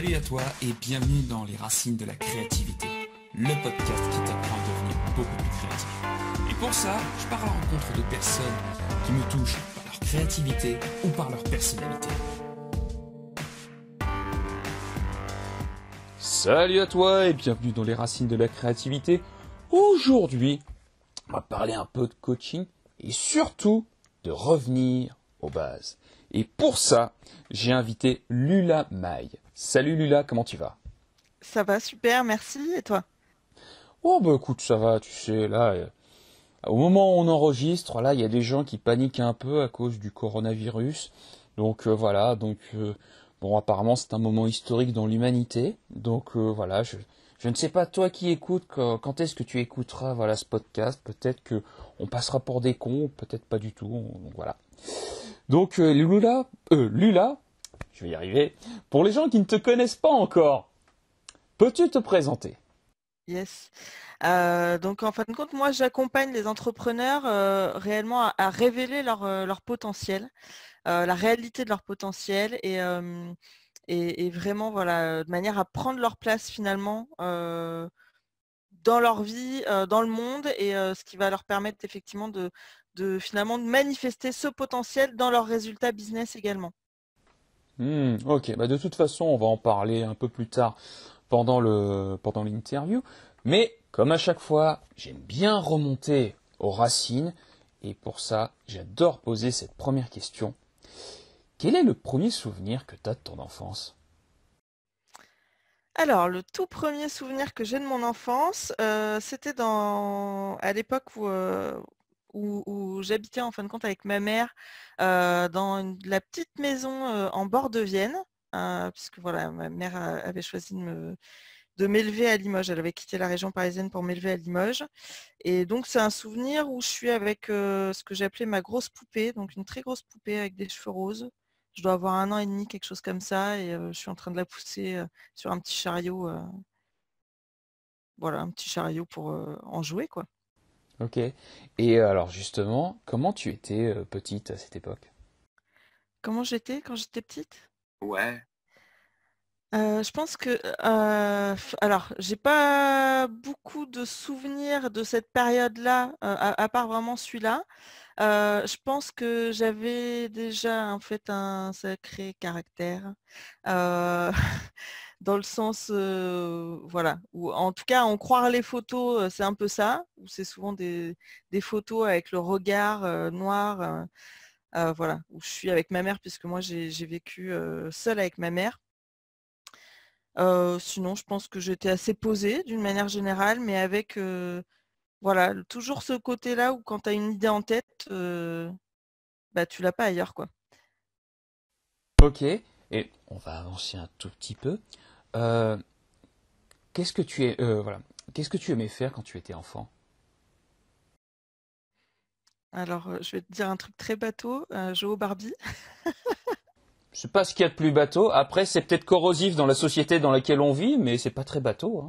Salut à toi et bienvenue dans Les Racines de la Créativité, le podcast qui t'apprend à devenir beaucoup plus créatif. Et pour ça, je pars à la rencontre de personnes qui me touchent par leur créativité ou par leur personnalité. Salut à toi et bienvenue dans Les Racines de la Créativité. Aujourd'hui, on va parler un peu de coaching et surtout de revenir aux bases. Et pour ça, j'ai invité Lula Maille. Salut Lula, comment tu vas Ça va super, merci. Et toi Oh bah écoute, ça va, tu sais, là, euh, au moment où on enregistre, là, il y a des gens qui paniquent un peu à cause du coronavirus. Donc euh, voilà, donc euh, bon, apparemment c'est un moment historique dans l'humanité. Donc voilà, je, ne sais pas toi qui écoutes, quand, est-ce que tu écouteras voilà ce podcast. Peut-être que on passera pour des cons, peut-être pas du tout. donc voilà. Donc Lula, Lula, tu vas y arriver. Pour les gens qui ne te connaissent pas encore, peux-tu te présenter Yes. Euh, donc en fin de compte, moi j'accompagne les entrepreneurs euh, réellement à, révéler leur, euh, potentiel, la réalité de leur potentiel et, et, vraiment voilà, de manière à prendre leur place finalement dans leur vie, dans le monde, et ce qui va leur permettre effectivement de, de finalement de manifester ce potentiel dans leurs résultats business également. Hmm, ok, bah de toute façon, on va en parler un peu plus tard pendant le pendant l'interview. Mais comme à chaque fois, j'aime bien remonter aux racines et pour ça, j'adore poser cette première question. Quel est le premier souvenir que tu as de ton enfance alors, le tout premier souvenir que j'ai de mon enfance, euh, c'était dans à l'époque où, euh, où, j'habitais en fin de compte avec ma mère euh, dans la petite maison euh, en bord de Vienne, hein, puisque voilà, ma mère avait choisi de m'élever à Limoges. Elle avait quitté la région parisienne pour m'élever à Limoges. Et donc c'est un souvenir où je suis avec euh, ce que j'appelais ma grosse poupée, donc une très grosse poupée avec des cheveux roses. Je dois avoir un an et demi, quelque chose comme ça, et je suis en train de la pousser sur un petit chariot. voilà, un petit chariot pour en jouer, quoi. Ok. Et euh, alors justement, comment tu étais euh, petite à cette époque Comment j'étais quand j'étais petite Ouais. Euh, je pense que, euh, alors j'ai pas beaucoup de souvenirs de cette période-là, euh, à part vraiment celui-là. je pense que j'avais déjà en fait un sacré caractère, dans le sens, voilà, ou en tout cas en croire les photos, c'est un peu ça, ou c'est souvent des photos avec le regard, noir, voilà, où je suis avec ma mère puisque moi j'ai vécu, seule avec ma mère. Euh, sinon, je pense que j'étais assez posée d'une manière générale, mais avec euh, voilà, toujours ce côté-là où quand tu as une idée en tête, euh, bah, tu l'as pas ailleurs. quoi. Ok, et on va avancer un tout petit peu. Qu'est-ce que tu es, voilà. Qu'est-ce que tu aimais faire quand tu étais enfant Alors, je vais te dire un truc très bateau, au Barbie. Je sais pas ce qu'il y a de plus bateau. Après, c'est peut-être corrosif dans la société dans laquelle on vit, mais c'est pas très bateau. Hein.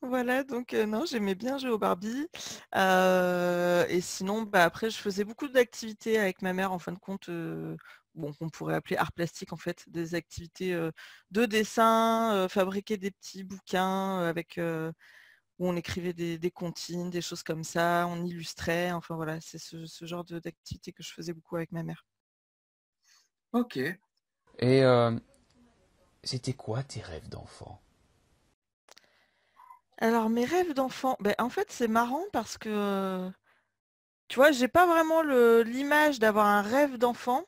Voilà, donc euh, non, j'aimais bien jouer Barbie. Euh, et sinon, bah, après, je faisais beaucoup d'activités avec ma mère, en fin de compte, euh, bon, qu'on pourrait appeler art plastique, en fait, des activités de dessin, fabriquer des petits bouquins avec où on écrivait des, des comptines, des choses comme ça, on illustrait, enfin voilà, c'est ce, ce genre d'activité que je faisais beaucoup avec ma mère. Ok, et euh, c'était quoi tes rêves d'enfant Alors mes rêves d'enfant, ben, en fait c'est marrant parce que euh, tu vois, j'ai pas vraiment l'image d'avoir un rêve d'enfant.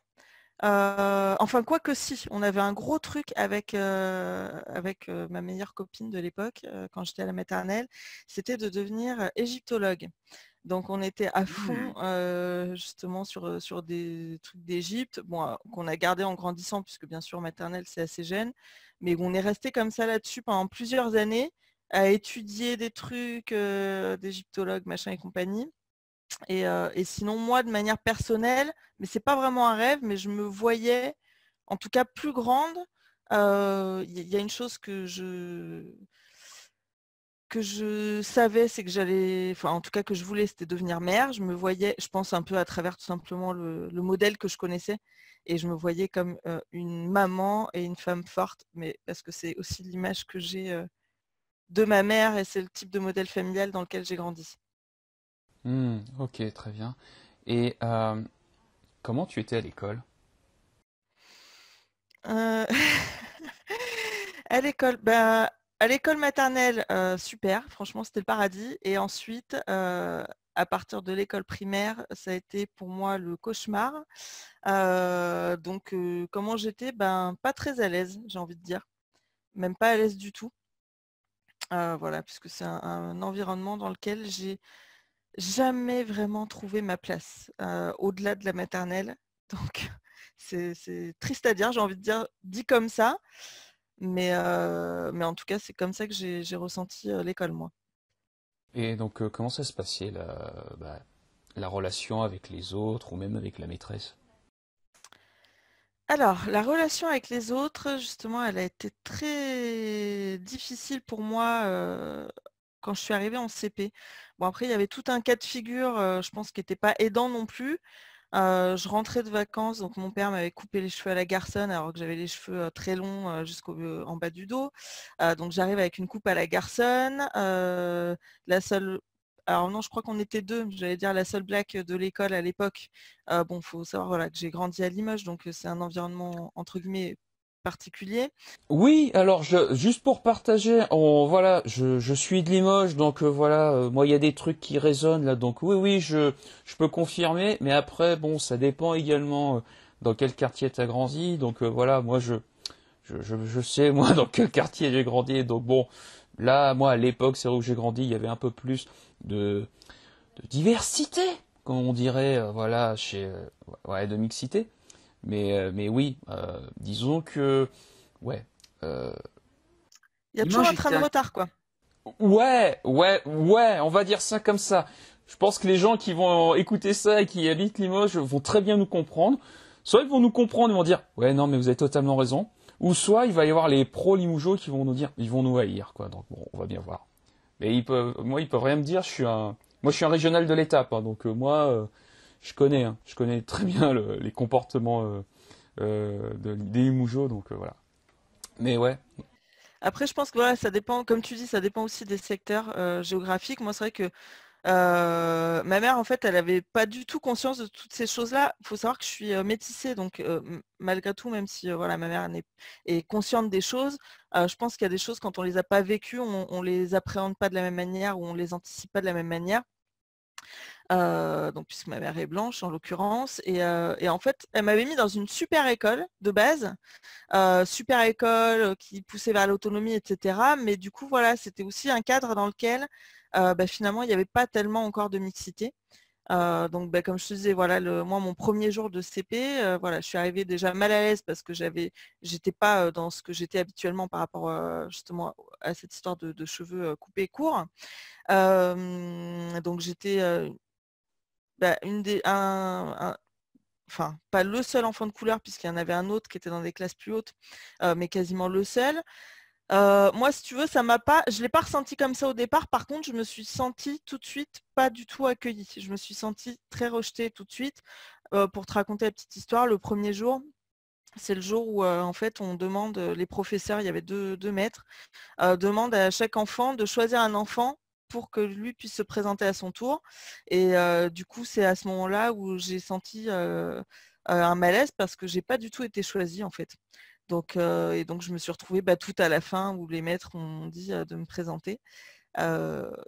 Euh, enfin, quoi que si, on avait un gros truc avec, euh, avec euh, ma meilleure copine de l'époque, quand j'étais à la maternelle, c'était de devenir égyptologue. Donc on était à fond mmh. justement sur, sur des trucs d'Égypte, bon, qu'on a gardé en grandissant, puisque bien sûr maternelle c'est assez jeune, mais on est resté comme ça là-dessus pendant plusieurs années à étudier des trucs d'égyptologue, machin et compagnie. Euh, et, sinon, moi, de manière personnelle, mais ce n'est pas vraiment un rêve, mais je me voyais, en tout cas plus grande. Euh, il y, a une chose que je que je savais, c'est que j'allais, enfin en tout cas que je voulais, c'était devenir mère. Je me voyais, je pense un peu à travers tout simplement le, modèle que je connaissais, et je me voyais comme euh, une maman et une femme forte, mais parce que c'est aussi l'image que j'ai de ma mère et c'est le type de modèle familial dans lequel j'ai grandi. Hmm, ok, très bien. Et euh, comment tu étais à l'école euh, à l'école, ben à l'école maternelle, euh, super, franchement c'était le paradis. Et ensuite, à partir de l'école primaire, ça a été pour moi le cauchemar. donc comment j'étais ben, Pas très à l'aise, j'ai envie de dire. Même pas à l'aise du tout. voilà, puisque c'est un environnement dans lequel j'ai jamais vraiment trouvé ma place au-delà de la maternelle. Donc, c'est triste à dire, j'ai envie de dire, dit comme ça. Mais, mais en tout cas, c'est comme ça que j'ai ressenti l'école, moi. Et donc, comment ça se passait, la, bah, la relation avec les autres ou même avec la maîtresse alors, la relation avec les autres, justement, elle a été très difficile pour moi quand je suis arrivée en CP. Bon, après, il y avait tout un cas de figure, euh, je pense, qui n'était pas aidant non plus. Euh, je rentrais de vacances, donc mon père m'avait coupé les cheveux à la garçonne alors que j'avais les cheveux euh, très longs en bas du dos. donc j'arrive avec une coupe à la garçonne. la seule alors non, je crois qu'on était deux, j'allais dire la seule black de l'école à l'époque. bon, il faut savoir voilà, que j'ai grandi à Limoges, donc c'est un environnement entre guillemets particulier Oui, alors juste pour partager, voilà, je, suis de Limoges, donc euh, voilà, euh, moi il y a des trucs qui résonnent là, donc oui, oui, je, peux confirmer, mais après, bon, ça dépend également euh, dans quel quartier tu as grandi, donc voilà, moi je, sais, moi, dans quel quartier j'ai grandi, donc bon, là, moi, à l'époque, c'est où j'ai grandi, il y avait un peu plus de, de diversité, comme on dirait, voilà, chez, ouais, de mixité. Mais, euh, mais oui, euh, disons que. Ouais. Il y a toujours un train de retard, quoi. Ouais, ouais, ouais, on va dire ça comme ça. Je pense que les gens qui vont écouter ça et qui habitent Limoges vont très bien nous comprendre. Soit ils vont nous comprendre et vont dire ouais non mais vous avez totalement raison, ou soit il va y avoir les pro Limougeaux qui vont nous dire ils vont nous haïr quoi. Donc bon, on va bien voir. Mais ils peuvent, moi ils peuvent rien me dire. Je suis un, moi je suis un régional de l'étape, hein. donc euh, moi je connais, hein. je connais très bien les comportements euh, euh, de, des Mougeot, donc euh, voilà. Mais ouais. Après, je pense que voilà, ça dépend, comme tu dis, ça dépend aussi des secteurs géographiques. Moi, c'est vrai que ma mère, en fait, elle n'avait pas du tout conscience de toutes ces choses-là. Il faut savoir que je suis métissée, donc malgré tout, même si voilà, ma mère est, est, consciente des choses, je pense qu'il y a des choses, quand on ne les a pas vécues, on ne les appréhende pas de la même manière ou on ne les anticipe pas de la même manière. Euh, donc puisque ma mère est blanche en l'occurrence, euh, et, en fait, elle m'avait mis dans une super école de base, euh, super école qui poussait vers l'autonomie, etc. Mais du coup, voilà, c'était aussi un cadre dans lequel bah, finalement il n'y avait pas tellement encore de mixité. donc bah, comme je te disais, voilà, le, moi mon premier jour de CP, voilà, je suis arrivée déjà mal à l'aise parce que j'avais, j'étais pas dans ce que j'étais habituellement par rapport justement à cette histoire de, de cheveux coupés courts. donc j'étais bah, enfin, pas le seul enfant de couleur, puisqu'il y en avait un autre qui était dans des classes plus hautes, euh, mais quasiment le seul. Euh, moi, si tu veux, ça m'a pas. Je ne l'ai pas ressenti comme ça au départ. Par contre, je me suis sentie tout de suite pas du tout accueillie. Je me suis sentie très rejetée tout de suite. Euh, pour te raconter la petite histoire, le premier jour, c'est le jour où en fait on demande, les professeurs, il y avait deux, deux maîtres, demandent à chaque enfant de choisir un enfant pour que lui puisse se présenter à son tour. Et euh, du coup, c'est à ce moment-là où j'ai senti euh, euh, un malaise parce que j'ai pas du tout été choisie en fait. Donc, et donc je me suis retrouvée bah, tout à la fin où les maîtres ont dit de me présenter.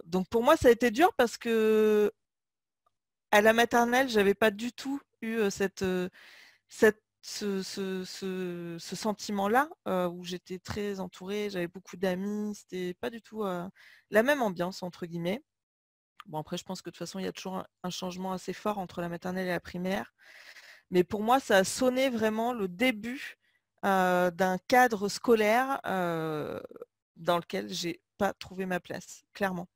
donc pour moi, ça a été dur parce que à la maternelle, j'avais pas du tout eu cette ce, sentiment-là, euh, où j'étais très entourée, j'avais beaucoup d'amis, c'était pas du tout euh, la même ambiance, entre guillemets. Bon, après, je pense que de toute façon, il y a toujours un changement assez fort entre la maternelle et la primaire. Mais pour moi, ça a sonné vraiment le début euh, d'un cadre scolaire dans lequel j'ai pas trouvé ma place, clairement.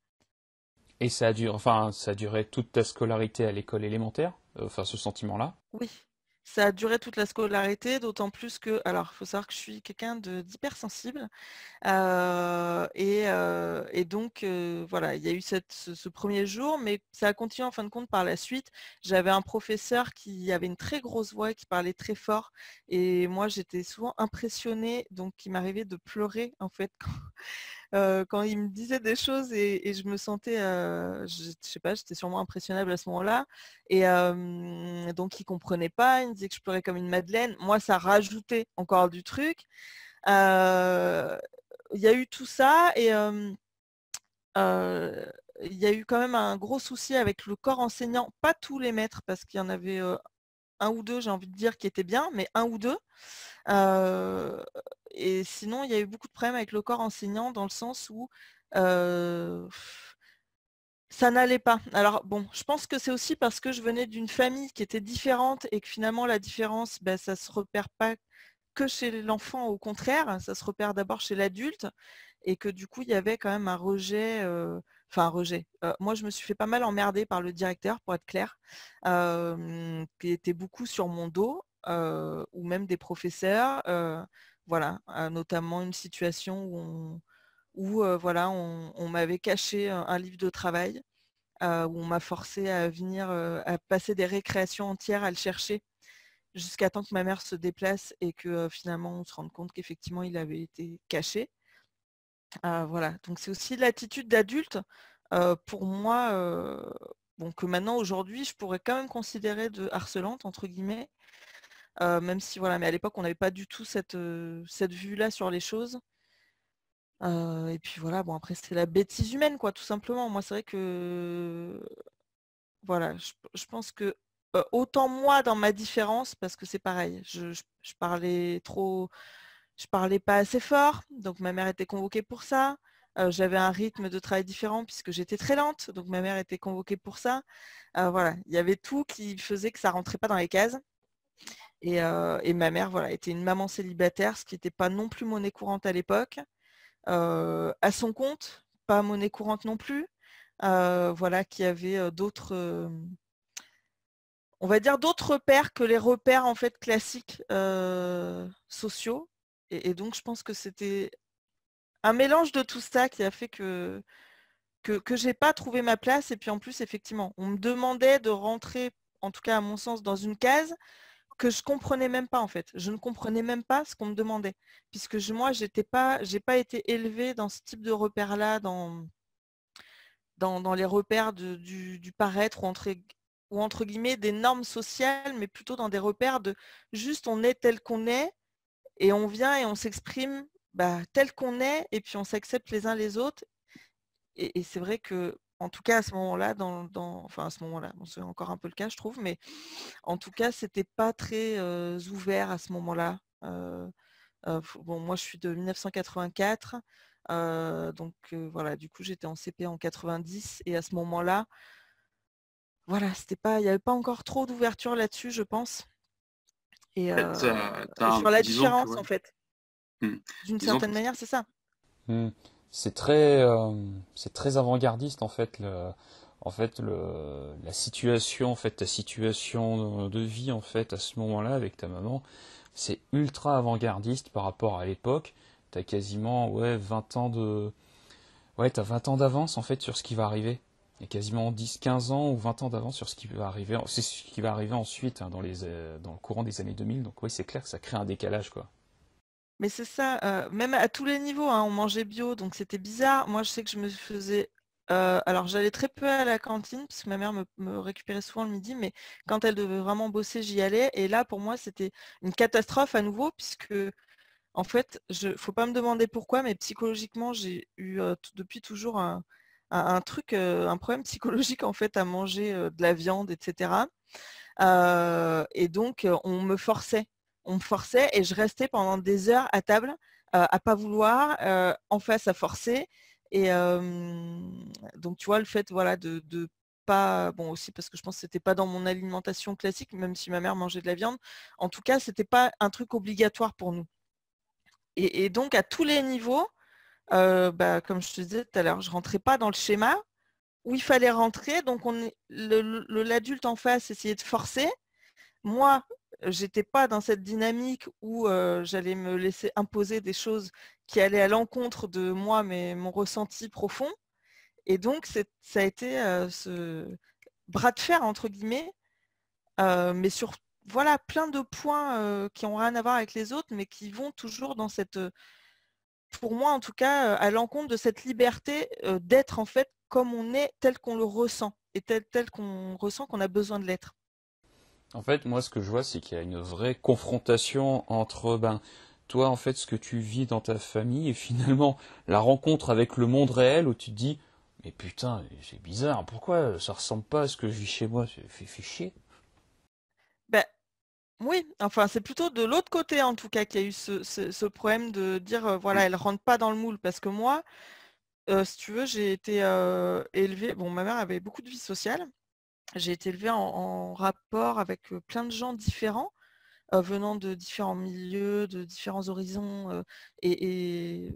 Et ça a duré, enfin, ça duré toute ta scolarité à l'école élémentaire, enfin ce sentiment-là Oui, ça a duré toute la scolarité, d'autant plus que, alors, il faut savoir que je suis quelqu'un d'hypersensible. Euh, euh, et, donc, euh, voilà, il y a eu ce, premier jour, mais ça a continué en fin de compte par la suite. J'avais un professeur qui avait une très grosse voix, qui parlait très fort. Et moi, j'étais souvent impressionnée, donc il m'arrivait de pleurer, en fait, quand, quand il me disait des choses et, je me sentais, je, sais pas, j'étais sûrement impressionnable à ce moment-là. Et donc il comprenait pas, il me disait que je pleurais comme une madeleine. Moi, ça rajoutait encore du truc. Il y a eu tout ça et il y a eu quand même un gros souci avec le corps enseignant, pas tous les maîtres, parce qu'il y en avait un ou deux, j'ai envie de dire, qui étaient bien, mais un ou deux et sinon, il y a eu beaucoup de problèmes avec le corps enseignant dans le sens où euh, ça n'allait pas. Alors bon, je pense que c'est aussi parce que je venais d'une famille qui était différente et que finalement la différence, ben, ça ne se repère pas que chez l'enfant, au contraire, ça se repère d'abord chez l'adulte et que du coup, il y avait quand même un rejet. Euh, enfin un rejet. Euh, moi, je me suis fait pas mal emmerder par le directeur, pour être clair, qui était beaucoup sur mon dos, ou même des professeurs. Voilà, notamment une situation où on, m'avait caché un, livre de travail, où on m'a forcé à venir, à passer des récréations entières à le chercher, jusqu'à temps que ma mère se déplace et que finalement on se rende compte qu'effectivement il avait été caché. Ah, voilà, donc c'est aussi l'attitude d'adulte pour moi, que maintenant aujourd'hui je pourrais quand même considérer de harcelante, entre guillemets, même si voilà, mais à l'époque on n'avait pas du tout cette, cette vue-là sur les choses. et puis voilà, bon après c'est la bêtise humaine, quoi, tout simplement. Moi c'est vrai que voilà, je, pense que autant moi dans ma différence, parce que c'est pareil, je, parlais trop, je parlais pas assez fort, donc ma mère était convoquée pour ça. j'avais un rythme de travail différent puisque j'étais très lente, donc ma mère était convoquée pour ça. voilà, il y avait tout qui faisait que ça rentrait pas dans les cases. Et, ma mère était une maman célibataire, ce qui n'était pas non plus monnaie courante à l'époque. à son compte, pas monnaie courante non plus. voilà, qui avait d'autres on va dire d'autres repères que les repères en fait classiques sociaux. Et, donc je pense que c'était un mélange de tout ça qui a fait que que, que j'ai pas trouvé ma place. Et puis en plus, effectivement, on me demandait de rentrer, en tout cas à mon sens, dans une case que je comprenais même pas en fait. Je ne comprenais même pas ce qu'on me demandait, puisque je, moi, j'étais pas, j'ai pas été élevée dans ce type de repères-là, dans, dans, les repères du, du, paraître ou entre, ou entre guillemets des normes sociales, mais plutôt dans des repères de juste on est tel qu'on est et on vient et on s'exprime bah, tel qu'on est et puis on s'accepte les uns les autres. et c'est vrai que en tout cas à ce moment-là, dans, enfin à ce moment-là, c'est encore un peu le cas, je trouve, mais en tout cas, c'était pas très ouvert à ce moment-là. bon, moi, je suis de 1984, donc voilà, du coup, j'étais en CP en 90, et à ce moment-là, voilà, c'était pas, il n'y avait pas encore trop d'ouverture là-dessus, je pense. Et, sur la différence, en fait. Mmh. D'une certaine manière, c'est ça. Mmh c'est très, euh, c'est très avant-gardiste en fait. en fait, la situation, en fait, ta situation de vie en fait à ce moment-là avec ta maman, c'est ultra avant-gardiste par rapport à l'époque. Tu as quasiment ouais 20 ans de, ouais t'as 20 ans d'avance en fait sur ce qui va arriver. Et quasiment 10, 15 ans ou 20 ans d'avance sur ce qui va arriver. C'est ce qui va arriver ensuite hein, dans les, euh, dans le courant des années 2000. Donc oui, c'est clair que ça crée un décalage quoi. Mais c'est ça, euh, même à tous les niveaux, hein, on mangeait bio, donc c'était bizarre. Moi, je sais que je me faisais euh, alors j'allais très peu à la cantine puisque ma mère me, récupérait souvent le midi, mais quand elle devait vraiment bosser, j'y allais. Et là, pour moi, c'était une catastrophe à nouveau puisque en fait, je faut pas me demander pourquoi, mais psychologiquement, j'ai eu euh, depuis toujours un, truc, un problème psychologique en fait à manger de la viande, etc. et donc on me forçait on me forçait et je restais pendant des heures à table à euh, à pas vouloir, euh, en face à forcer. Et euh, donc tu vois le fait voilà de, pas bon aussi parce que je pense que c'était pas dans mon alimentation classique même si ma mère mangeait de la viande. En tout cas c'était pas un truc obligatoire pour nous. Et, donc à tous les niveaux, bah, comme je te disais tout à l'heure, je rentrais pas dans le schéma où il fallait rentrer. Donc on l'adulte en face essayait de forcer. Moi, j'étais pas dans cette dynamique où euh, j'allais me laisser imposer des choses qui allaient à l'encontre de moi, mais mon ressenti profond. Et donc, ça a été euh, ce bras de fer, entre guillemets, euh, mais sur voilà, plein de points qui n'ont rien à voir avec les autres, mais qui vont toujours dans cette, pour moi en tout cas, à l'encontre de cette liberté d'être en fait comme on est, tel qu'on le ressent, et tel, tel qu'on ressent qu'on a besoin de l'être. En fait, moi, ce que je vois, c'est qu'il y a une vraie confrontation entre ben, toi, en fait, ce que tu vis dans ta famille et finalement la rencontre avec le monde réel où tu te dis Mais putain, c'est bizarre, pourquoi ça ressemble pas à ce que je vis chez moi c'est fais Ben, oui, enfin, c'est plutôt de l'autre côté, en tout cas, qu'il y a eu ce, problème de dire euh, Voilà, elle rentre pas dans le moule. Parce que moi, euh, si tu veux, j'ai été euh, élevée. Bon, ma mère avait beaucoup de vie sociale j'ai été élevée en, rapport avec plein de gens différents, venant de différents milieux, de différents horizons. et,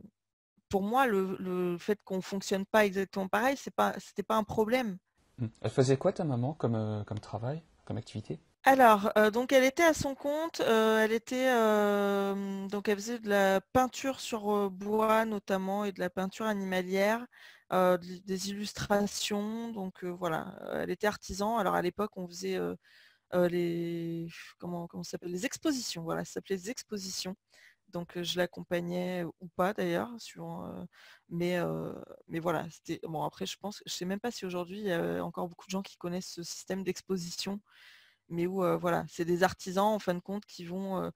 pour moi, le, fait qu'on ne fonctionne pas exactement pareil, ce n'était pas, un problème. Mmh. Elle faisait quoi ta maman comme, comme travail, comme activité alors, donc elle était à son compte, elle était donc elle faisait de la peinture sur bois notamment et de la peinture animalière. Euh, des illustrations. Donc euh, voilà, euh, elle était artisan. Alors à l'époque, on faisait les comment, s'appelle les expositions. Voilà, ça s'appelait les expositions. Donc je l'accompagnais ou pas d'ailleurs, mais, mais voilà, c'était. Bon après je pense, je sais même pas si aujourd'hui il y a encore beaucoup de gens qui connaissent ce système d'exposition, mais où voilà, c'est des artisans en fin de compte qui vont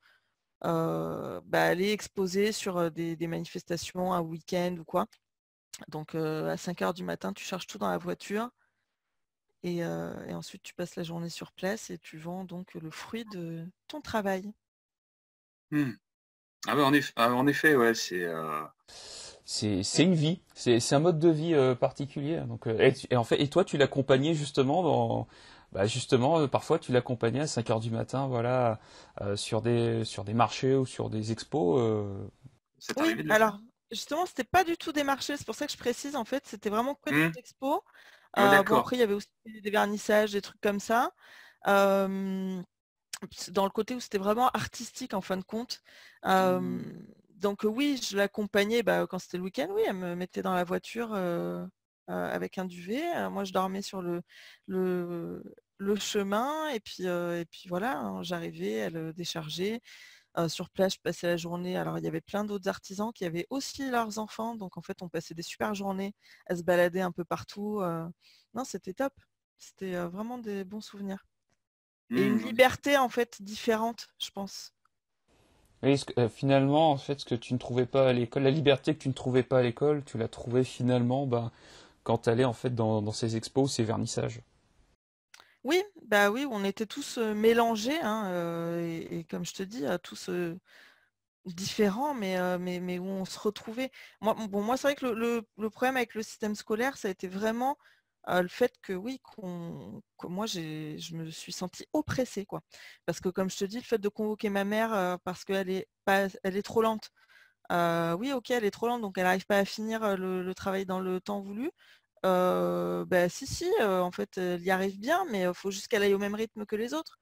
bah, aller exposer sur des, des manifestations un week-end ou quoi. Donc à 5 heures du matin, tu charges tout dans la voiture. Et, ensuite, tu passes la journée sur place et tu vends donc le fruit de ton travail. Mmh. Ah ben en effet, ah, en effet ouais, c'est. Euh... C'est une vie, c'est un mode de vie particulier. Donc, et, en fait, et toi, tu l'accompagnais justement dans, bah, justement, parfois tu l'accompagnais à 5 heures du matin, voilà, sur des sur des marchés ou sur des expos. Oui, alors Justement, ce n'était pas du tout des marchés. c'est pour ça que je précise, en fait, c'était vraiment quoi des mmh. expo. Oh, euh, après, il y avait aussi des vernissages, des trucs comme ça. dans le côté où c'était vraiment artistique, en fin de compte. Mmh. Donc oui, je l'accompagnais bah, quand c'était le week-end, oui, elle me mettait dans la voiture euh, euh, avec un duvet. moi, je dormais sur le, chemin et puis, et puis voilà, hein, j'arrivais, elle déchargeait sur place, je passais la journée. Alors, il y avait plein d'autres artisans qui avaient aussi leurs enfants. Donc, en fait, on passait des super journées à se balader un peu partout. Non, c'était top. C'était vraiment des bons souvenirs. Et mmh, une liberté, en fait, différente, je pense. Oui, finalement, en fait, ce que tu ne trouvais pas à l'école, la liberté que tu ne trouvais pas à l'école, tu l'as trouvais finalement ben, quand tu allais en fait, dans, dans ces expos, ces vernissages. Oui, bah oui, on était tous mélangés, hein, et, comme je te dis, tous différents, mais, où on se retrouvait. Moi, moi c'est vrai que le, problème avec le système scolaire, ça a été vraiment le fait que oui, moi je me suis sentie oppressée, quoi. Parce que comme je te dis, le fait de convoquer ma mère parce qu'elle est elle est trop lente. oui, ok, elle est trop lente, donc elle n'arrive pas à finir le travail dans le temps voulu euh, si, si, en fait, elle y arrive bien, mais il faut juste qu'elle aille au même rythme que les autres.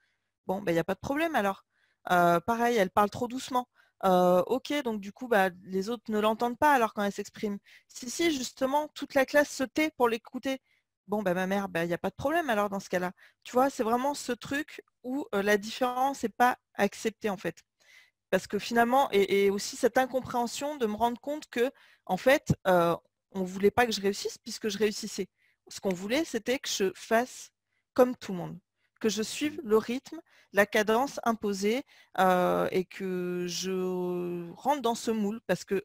Bon, bah, il n'y a pas de problème alors. pareil, elle parle trop doucement. ok, donc du coup, bah, les autres ne l'entendent pas alors quand elle s'exprime. Si, si, justement, toute la classe se tait pour l'écouter. Bon, ben ma mère, il n'y a pas de problème alors dans ce cas-là. Tu vois, c'est vraiment ce truc où la différence n'est pas acceptée en fait parce que finalement, et, aussi cette incompréhension de me rendre compte que, en fait, on ne voulait pas que je réussisse puisque je réussissais. Ce qu'on voulait, c'était que je fasse comme tout le monde, que je suive mmh. le rythme, la cadence imposée euh, et que je rentre dans ce moule parce que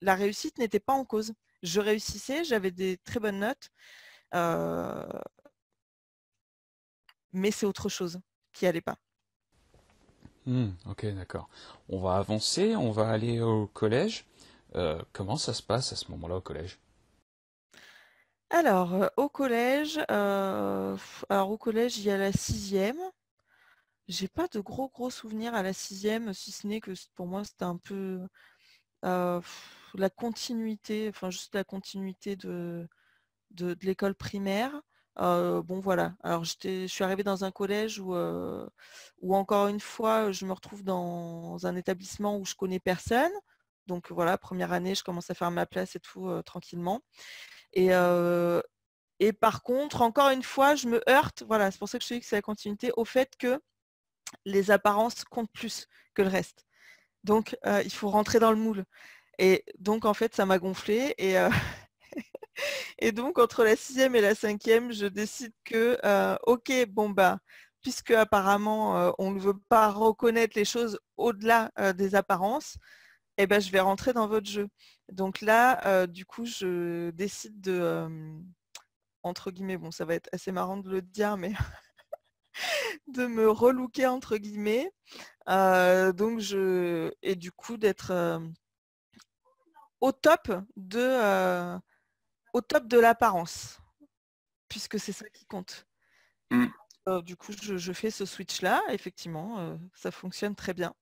la réussite n'était pas en cause. Je réussissais, j'avais des très bonnes notes, euh, mais c'est autre chose qui n'allait pas. Mmh, ok, d'accord. On va avancer, on va aller au collège. Euh, comment ça se passe à ce moment-là au collège Alors, euh, au collège, euh, au collège, il y a la sixième. J'ai pas de gros gros souvenirs à la sixième, si ce n'est que pour moi c'était un peu la continuité, enfin juste la continuité de, l'école primaire. bon voilà, alors je suis arrivée dans un collège où, où, encore une fois je me retrouve dans un établissement où je connais personne. Donc voilà, première année, je commence à faire ma place et tout tranquillement. Et, par contre, encore une fois, je me heurte, voilà, c'est pour ça que je suis dis que c'est la continuité, au fait que les apparences comptent plus que le reste. Donc il faut rentrer dans le moule. Et donc en fait, ça m'a gonflé. Et, et donc entre la sixième et la cinquième, je décide que, ok, bon bah, puisque apparemment on ne veut pas reconnaître les choses au-delà des apparences, eh ben, je vais rentrer dans votre jeu. Donc là, euh, du coup, je décide de, euh, entre guillemets, bon, ça va être assez marrant de le dire, mais de me relooker, entre guillemets. Euh, donc je, et du coup, d'être au top de, au top de l'apparence, puisque c'est ça qui compte. Mm. du coup, je, fais ce switch-là, effectivement, ça fonctionne très bien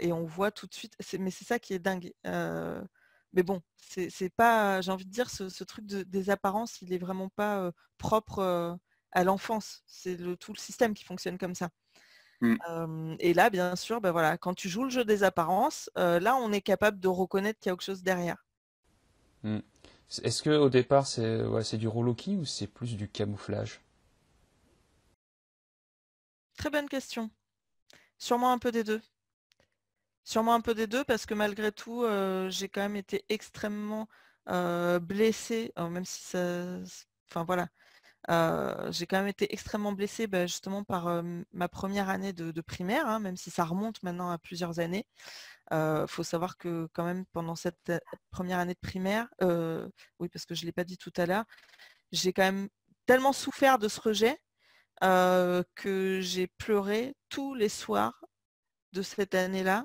et on voit tout de suite, mais c'est ça qui est dingue. mais bon, c'est pas, j'ai envie de dire, ce, ce truc de, des apparences, il n'est vraiment pas propre à l'enfance. C'est tout le système qui fonctionne comme ça. Mmh. et là, bien sûr, ben voilà, quand tu joues le jeu des apparences, là, on est capable de reconnaître qu'il y a quelque chose derrière. Mmh. Est-ce que au départ, c'est ouais, du roloki ou c'est plus du camouflage Très bonne question. Sûrement un peu des deux. Sûrement un peu des deux parce que malgré tout, j'ai quand même été extrêmement blessée, même si ça... Enfin voilà, j'ai quand même été extrêmement blessée justement par ma première année de, primaire, hein, même si ça remonte maintenant à plusieurs années. Il euh, faut savoir que quand même pendant cette première année de primaire, euh, oui parce que je ne l'ai pas dit tout à l'heure, j'ai quand même tellement souffert de ce rejet que j'ai pleuré tous les soirs de cette année-là,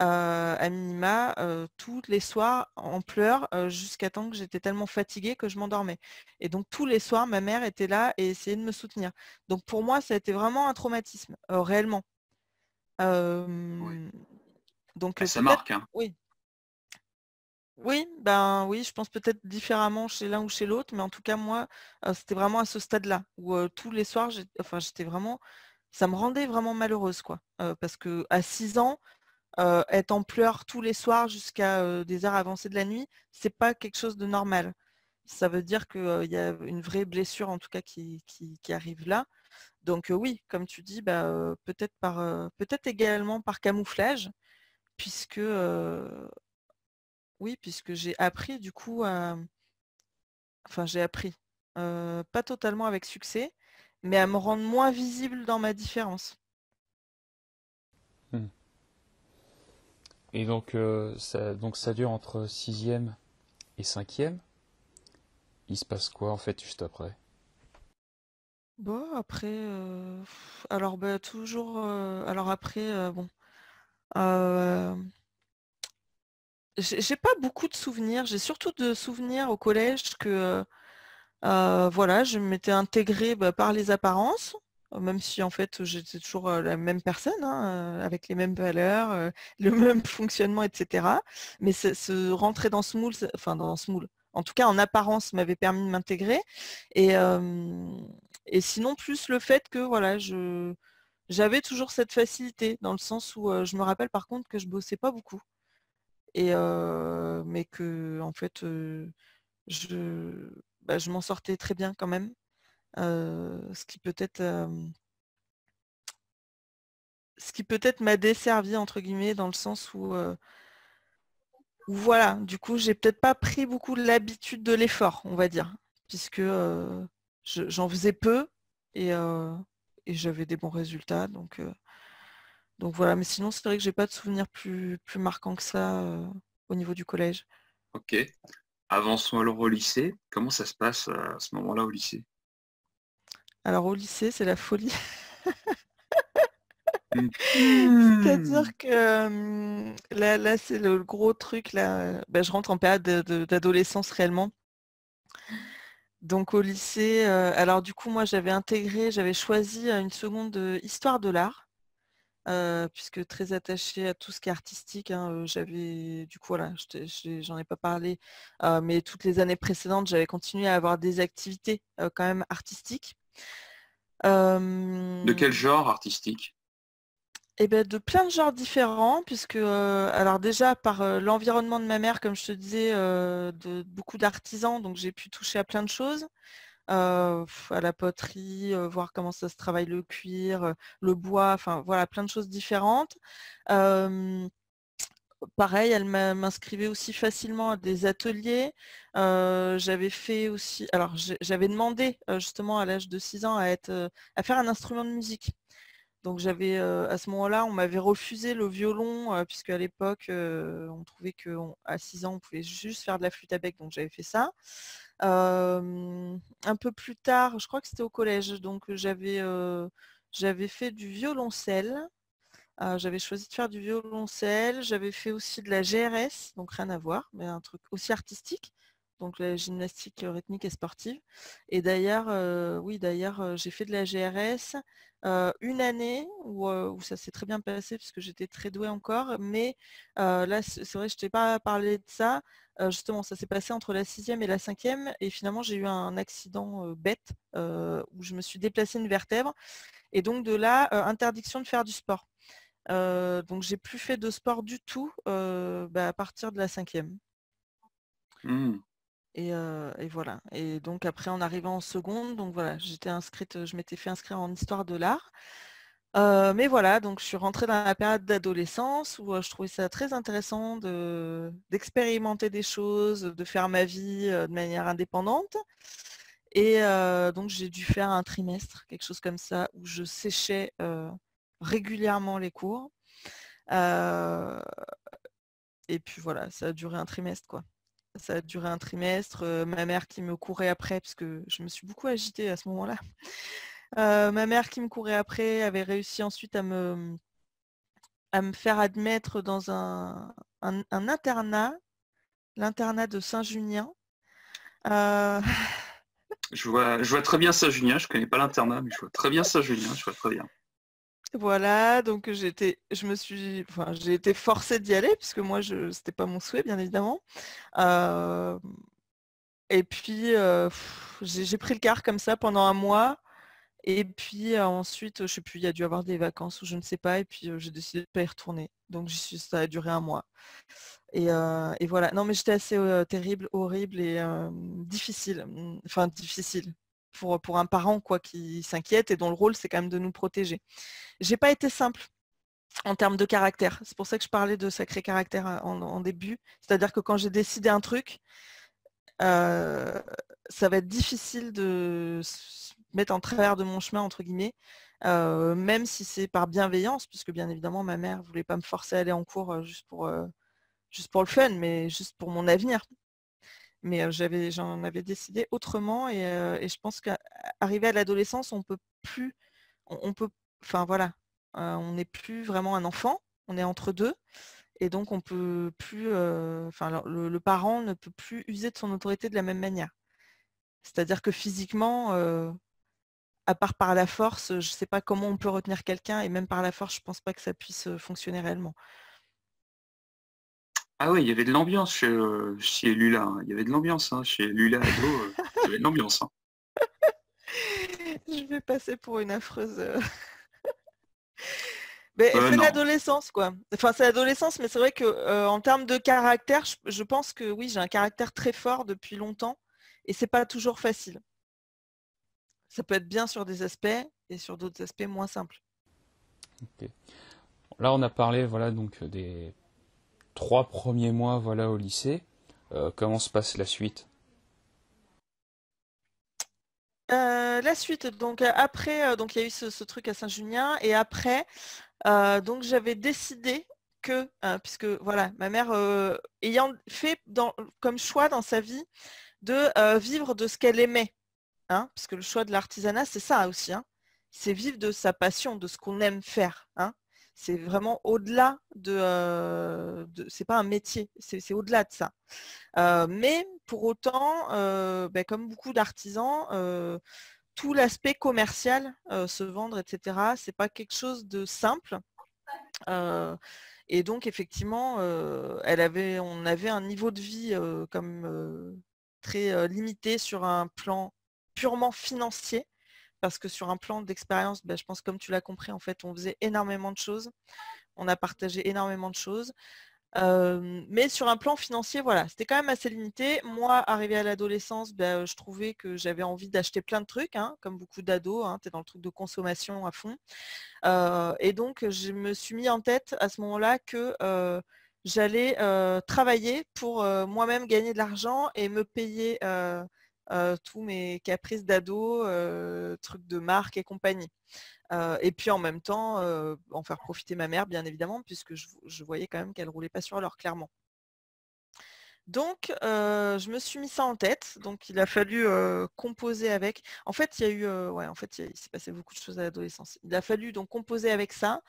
à minima, tous les soirs en pleurs, jusqu'à temps que j'étais tellement fatiguée que je m'endormais. Et donc tous les soirs, ma mère était là et essayait de me soutenir. Donc pour moi, ça a été vraiment un traumatisme, réellement. Donc, bah, ça marque. Hein. Oui, oui, ben oui, je pense peut-être différemment chez l'un ou chez l'autre, mais en tout cas moi, c'était vraiment à ce stade-là où tous les soirs, enfin j'étais vraiment, ça me rendait vraiment malheureuse quoi, parce que à 6 ans, être en pleurs tous les soirs jusqu'à des heures avancées de la nuit, c'est pas quelque chose de normal. Ça veut dire qu'il y a une vraie blessure en tout cas qui, qui, arrive là. Donc oui, comme tu dis, bah, peut-être par, peut-être également par camouflage, puisque oui, puisque j'ai appris du coup à... Mmh, enfin, j'ai appris. pas totalement avec succès, mais à me rendre moins visible dans ma différence. Mmh. Et donc, ça, donc ça dure entre sixième et cinquième Il se passe quoi en fait juste après Bon, bah, après, alors bah, toujours, alors après, euh, bon, j'ai pas beaucoup de souvenirs. J'ai surtout de souvenirs au collège que euh, voilà, je m'étais intégrée bah, par les apparences, euh, même si en fait j'étais toujours euh, la même personne, hein, avec les mêmes valeurs, le même fonctionnement, etc. Mais se rentrer dans ce moule, enfin dans ce moule, en tout cas en apparence, m'avait permis de m'intégrer. Et, sinon plus le fait que voilà, j'avais toujours cette facilité, dans le sens où je me rappelle par contre que je bossais pas beaucoup mais que en fait, je, bah, je m'en sortais très bien quand même. ce qui peut-être ce qui peut-être m'a desservi entre guillemets dans le sens où, voilà, du coup, j'ai peut-être pas pris beaucoup l'habitude de l'effort, on va dire, puisque j'en faisais peu et, et j'avais des bons résultats. Donc donc voilà, mais sinon c'est vrai que j'ai pas de souvenir plus, plus marquant que ça euh, au niveau du collège. Ok. Avançons alors au lycée. Comment ça se passe euh, à ce moment-là au lycée Alors au lycée, c'est la folie. Hum. C'est-à-dire que là, c'est le gros truc. Là, bah, je rentre en période d'adolescence réellement. Donc au lycée, euh, alors du coup moi j'avais intégré, j'avais choisi une seconde histoire de l'art. Euh, puisque très attachée à tout ce qui est artistique. Hein, j'avais, coup, j'en ai pas parlé, mais toutes les années précédentes, j'avais continué à avoir des activités quand même artistiques. De quel genre artistique eh ben, de plein de genres différents, puisque alors déjà par l'environnement de ma mère, comme je te disais, de beaucoup d'artisans, donc j'ai pu toucher à plein de choses à la poterie, voir comment ça se travaille le cuir, le bois, enfin voilà, plein de choses différentes pareil, elle m'inscrivait aussi facilement à des ateliers. j'avais fait aussi, alors j'avais demandé justement à l'âge de 6 ans à, être, à faire un instrument de musique. Donc j'avais à ce moment-là, on m'avait refusé le violon, puisqu'à l'époque, on trouvait qu'à 6 ans, on pouvait juste faire de la flûte à bec, donc j'avais fait ça un peu plus tard, je crois que c'était au collège, donc j'avais fait du violoncelle. Ah, j'avais choisi de faire du violoncelle, j'avais fait aussi de la GRS, donc rien à voir, mais un truc aussi artistique donc la gymnastique euh, rythmique et sportive. Et d'ailleurs, euh, oui, d'ailleurs, euh, j'ai fait de la GRS une année où, ça s'est très bien passé puisque j'étais très douée encore. Mais là, c'est vrai, je ne t'ai pas parlé de ça. justement, ça s'est passé entre la sixième et la cinquième. Et finalement, j'ai eu un accident bête où je me suis déplacée une vertèbre. Et donc de là, interdiction de faire du sport. donc j'ai plus fait de sport du tout bah, à partir de la cinquième. Mmh. Et, voilà. Et donc après, en arrivant en seconde, donc voilà, j'étais inscrite, je m'étais fait inscrire en histoire de l'art. mais voilà, donc je suis rentrée dans la période d'adolescence où je trouvais ça très intéressant d'expérimenter des choses, de faire ma vie de manière indépendante. Et donc j'ai dû faire un trimestre, quelque chose comme ça, où je séchais régulièrement les cours. et puis voilà, ça a duré un trimestre quoi. Ça a duré un trimestre. ma mère qui me courait après, parce que je me suis beaucoup agitée à ce moment-là. ma mère qui me courait après avait réussi ensuite à me, à me faire admettre dans un, un, internat, l'internat de Saint-Junien. Je, vois, je vois très bien Saint-Junien, je ne connais pas l'internat, mais je vois très bien Saint-Junien, je vois très bien. Voilà, donc j'étais, je me suis, enfin, j'ai été forcée d'y aller puisque moi, ce n'était pas mon souhait, bien évidemment. et puis, j'ai pris le car comme ça pendant un mois. Et puis ensuite, je sais plus, il y a dû avoir des vacances ou je ne sais pas. Et puis j'ai décidé de ne pas y retourner. Donc ça a duré un mois. et voilà. Non, mais j'étais assez terrible, horrible et difficile. Mmh, enfin, difficile pour, un parent quoi, qui s'inquiète et dont le rôle, c'est quand même de nous protéger. Je n'ai pas été simple en termes de caractère. C'est pour ça que je parlais de sacré caractère euh, en, début. C'est-à-dire que quand j'ai décidé un truc, euh, ça va être difficile de se mettre en travers de mon chemin, entre guillemets, euh, même si c'est par bienveillance, puisque bien évidemment, ma mère ne voulait pas me forcer à aller en cours juste pour, juste pour le fun, mais juste pour mon avenir. Mais j'en avais décidé autrement et, je pense qu'arrivé à l'adolescence, on peut plus, peut, enfin voilà, on n'est plus vraiment un enfant, on est entre deux et donc on peut plus, le, parent ne peut plus user de son autorité de la même manière. C'est-à-dire que physiquement, à part par la force, je ne sais pas comment on peut retenir quelqu'un et même par la force, je ne pense pas que ça puisse fonctionner réellement. Ah ouais, il y avait de l'ambiance chez, euh, Lula. Hein. Il y avait de l'ambiance hein, chez Lula Ado. Euh, il y avait de l'ambiance. Hein. Je vais passer pour une affreuse. Euh. Mais c'est l'adolescence, quoi. Enfin, c'est l'adolescence, mais c'est vrai que en termes de caractère, je, je pense que oui, j'ai un caractère très fort depuis longtemps, et c'est pas toujours facile. Ça peut être bien sur des aspects et sur d'autres aspects moins simples. Là, on a parlé voilà, donc des trois premiers mois voilà, au lycée, euh, comment se passe la suite euh, la suite, donc euh, après, donc il y a eu ce, truc à saint julien et après, donc j'avais décidé que, puisque voilà, ma mère ayant fait comme choix dans sa vie de vivre de ce qu'elle aimait, hein, puisque le choix de l'artisanat c'est ça aussi, hein, c'est vivre de sa passion, de ce qu'on aime faire. Hein c'est vraiment au-delà de, euh, de c'est pas un métier, c'est au-delà de ça. Euh, mais pour autant, euh, ben, comme beaucoup d'artisans, tout l'aspect commercial, se vendre, etc., c'est pas quelque chose de simple. et donc effectivement, on avait un niveau de vie comme très limité sur un plan purement financier parce que sur un plan d'expérience, bah, je pense comme tu l'as compris, en fait, on faisait énormément de choses, on a partagé énormément de choses. mais sur un plan financier, voilà, c'était quand même assez limité. Moi, arrivé à l'adolescence, bah, je trouvais que j'avais envie d'acheter plein de trucs, hein, comme beaucoup d'ados, hein, tu es dans le truc de consommation à fond. et donc, je me suis mis en tête à ce moment-là que j'allais travailler pour moi-même gagner de l'argent et me payer euh, tous mes caprices d'ado, euh, trucs de marque et compagnie. Euh, et puis en même temps, en faire profiter ma mère, bien évidemment, puisque je, voyais quand même qu'elle roulait pas sur l'heure, clairement. Donc, je me suis mis ça en tête. Donc, il a fallu composer avec. En fait, il y a eu, ouais, en fait, il, s'est passé beaucoup de choses à l'adolescence. Il a fallu donc composer avec ça.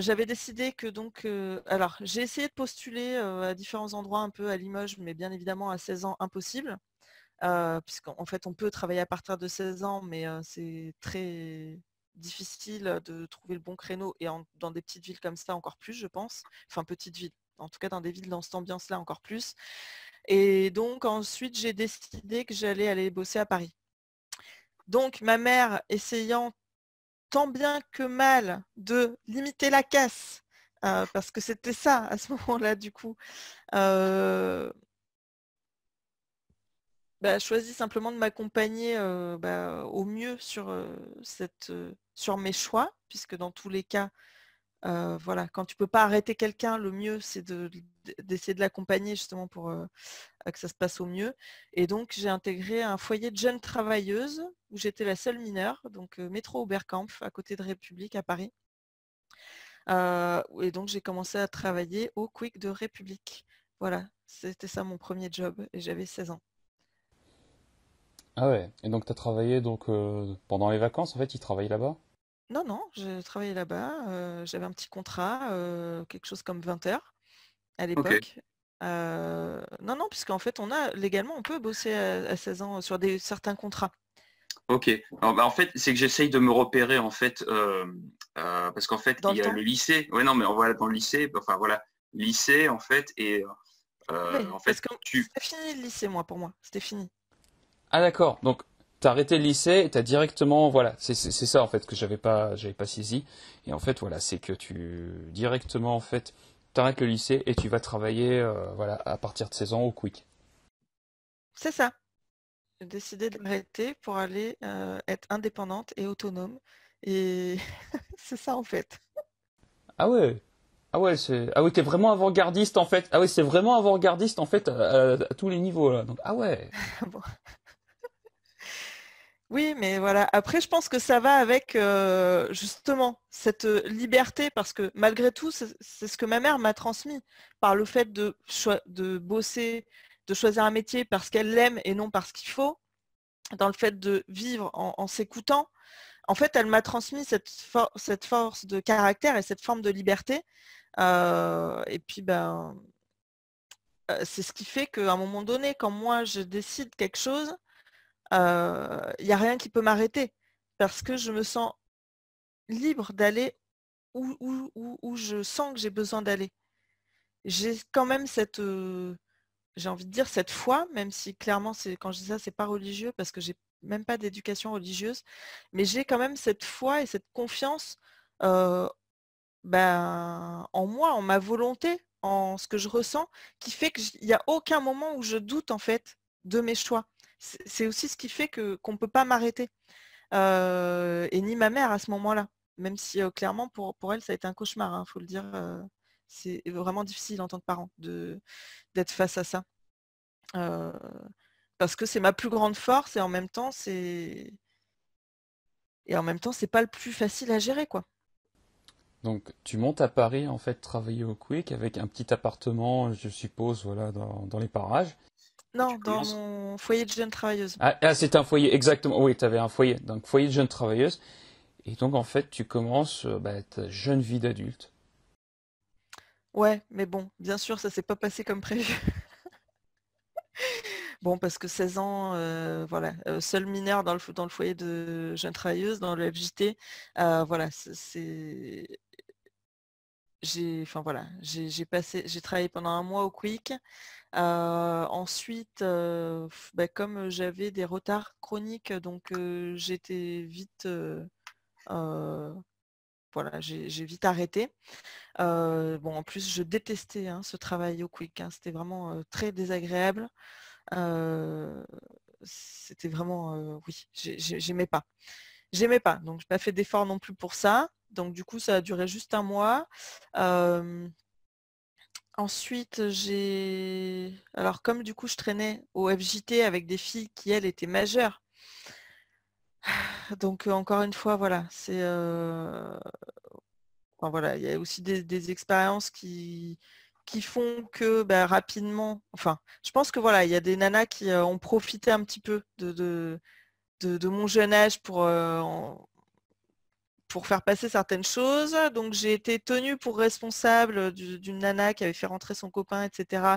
j'avais décidé que donc, alors j'ai essayé de postuler à différents endroits un peu à Limoges, mais bien évidemment à 16 ans impossible. Euh, puisqu'en fait on peut travailler à partir de 16 ans, mais c'est très difficile de trouver le bon créneau et dans des petites villes comme ça encore plus, je pense. Enfin, petites villes, en tout cas dans des villes dans cette ambiance-là encore plus. Et donc ensuite, j'ai décidé que j'allais aller bosser à Paris. Donc ma mère, essayant tant bien que mal de limiter la casse, euh, parce que c'était ça à ce moment-là du coup, euh, bah, choisi simplement de m'accompagner bah, au mieux sur, mes choix, puisque dans tous les cas, voilà, quand tu ne peux pas arrêter quelqu'un, le mieux c'est d'essayer de, l'accompagner justement pour que ça se passe au mieux. Et donc j'ai intégré un foyer de jeunes travailleuses où j'étais la seule mineure, donc métro Oberkampf, à côté de République à Paris. et donc j'ai commencé à travailler au Quick de République. Voilà, c'était ça mon premier job et j'avais 16 ans. Ah ouais, et donc tu as travaillé donc, euh, pendant les vacances, en fait, ils travaillent là-bas Non, non, j'ai travaillé là-bas. Euh, j'avais un petit contrat, euh, quelque chose comme 20 heures à l'époque. non, non, puisqu'en fait, on a légalement, on peut bosser à, 16 ans sur des, certains contrats. Ok. Alors, bah, en fait, c'est que j'essaye de me repérer en fait, parce qu'en fait, il y a le lycée. Ouais, non, mais on voit dans le lycée, enfin voilà, lycée en fait, et en fait, tu. c'était fini le lycée, moi, pour moi. C'était fini. Ah d'accord. Donc t'as arrêté le lycée et t'as directement voilà c'est ça en fait que j'avais pas j'avais pas saisi et en fait voilà c'est que tu directement en fait t'arrêtes le lycée et tu vas travailler euh, voilà à partir de 16 ans au quick c'est ça j'ai décidé m'arrêter pour aller euh, être indépendante et autonome et c'est ça en fait ah ouais ah ouais c'est ah t'es vraiment avant-gardiste en fait ah ouais c'est vraiment avant-gardiste en fait à, tous les niveaux là donc ah ouais Oui, mais voilà. Après, je pense que ça va avec euh, justement cette euh, liberté, parce que malgré tout, c'est ce que ma mère m'a transmis par le fait de, bosser, de choisir un métier parce qu'elle l'aime et non parce qu'il faut, dans le fait de vivre en, s'écoutant. En fait, elle m'a transmis cette, force de caractère et cette forme de liberté. Euh, et puis, ben, c'est ce qui fait qu'à un moment donné, quand moi je décide quelque chose, il n'y a rien qui peut m'arrêter parce que je me sens libre d'aller où, je sens que j'ai besoin d'aller. J'ai quand même cette, j'ai envie de dire cette foi, même si clairement c'est quand je dis ça c'est pas religieux parce que j'ai même pas d'éducation religieuse, mais j'ai quand même cette foi et cette confiance ben, en moi, en ma volonté, en ce que je ressens, qui fait qu'il n'y a aucun moment où je doute en fait de mes choix c'est aussi ce qui fait que qu'on ne peut pas m'arrêter. et ni ma mère à ce moment-là. Même si clairement pour, pour, elle, ça a été un cauchemar, il hein, faut le dire. c'est vraiment difficile en tant que parent d'être face à ça. parce que c'est ma plus grande force et en même temps, c'est. Et en même temps, c'est pas le plus facile à gérer, quoi. Donc tu montes à Paris en fait travailler au Quick avec un petit appartement, je suppose, voilà, dans, dans les parages. Non, dans mon foyer de jeunes travailleuses. Ah, ah c'est un foyer, exactement. Oui, tu avais un foyer. Donc, foyer de jeunes travailleuses. Et donc, en fait, tu commences euh, bah, ta jeune vie d'adulte. Ouais, mais bon, bien sûr, ça s'est pas passé comme prévu. bon, parce que 16 ans, euh, voilà, euh, seul mineur dans le, dans le foyer de jeunes travailleuses, dans le FJT, voilà, c'est j'ai enfin voilà, j'ai passé, j'ai travaillé pendant un mois au Quick. Euh, ensuite, euh, bah, comme j'avais des retards chroniques, donc euh, j'étais vite j'ai vite arrêté. bon, en plus, je détestais hein, ce travail au Quick. Hein. C'était vraiment très désagréable c'était vraiment oui j'aimais pas j'aimais pas donc je n'ai pas fait d'effort non plus pour ça donc du coup, ça a duré juste un mois. ensuite, j'ai... Alors comme du coup, je traînais au FJT avec des filles qui, elles, étaient majeures. Donc euh, encore une fois, voilà, c'est... Euh, voilà, il y a aussi des, expériences qui, qui font que bah, rapidement, enfin, je pense que voilà, il y a des nanas qui euh, ont profité un petit peu de, de, mon jeune âge pour pour faire passer certaines choses. Donc j'ai été tenue pour responsable d'une nana qui avait fait rentrer son copain, etc.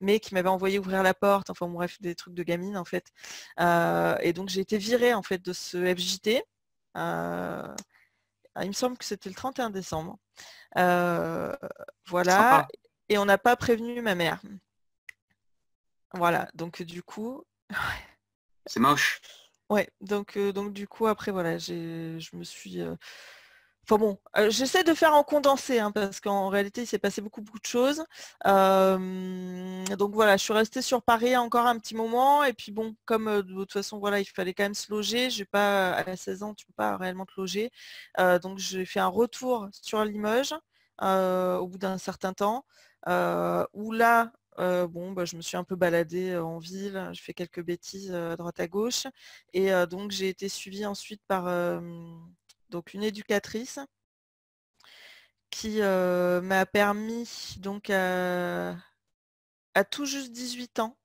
Mais qui m'avait envoyé ouvrir la porte. Enfin bref, des trucs de gamine en fait. Euh, et donc j'ai été virée en fait de ce FJT. Euh, il me semble que c'était le 31 décembre. Euh, voilà. Et on n'a pas prévenu ma mère. Voilà. Donc du coup. C'est moche. Ouais, donc, donc du coup, après, voilà, je me suis. Enfin bon, j'essaie de faire en condensé, hein, parce qu'en réalité, il s'est passé beaucoup, beaucoup de choses. donc voilà, je suis restée sur Paris encore un petit moment. Et puis bon, comme de toute façon, voilà, il fallait quand même se loger. J'ai pas, à 16 ans, tu peux pas réellement te loger. donc j'ai fait un retour sur Limoges au bout d'un certain temps. où là, bon, bah, je me suis un peu baladée en ville, je fais quelques bêtises à droite à gauche. Et donc j'ai été suivie ensuite par donc une éducatrice qui m'a permis donc à, tout juste 18 ans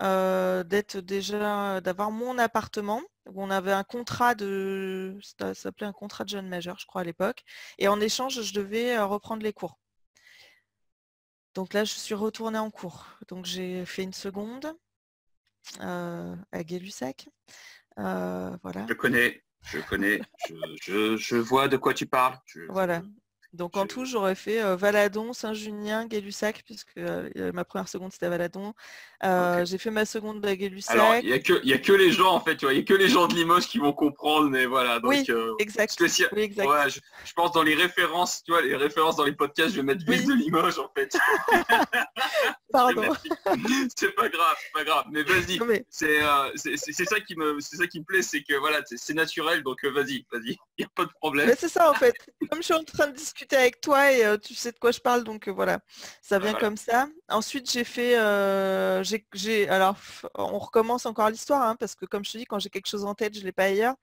d'être déjà d'avoir mon appartement où on avait un contrat de ça s'appelait un contrat de jeune majeur je crois à l'époque et en échange je devais reprendre les cours donc là, je suis retournée en cours. Donc j'ai fait une seconde euh, à Gay-Lussac. Euh, voilà. Je connais, je connais, je, vois de quoi tu parles. voilà, donc en tout, j'aurais fait Valadon, Saint-Junien, Gay-Lussac, puisque ma première seconde c'était Valadon. J'ai fait ma seconde à bah, Gay-Lussac. Alors il n'y a, que les gens en fait, il n'y a que les gens de Limoges qui vont comprendre, mais voilà. Donc, oui, exact. je, pense dans les références, tu vois, les références dans les podcasts, je vais mettre Ville de Limoges en fait. Pardon. c'est pas grave, c'est pas grave. Mais vas-y, euh, c'est ça qui me, c'est ça qui me plaît, c'est que voilà, c'est naturel, donc vas-y, vas-y, il n'y a pas de problème. c'est ça en fait. Comme je suis en train de discuter avec toi et euh, tu sais de quoi je parle, donc euh, voilà, ça vient comme ça. Ensuite, j'ai fait, euh, j'ai, alors on recommence encore l'histoire, hein, parce que comme je te dis, quand j'ai quelque chose en tête, je n'ai l'ai pas ailleurs.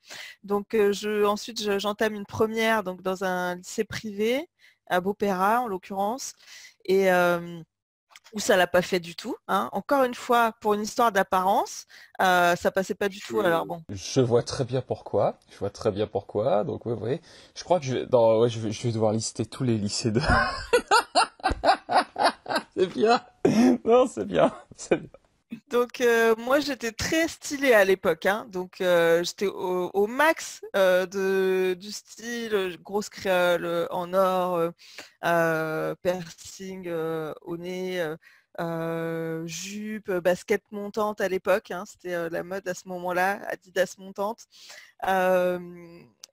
Donc je, ensuite, j'entame une première donc dans un lycée privé à Beaupéra en l'occurrence, et ou ça l'a pas fait du tout. Hein. Encore une fois, pour une histoire d'apparence, euh, ça passait pas du tout. Alors bon. Je vois très bien pourquoi. Je vois très bien pourquoi. Donc oui, oui. Je crois que je vais, ouais, je, vais, je vais devoir lister tous les lycées de. c'est bien. Non, c'est bien. C'est bien. Donc euh, moi j'étais très stylée à l'époque, hein. donc euh, j'étais au, max euh, du style grosse créole en or, piercing au nez, jupe, basket montante à l'époque, hein. c'était la mode à ce moment-là, Adidas montante.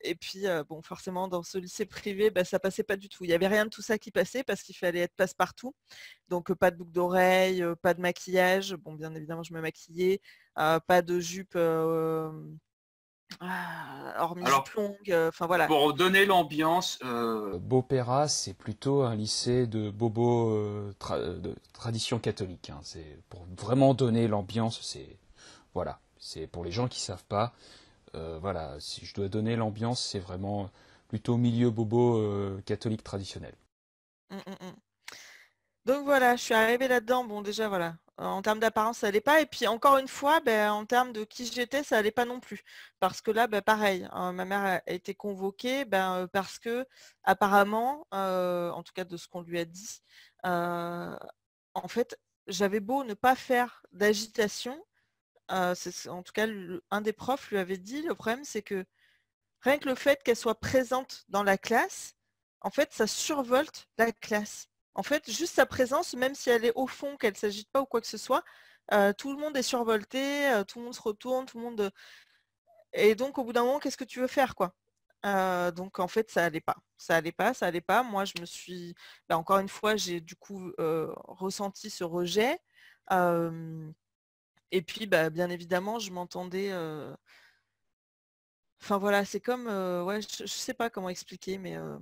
Et puis, bon, forcément, dans ce lycée privé, ça bah, ça passait pas du tout. Il n'y avait rien de tout ça qui passait parce qu'il fallait être passe-partout. Donc, pas de boucles d'oreille, pas de maquillage. Bon, bien évidemment, je me maquillais. pas de jupe. Ah, hormis Alors, enfin voilà. Pour donner l'ambiance, Beaupéra, c'est plutôt un lycée de bobo de tradition catholique. Hein. C'est pour vraiment donner l'ambiance, c'est voilà, c'est pour les gens qui savent pas, euh, voilà, si je dois donner l'ambiance, c'est vraiment plutôt milieu bobo euh, catholique traditionnel. Mm, mm, mm. Donc voilà, je suis arrivée là-dedans. Bon, déjà, voilà, euh, en termes d'apparence, ça n'allait pas. Et puis encore une fois, ben, en termes de qui j'étais, ça n'allait pas non plus. Parce que là, ben, pareil, hein, ma mère a été convoquée ben, parce que apparemment, en tout cas de ce qu'on lui a dit, en fait, j'avais beau ne pas faire d'agitation, ah, en tout cas, un des profs lui avait dit, le problème, c'est que rien que le fait qu'elle soit présente dans la classe, en fait, ça survolte la classe. En fait, juste sa présence, même si elle est au fond, qu'elle ne s'agite pas ou quoi que ce soit, euh, tout le monde est survolté, euh, tout le monde se retourne, tout le monde. Euh, et donc, au bout d'un moment, qu'est-ce que tu veux faire, quoi donc en fait ça n'allait pas, ça allait pas, ça allait pas. Moi je me suis, Là, bah, encore une fois j'ai du coup ressenti ce rejet. Et puis, bah, bien évidemment, je m'entendais. Euh, enfin voilà, c'est comme. Euh, ouais, je, ne sais pas comment expliquer, mais. Euh,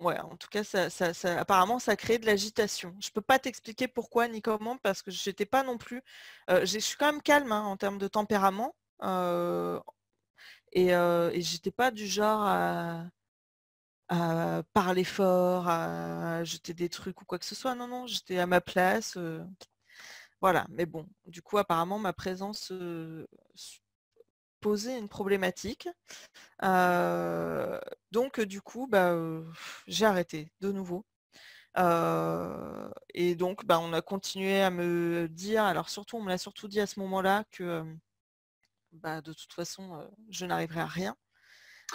ouais, en tout cas, ça, ça, ça, apparemment, ça crée de l'agitation. Je ne peux pas t'expliquer pourquoi ni comment, parce que je n'étais pas non plus. je suis quand même calme hein, en termes de tempérament. et, je j'étais pas du genre à parler fort, à jeter des trucs ou quoi que ce soit. Non, non, j'étais à ma place. Voilà, mais bon, du coup, apparemment, ma présence posait une problématique. donc, du coup, bah, j'ai arrêté de nouveau. et donc, bah, on a continué à me dire, alors surtout, on me l'a surtout dit à ce moment-là que bah, de toute façon, je n'arriverai à rien.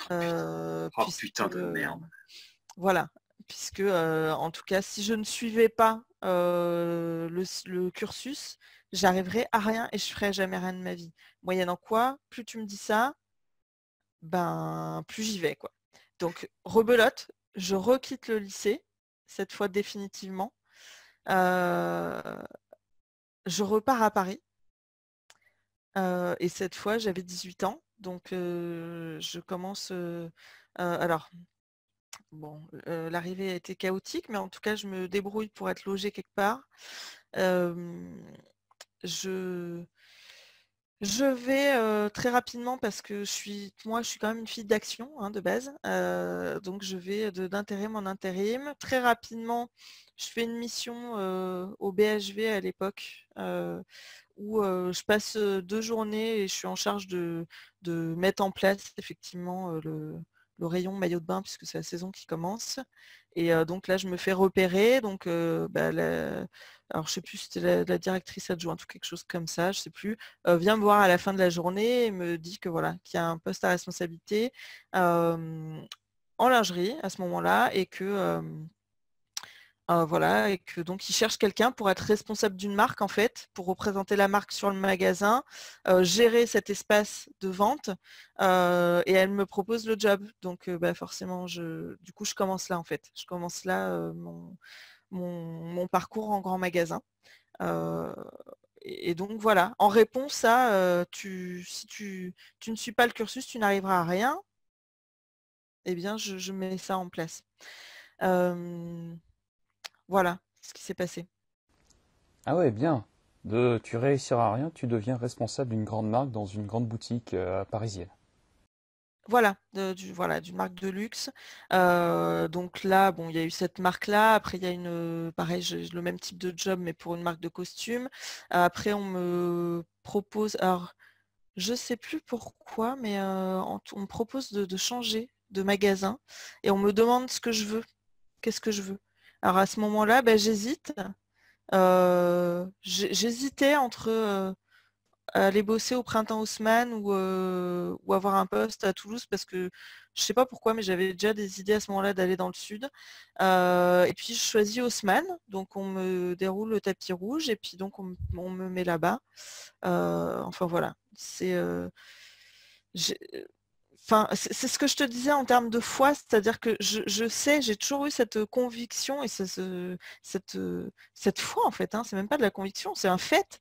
Ah, oh, putain de merde. Voilà, puisque euh, en tout cas, si je ne suivais pas euh, le, cursus, j'arriverais à rien et je ferais jamais rien de ma vie. Moyennant quoi, plus tu me dis ça, ben plus j'y vais quoi. Donc rebelote, je requitte le lycée, cette fois définitivement. Euh, je repars à Paris. et cette fois, j'avais 18 ans. Donc je commence. alors, Bon, euh, l'arrivée a été chaotique, mais en tout cas, je me débrouille pour être logée quelque part. je, je vais euh, très rapidement parce que je suis, moi, je suis quand même une fille d'action hein, de base. Euh, donc, je vais d'intérim en intérim. Très rapidement, je fais une mission au BHV à l'époque où je passe deux journées et je suis en charge de, mettre en place effectivement le, rayon maillot de bain puisque c'est la saison qui commence. Et euh, donc là, je me fais repérer. Donc, euh, bah, la... alors je sais plus c'était la, directrice adjointe ou quelque chose comme ça, je sais plus, euh, vient me voir à la fin de la journée et me dit que voilà, qu'il y a un poste à responsabilité en lingerie à ce moment-là et que euh, voilà, et que donc il cherche quelqu'un pour être responsable d'une marque en fait, pour représenter la marque sur le magasin, euh, gérer cet espace de vente, euh, et elle me propose le job. Donc bah, forcément, je, du coup, je commence là en fait. Je commence là mon, parcours en grand magasin. Et, donc voilà, en réponse à tu, si tu, ne suis pas le cursus, tu n'arriveras à rien, eh bien je mets ça en place. Voilà ce qui s'est passé. Ah ouais, bien. De tu réussiras à rien, tu deviens responsable d'une grande marque dans une grande boutique euh, parisienne. Voilà, voilà, d'une marque de luxe. Euh, donc là, bon, il y a eu cette marque-là. Après, il y a une, euh, pareil, le même type de job, mais pour une marque de costume. Après, on me propose, alors, je sais plus pourquoi, mais on, me propose de changer de magasin et on me demande ce que je veux, qu'est-ce que je veux. Alors à ce moment-là, bah, j'hésite. Euh, j'hésitais entre euh, aller bosser au printemps Haussmann euh, ou, avoir un poste à Toulouse parce que je ne sais pas pourquoi, mais j'avais déjà des idées à ce moment-là d'aller dans le sud. et puis je choisis Haussmann, donc on me déroule le tapis rouge et puis donc on, on me met là-bas. enfin voilà, c'est c'est ce que je te disais en termes de foi, c'est-à-dire que je, sais, j'ai toujours eu cette conviction et cette, foi en fait, hein, c'est même pas de la conviction, c'est un fait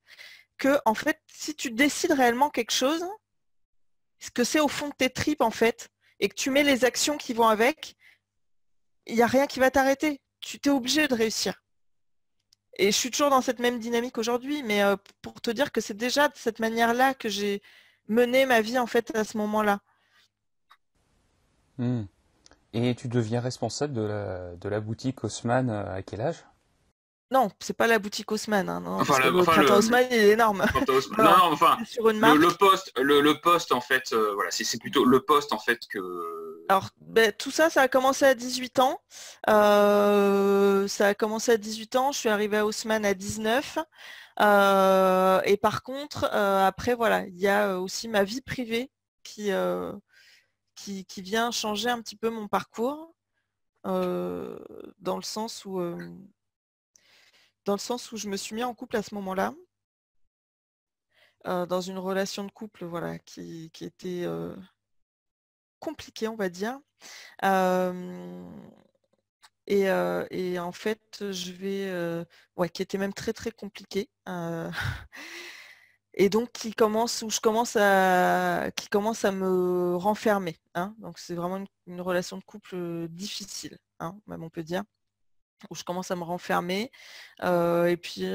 que en fait, si tu décides réellement quelque chose, ce que c'est au fond de tes tripes en fait, et que tu mets les actions qui vont avec, il n'y a rien qui va t'arrêter. Tu t'es obligé de réussir. Et je suis toujours dans cette même dynamique aujourd'hui, mais pour te dire que c'est déjà de cette manière-là que j'ai mené ma vie en fait à ce moment-là. Hmm. Et tu deviens responsable de la, de la boutique Haussmann euh, à quel âge non, c'est pas la boutique Haussmann. Hein, le, que Haussmann, il est énorme. non, enfin, Le, poste, en fait, euh, voilà, c'est plutôt le poste, en fait, que... Alors, ben, tout ça, ça a commencé à 18 ans. Euh, ça a commencé à 18 ans. Je suis arrivée à Haussmann à 19. et par contre, après, voilà, il y a aussi ma vie privée qui, qui, vient changer un petit peu mon parcours, euh, dans le sens où euh, dans le sens où je me suis mis en couple à ce moment-là, euh, dans une relation de couple voilà, qui, était compliquée, on va dire. Et, en fait, je vais, qui était même très très compliqué. et donc qui commence où je commence à qui commence à me renfermer. Hein. Donc c'est vraiment une, relation de couple difficile, hein, même on peut dire, où je commence à me renfermer. et puis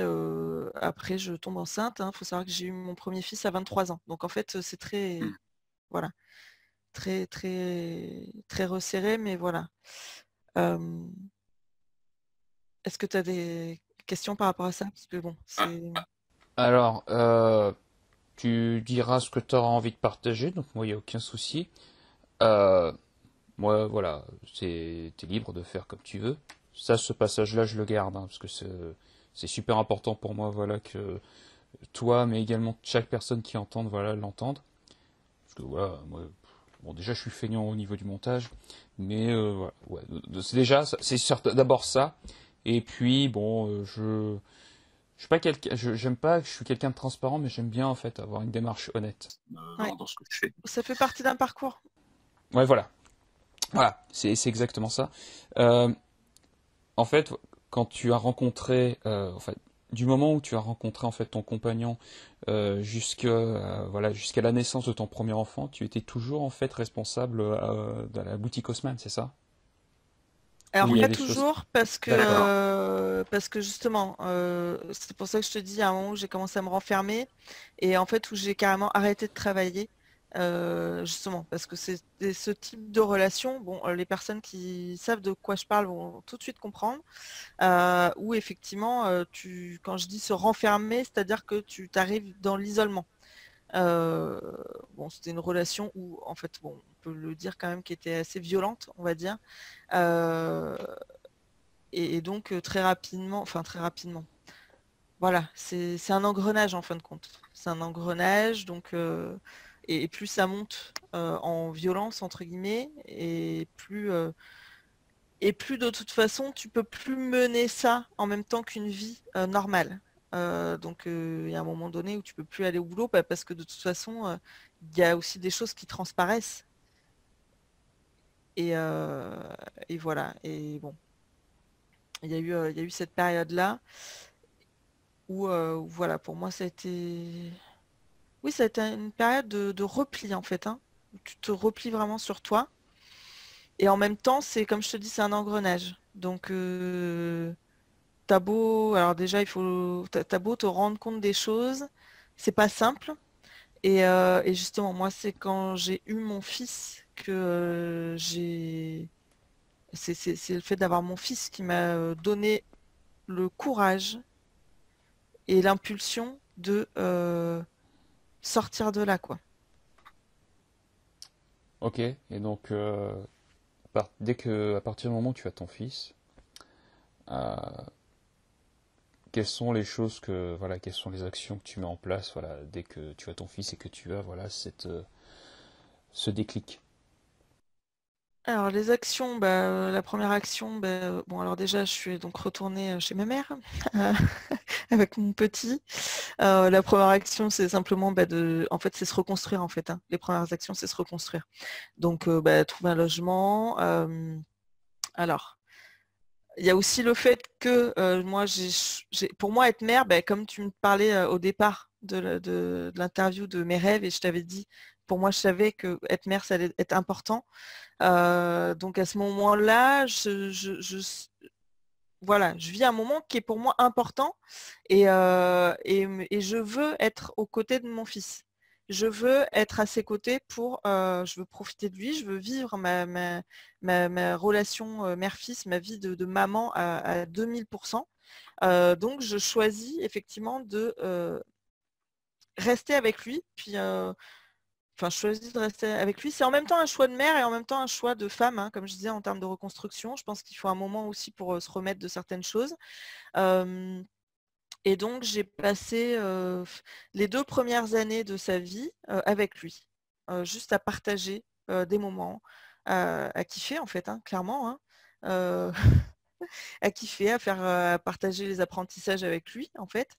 après je tombe enceinte. Il hein. faut savoir que j'ai eu mon premier fils à 23 ans. Donc en fait c'est très mmh. voilà très très très resserré, mais voilà. Est-ce que tu as des questions par rapport à ça Parce bon, ah, c'est. Ah, alors, euh, tu diras ce que tu auras envie de partager, donc moi, il n'y a aucun souci. Euh, moi, voilà, es libre de faire comme tu veux. Ça, ce passage-là, je le garde, hein, parce que c'est super important pour moi, voilà, que toi, mais également chaque personne qui entende, voilà, l'entende. Parce que voilà, moi, bon, déjà, je suis feignant au niveau du montage, mais euh, voilà, c'est déjà, c'est d'abord ça, et puis, bon, je je suis pas quelqu'un, j'aime pas, je suis quelqu'un de transparent, mais j'aime bien en fait avoir une démarche honnête. Bah, ça fait partie d'un parcours. Ouais, voilà, voilà, c'est exactement ça. Euh, en fait, quand tu as rencontré, euh, en fait, du moment où tu as rencontré en fait ton compagnon euh, jusqu'à voilà, la naissance de ton premier enfant, tu étais toujours en fait responsable de la boutique Haussmann, c'est ça alors pas toujours parce que euh, parce que justement euh, c'est pour ça que je te dis à un moment où j'ai commencé à me renfermer et en fait où j'ai carrément arrêté de travailler euh, justement parce que c'est ce type de relation bon les personnes qui savent de quoi je parle vont tout de suite comprendre où effectivement tu quand je dis se renfermer c'est à dire que tu t'arrives dans l'isolement euh, bon, c'était une relation où, en fait, bon, on peut le dire quand même, qui était assez violente, on va dire. Euh, et, donc, euh, très rapidement, enfin, très rapidement. Voilà, c'est un engrenage en fin de compte. C'est un engrenage, donc, et, et, plus ça monte en violence, entre guillemets, et plus. et plus de toute façon, tu peux plus mener ça en même temps qu'une vie normale. Euh, donc euh, il y a un moment donné où tu peux plus aller au boulot bah, parce que de toute façon, euh, il y a aussi des choses qui transparaissent. Et, voilà. Et bon. Il y, a eu, il y eu cette période-là où, voilà, pour moi, ça a été. Oui, ça a été une période de, repli en fait. Hein. tu te replies vraiment sur toi. Et en même temps, c'est comme je te dis, c'est un engrenage. Donc, t'as beau, alors déjà il faut, t'as beau te rendre compte des choses, c'est pas simple. Et, euh, justement, moi, c'est quand j'ai eu mon fils que euh, j'ai, c'est le fait d'avoir mon fils qui m'a euh, donné le courage et l'impulsion de sortir de là, quoi. Ok, et donc dès que à partir du moment où tu as ton fils, euh, quelles sont les choses que voilà, quelles sont les actions que tu mets en place voilà dès que tu as ton fils et que tu as voilà cette euh, ce déclic. Alors les actions, bah, euh, la première action, bah, euh, bon alors déjà je suis donc retournée chez ma mère avec mon petit. la première action c'est simplement bah, de, en fait c'est se reconstruire en fait. Hein. Les premières actions c'est se reconstruire. Donc trouver un logement. alors il y a aussi le fait que euh, moi, pour moi, être mère, ben, comme tu me parlais euh, au départ de, l'interview de, mes rêves, et je t'avais dit, pour moi, je savais que être mère, ça allait être important. Euh, donc à ce moment-là, je, voilà, je vis un moment qui est pour moi important et je veux être aux côtés de mon fils je veux être à ses côtés pour, euh, je veux profiter de lui, je veux vivre ma, relation euh, mère-fils, ma vie de, maman à, 2000%. Euh, donc je choisis effectivement de rester avec lui, puis enfin je choisis de rester avec lui. C'est en même temps un choix de mère et en même temps un choix de femme, hein, comme je disais en termes de reconstruction. Je pense qu'il faut un moment aussi pour se remettre de certaines choses. Et donc, j'ai passé les deux premières années de sa vie avec lui, juste à partager des moments, à kiffer en fait, hein, clairement, hein, à kiffer, à faire partager les apprentissages avec lui en fait.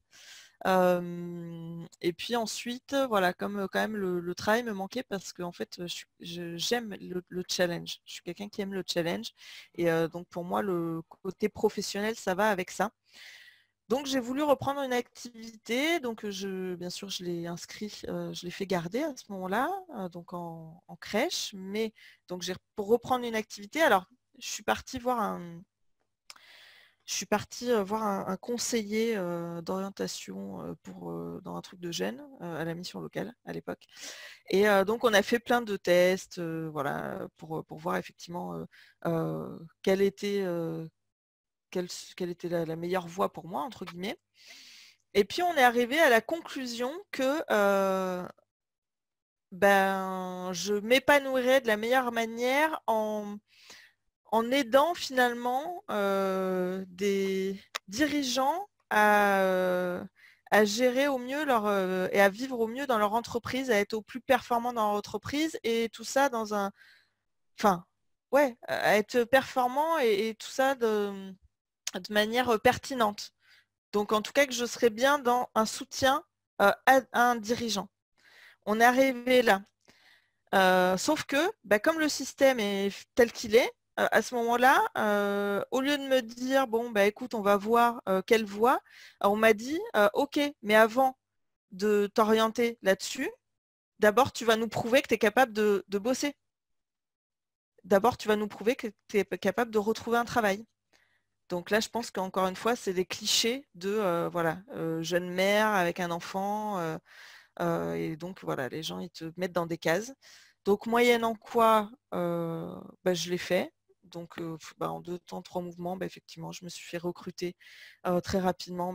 et puis ensuite, voilà, comme quand même le, travail me manquait parce que en fait, j'aime le, challenge. Je suis quelqu'un qui aime le challenge. Et donc pour moi, le côté professionnel, ça va avec ça. Donc j'ai voulu reprendre une activité, donc euh, je, bien sûr je l'ai inscrit, euh, je l'ai fait garder à ce moment-là, euh, donc en, crèche, mais donc j'ai pour reprendre une activité, alors je suis partie voir un, je suis partie voir un, conseiller d'orientation pour dans un truc de gêne à la mission locale à l'époque. Et donc on a fait plein de tests, voilà, pour, pour voir effectivement quel était quelle, était la, meilleure voie pour moi, entre guillemets. Et puis on est arrivé à la conclusion que euh, ben, je m'épanouirais de la meilleure manière en, en aidant finalement euh, des dirigeants euh, à, gérer au mieux leur et à vivre au mieux dans leur entreprise, à être au plus performant dans leur entreprise et tout ça dans un. Enfin, ouais, à être performant et, et tout ça de de manière euh, pertinente. Donc en tout cas que je serais bien dans un soutien euh, à, un dirigeant. On est arrivé là. Euh, sauf que, bah, comme le système est tel qu'il est, à ce moment-là, au lieu de me dire, bon, bah, écoute, on va voir quelle voie, on m'a dit, ok, mais avant de t'orienter là-dessus, d'abord, tu vas nous prouver que tu es capable de bosser. D'abord, tu vas nous prouver que tu es capable de retrouver un travail. Donc là, je pense qu'encore une fois, c'est des clichés de euh, voilà, euh, jeune mère avec un enfant. Euh, et donc, voilà, les gens, ils te mettent dans des cases. Donc, moyenne en quoi, bah, je l'ai fait. Donc, bah, en deux temps, trois mouvements, bah, effectivement, je me suis fait recruter très rapidement.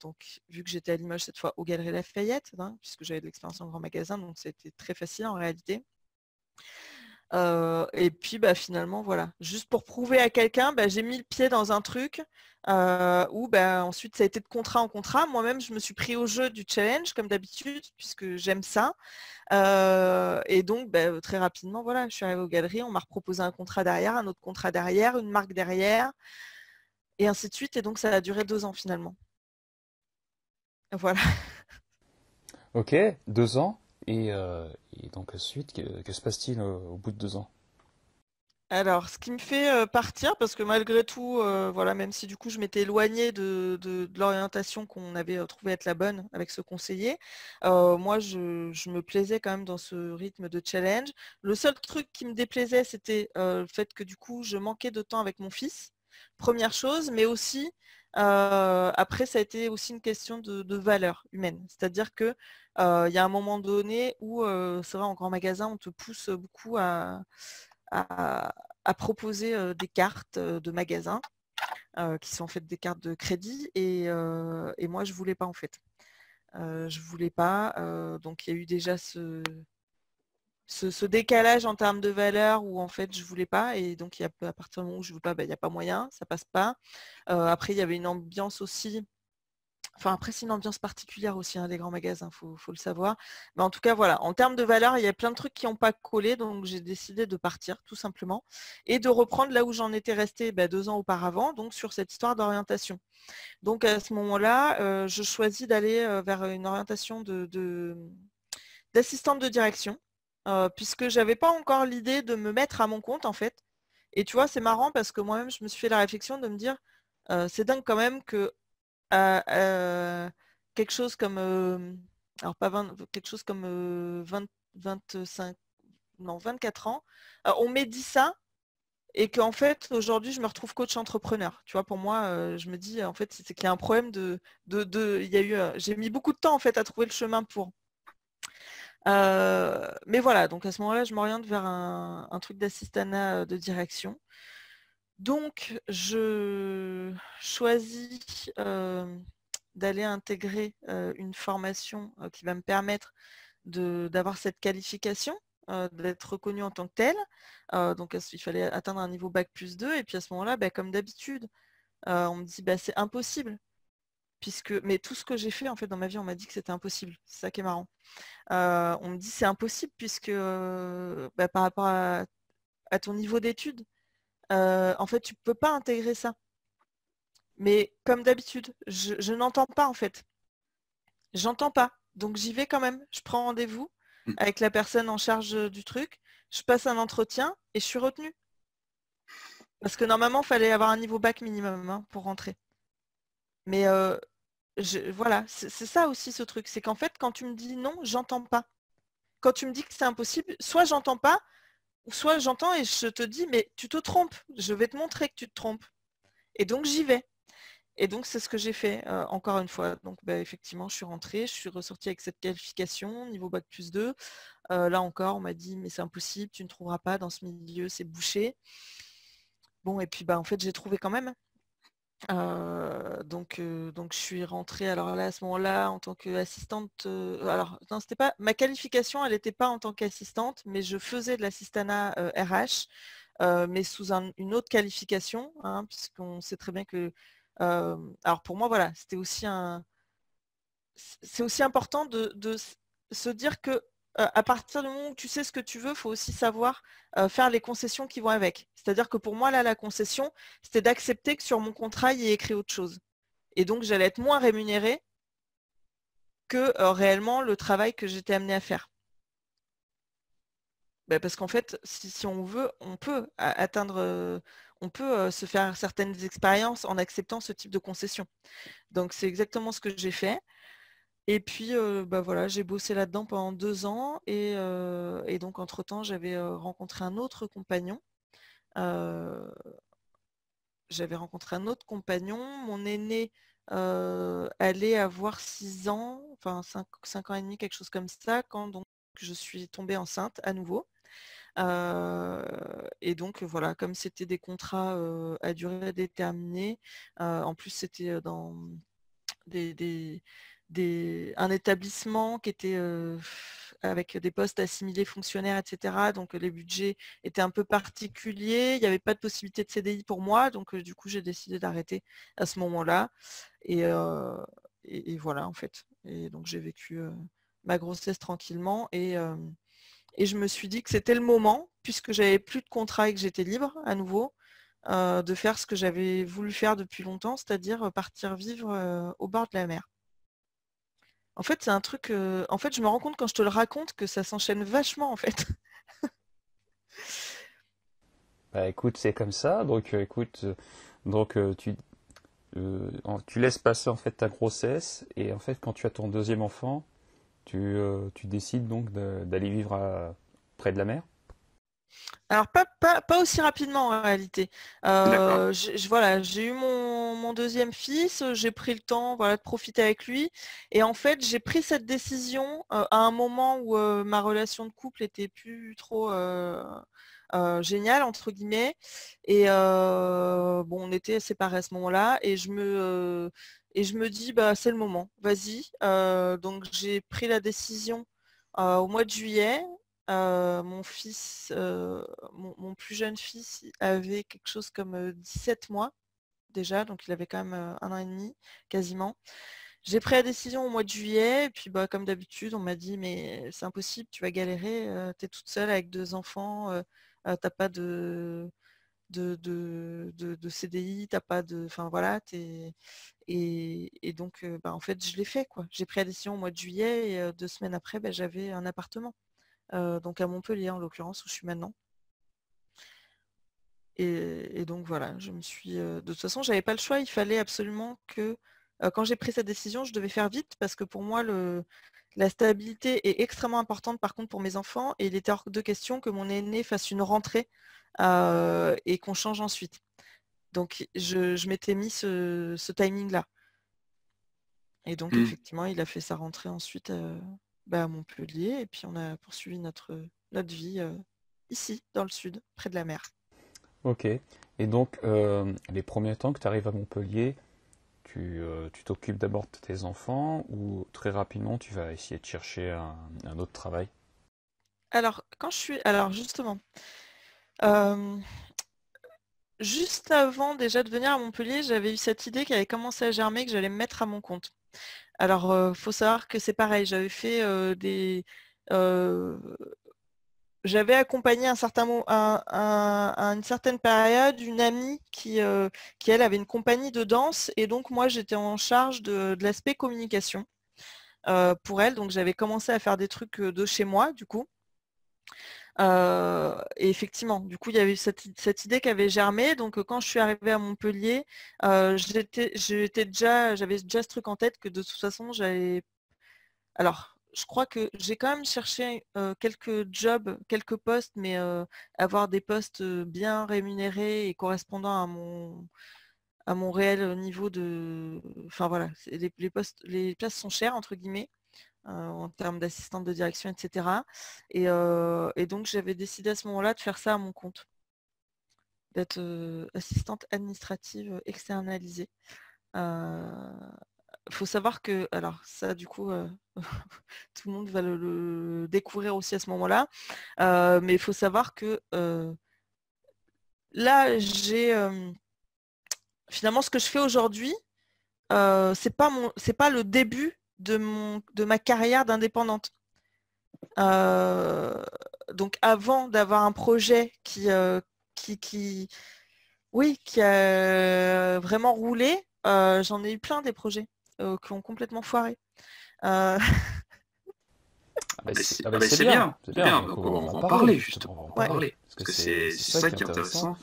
donc, vu que j'étais à Limoges cette fois au Galeries Lafayette, hein, puisque j'avais de l'expérience en grand magasin, donc c'était très facile en réalité. Euh, et puis bah, finalement, voilà. Juste pour prouver à quelqu'un, bah, j'ai mis le pied dans un truc euh, où bah, ensuite ça a été de contrat en contrat. Moi-même, je me suis pris au jeu du challenge, comme d'habitude, puisque j'aime ça. Euh, et donc, bah, très rapidement, voilà, je suis arrivée aux galeries, on m'a proposé un contrat derrière, un autre contrat derrière, une marque derrière, et ainsi de suite. Et donc ça a duré deux ans finalement. Voilà. Ok, deux ans. Et, et donc suite, que, se passe-t-il au, bout de deux ans alors, ce qui me fait euh, partir, parce que malgré tout, euh, voilà, même si du coup je m'étais éloignée de, de, l'orientation qu'on avait euh, trouvé être la bonne avec ce conseiller, moi je, me plaisais quand même dans ce rythme de challenge. Le seul truc qui me déplaisait, c'était le fait que du coup je manquais de temps avec mon fils, première chose, mais aussi après ça a été aussi une question de valeur humaine. C'est-à-dire que euh, il y a un moment donné où, euh, c'est vrai, en grand magasin, on te pousse beaucoup à, proposer euh, des cartes de magasin qui sont en fait des cartes de crédit et, moi je ne voulais pas en fait. Je je voulais pas. donc il y a eu déjà ce, décalage en termes de valeur où en fait je ne voulais pas et donc à partir du moment où je ne veux pas, bah, il n'y a pas moyen, ça ne passe pas. après il y avait une ambiance aussi Enfin, après, c'est une ambiance particulière aussi, les hein, grands magasins, il faut, le savoir. Mais en tout cas, voilà, en termes de valeur, il y a plein de trucs qui n'ont pas collé, donc j'ai décidé de partir, tout simplement, et de reprendre là où j'en étais restée bah, deux ans auparavant, donc sur cette histoire d'orientation. Donc à ce moment-là, euh, je choisis d'aller euh, vers une orientation d'assistante de, de direction, euh, puisque je n'avais pas encore l'idée de me mettre à mon compte, en fait. Et tu vois, c'est marrant parce que moi-même, je me suis fait la réflexion de me dire, c'est dingue quand même que quelque chose comme euh, alors pas quelque chose comme 25 euh, 24 ans euh, on m'a dit ça et qu'en fait aujourd'hui je me retrouve coach entrepreneur tu vois pour moi je me dis en fait c'est qu'il y a un problème de de, il y eu j'ai mis beaucoup de temps en fait à trouver le chemin pour mais voilà donc à ce moment là je m'oriente vers un, truc d'assistana de direction donc, je choisis d'aller intégrer une formation qui va me permettre d'avoir cette qualification, d'être reconnue en tant que telle. donc, il fallait atteindre un niveau Bac plus 2. Et puis, à ce moment-là, bah, comme d'habitude, on me dit, bah, c'est impossible. Puisque, mais tout ce que j'ai fait en fait dans ma vie, on m'a dit que c'était impossible. C'est ça qui est marrant. on me dit c'est impossible puisque bah, par rapport à, à ton niveau d'études, euh, en fait, tu ne peux pas intégrer ça. Mais comme d'habitude, je, n'entends pas en fait. J'entends pas. Donc j'y vais quand même. Je prends rendez-vous mm. avec la personne en charge euh, du truc. Je passe un entretien et je suis retenue. Parce que normalement, il fallait avoir un niveau bac minimum hein, pour rentrer. Mais euh, voilà, c'est ça aussi ce truc. C'est qu'en fait, quand tu me dis non, j'entends pas. Quand tu me dis que c'est impossible, soit j'entends pas, soit j'entends et je te dis, mais tu te trompes, je vais te montrer que tu te trompes. Et donc j'y vais. Et donc c'est ce que j'ai fait, euh, encore une fois. Donc bah, effectivement, je suis rentrée, je suis ressortie avec cette qualification, niveau Bac plus 2. Euh, là encore, on m'a dit, mais c'est impossible, tu ne trouveras pas dans ce milieu, c'est bouché. Bon, et puis bah, en fait, j'ai trouvé quand même donc, donc je suis rentrée alors à ce moment-là en tant qu'assistante. alors non, c'était pas ma qualification, elle n'était pas en tant qu'assistante, mais je faisais de l'assistana RH, mais sous une autre qualification, hein, puisqu'on sait très bien que. alors pour moi, voilà, c'était aussi un. C'est aussi important de se dire que euh, à partir du moment où tu sais ce que tu veux, il faut aussi savoir euh, faire les concessions qui vont avec. C'est-à-dire que pour moi, là, la concession, c'était d'accepter que sur mon contrat, il y ait écrit autre chose. Et donc, j'allais être moins rémunérée que euh, réellement le travail que j'étais amenée à faire. Bah, parce qu'en fait, si, si, on veut, on peut atteindre, on peut se faire certaines expériences en acceptant ce type de concession. Donc, c'est exactement ce que j'ai fait. Et puis, euh, bah, voilà, j'ai bossé là-dedans pendant deux ans. Et, euh, donc, entre-temps, j'avais euh, rencontré un autre compagnon. j'avais rencontré un autre compagnon. Mon aîné allait avoir six ans, enfin cinq, cinq, ans et demi, quelque chose comme ça, quand donc je suis tombée enceinte à nouveau. et donc voilà, comme c'était des contrats à durée déterminée, en plus c'était dans des, un établissement qui était avec des postes assimilés fonctionnaires, etc. Donc les budgets étaient un peu particuliers. Il n'y avait pas de possibilité de CDI pour moi, donc du coup j'ai décidé d'arrêter à ce moment-là. Et, voilà en fait. Et donc j'ai vécu ma grossesse tranquillement et, et, je me suis dit que c'était le moment, puisque j'avais plus de contrat et que j'étais libre à nouveau. de faire ce que j'avais voulu faire depuis longtemps, c'est-à-dire partir vivre au bord de la mer. En fait, c'est un truc. Euh, en fait, je me rends compte quand je te le raconte que ça s'enchaîne vachement, en fait. bah écoute, c'est comme ça. Donc, euh, écoute, euh, donc tu, tu laisses passer en fait ta grossesse et en fait, quand tu as ton deuxième enfant, tu, tu décides donc d'aller vivre près de la mer. Alors pas, aussi rapidement en réalité. Euh, voilà, j'ai eu mon, deuxième fils, j'ai pris le temps voilà, de profiter avec lui. Et en fait, j'ai pris cette décision euh, à un moment où euh, ma relation de couple était plus trop géniale, entre guillemets. Et bon, on était séparés à ce moment-là. Et je me, et je me dis, bah, c'est le moment, vas-y. donc j'ai pris la décision au mois de juillet mon fils, mon, plus jeune fils avait quelque chose comme 17 mois déjà, donc il avait quand même un an et demi quasiment. J'ai pris la décision au mois de juillet, et puis bah, comme d'habitude, on m'a dit mais c'est impossible, tu vas galérer, tu es toute seule avec deux enfants, t'as pas de, de, de, de, CDI, t'as pas de. Enfin voilà, Et, donc bah, en fait je l'ai fait quoi. J'ai pris la décision au mois de juillet et deux semaines après bah, j'avais un appartement. Euh, donc à Montpellier en l'occurrence, où je suis maintenant. Et, donc voilà, je me suis. Euh, de toute façon, j'avais pas le choix. Il fallait absolument que euh, quand j'ai pris cette décision, je devais faire vite parce que pour moi, le, la stabilité est extrêmement importante par contre pour mes enfants et il était hors de question que mon aîné fasse une rentrée et qu'on change ensuite. Donc je, m'étais mis ce, timing-là. Et donc mmh. effectivement, il a fait sa rentrée ensuite. Bah, à Montpellier. Et puis on a poursuivi notre, notre vie euh, ici, dans le sud, près de la mer. Ok. Et donc, euh, les premiers temps que tu arrives à Montpellier, euh, tu t'occupes d'abord de tes enfants ou très rapidement tu vas essayer de chercher un, un autre travail Alors, quand je suis. Alors, justement. Juste avant déjà de venir à Montpellier, j'avais eu cette idée qui avait commencé à germer que j'allais me mettre à mon compte. Alors, il euh, faut savoir que c'est pareil, j'avais fait euh, des. Euh, j'avais accompagné un certain une certaine période une amie qui, qui, elle, avait une compagnie de danse et donc moi, j'étais en charge de l'aspect communication pour elle. Donc, j'avais commencé à faire des trucs de chez moi, du coup. Euh, et effectivement, du coup, il y avait cette, cette idée qui avait germé. Donc, euh, quand je suis arrivée à Montpellier, euh, j'étais déjà, j'avais déjà ce truc en tête que de toute façon, j'avais... Alors, je crois que j'ai quand même cherché quelques jobs, quelques postes, mais avoir des postes bien rémunérés et correspondant à mon à mon réel niveau de. Enfin voilà, les postes, les places sont chères entre guillemets. Euh, en termes d'assistante de direction, etc. Euh, et, donc j'avais décidé à ce moment-là de faire ça à mon compte, d'être euh, assistante administrative externalisée. Il faut savoir que, alors ça du coup, tout le monde va le, découvrir aussi à ce moment-là, mais il faut savoir que là, j'ai finalement ce que je fais aujourd'hui, c'est pas mon, c'est pas le début de, mon, de ma carrière d'indépendante. Euh, donc avant d'avoir un projet qui, euh, qui, qui, oui, qui a vraiment roulé, euh, j'en ai eu plein des projets qui ont complètement foiré. c'est bien, bien. on, va en parler justement. Parce que c'est ça qui est intéressant.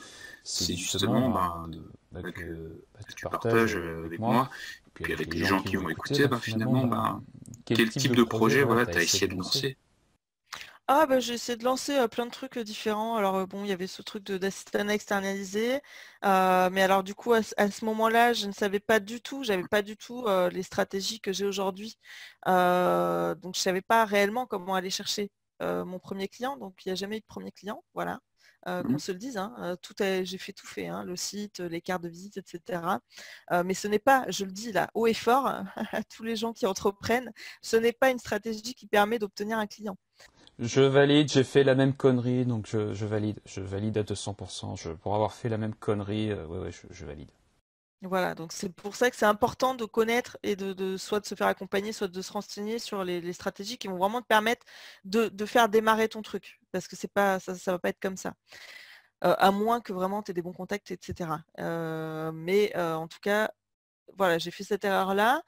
C'est justement, que, tu partages avec moi, et puis avec euh, les gens qui vont écouter, bah, bah, finalement, bah, quel, type, de projet, voilà, tu as essayé de lancer ah bah j'ai essayé de lancer euh, plein de trucs euh, différents. Alors bon, il y avait ce truc d'assistant externalisé, mais alors du coup à, ce moment-là, je ne savais pas du tout, j'avais pas du tout les stratégies que j'ai aujourd'hui, donc je savais pas réellement comment aller chercher mon premier client, donc il n'y a jamais eu de premier client, voilà. Euh, qu'on mmh. se le dise. Hein, tout j'ai fait tout fait, hein, le site, les cartes de visite, etc. mais ce n'est pas, je le dis là, haut et fort, à tous les gens qui entreprennent, ce n'est pas une stratégie qui permet d'obtenir un client. Je valide, j'ai fait la même connerie, donc je, valide, je valide à 200%. pour avoir fait la même connerie, oui, je valide. Voilà, donc c'est pour ça que c'est important de connaître et de, soit de se faire accompagner, soit de se renseigner sur les, stratégies qui vont vraiment te permettre de, faire démarrer ton truc. Parce que c'est pas, ça ne va pas être comme ça. Euh, à moins que vraiment tu aies des bons contacts, etc. Euh, mais euh, en tout cas, voilà, j'ai fait cette erreur-là.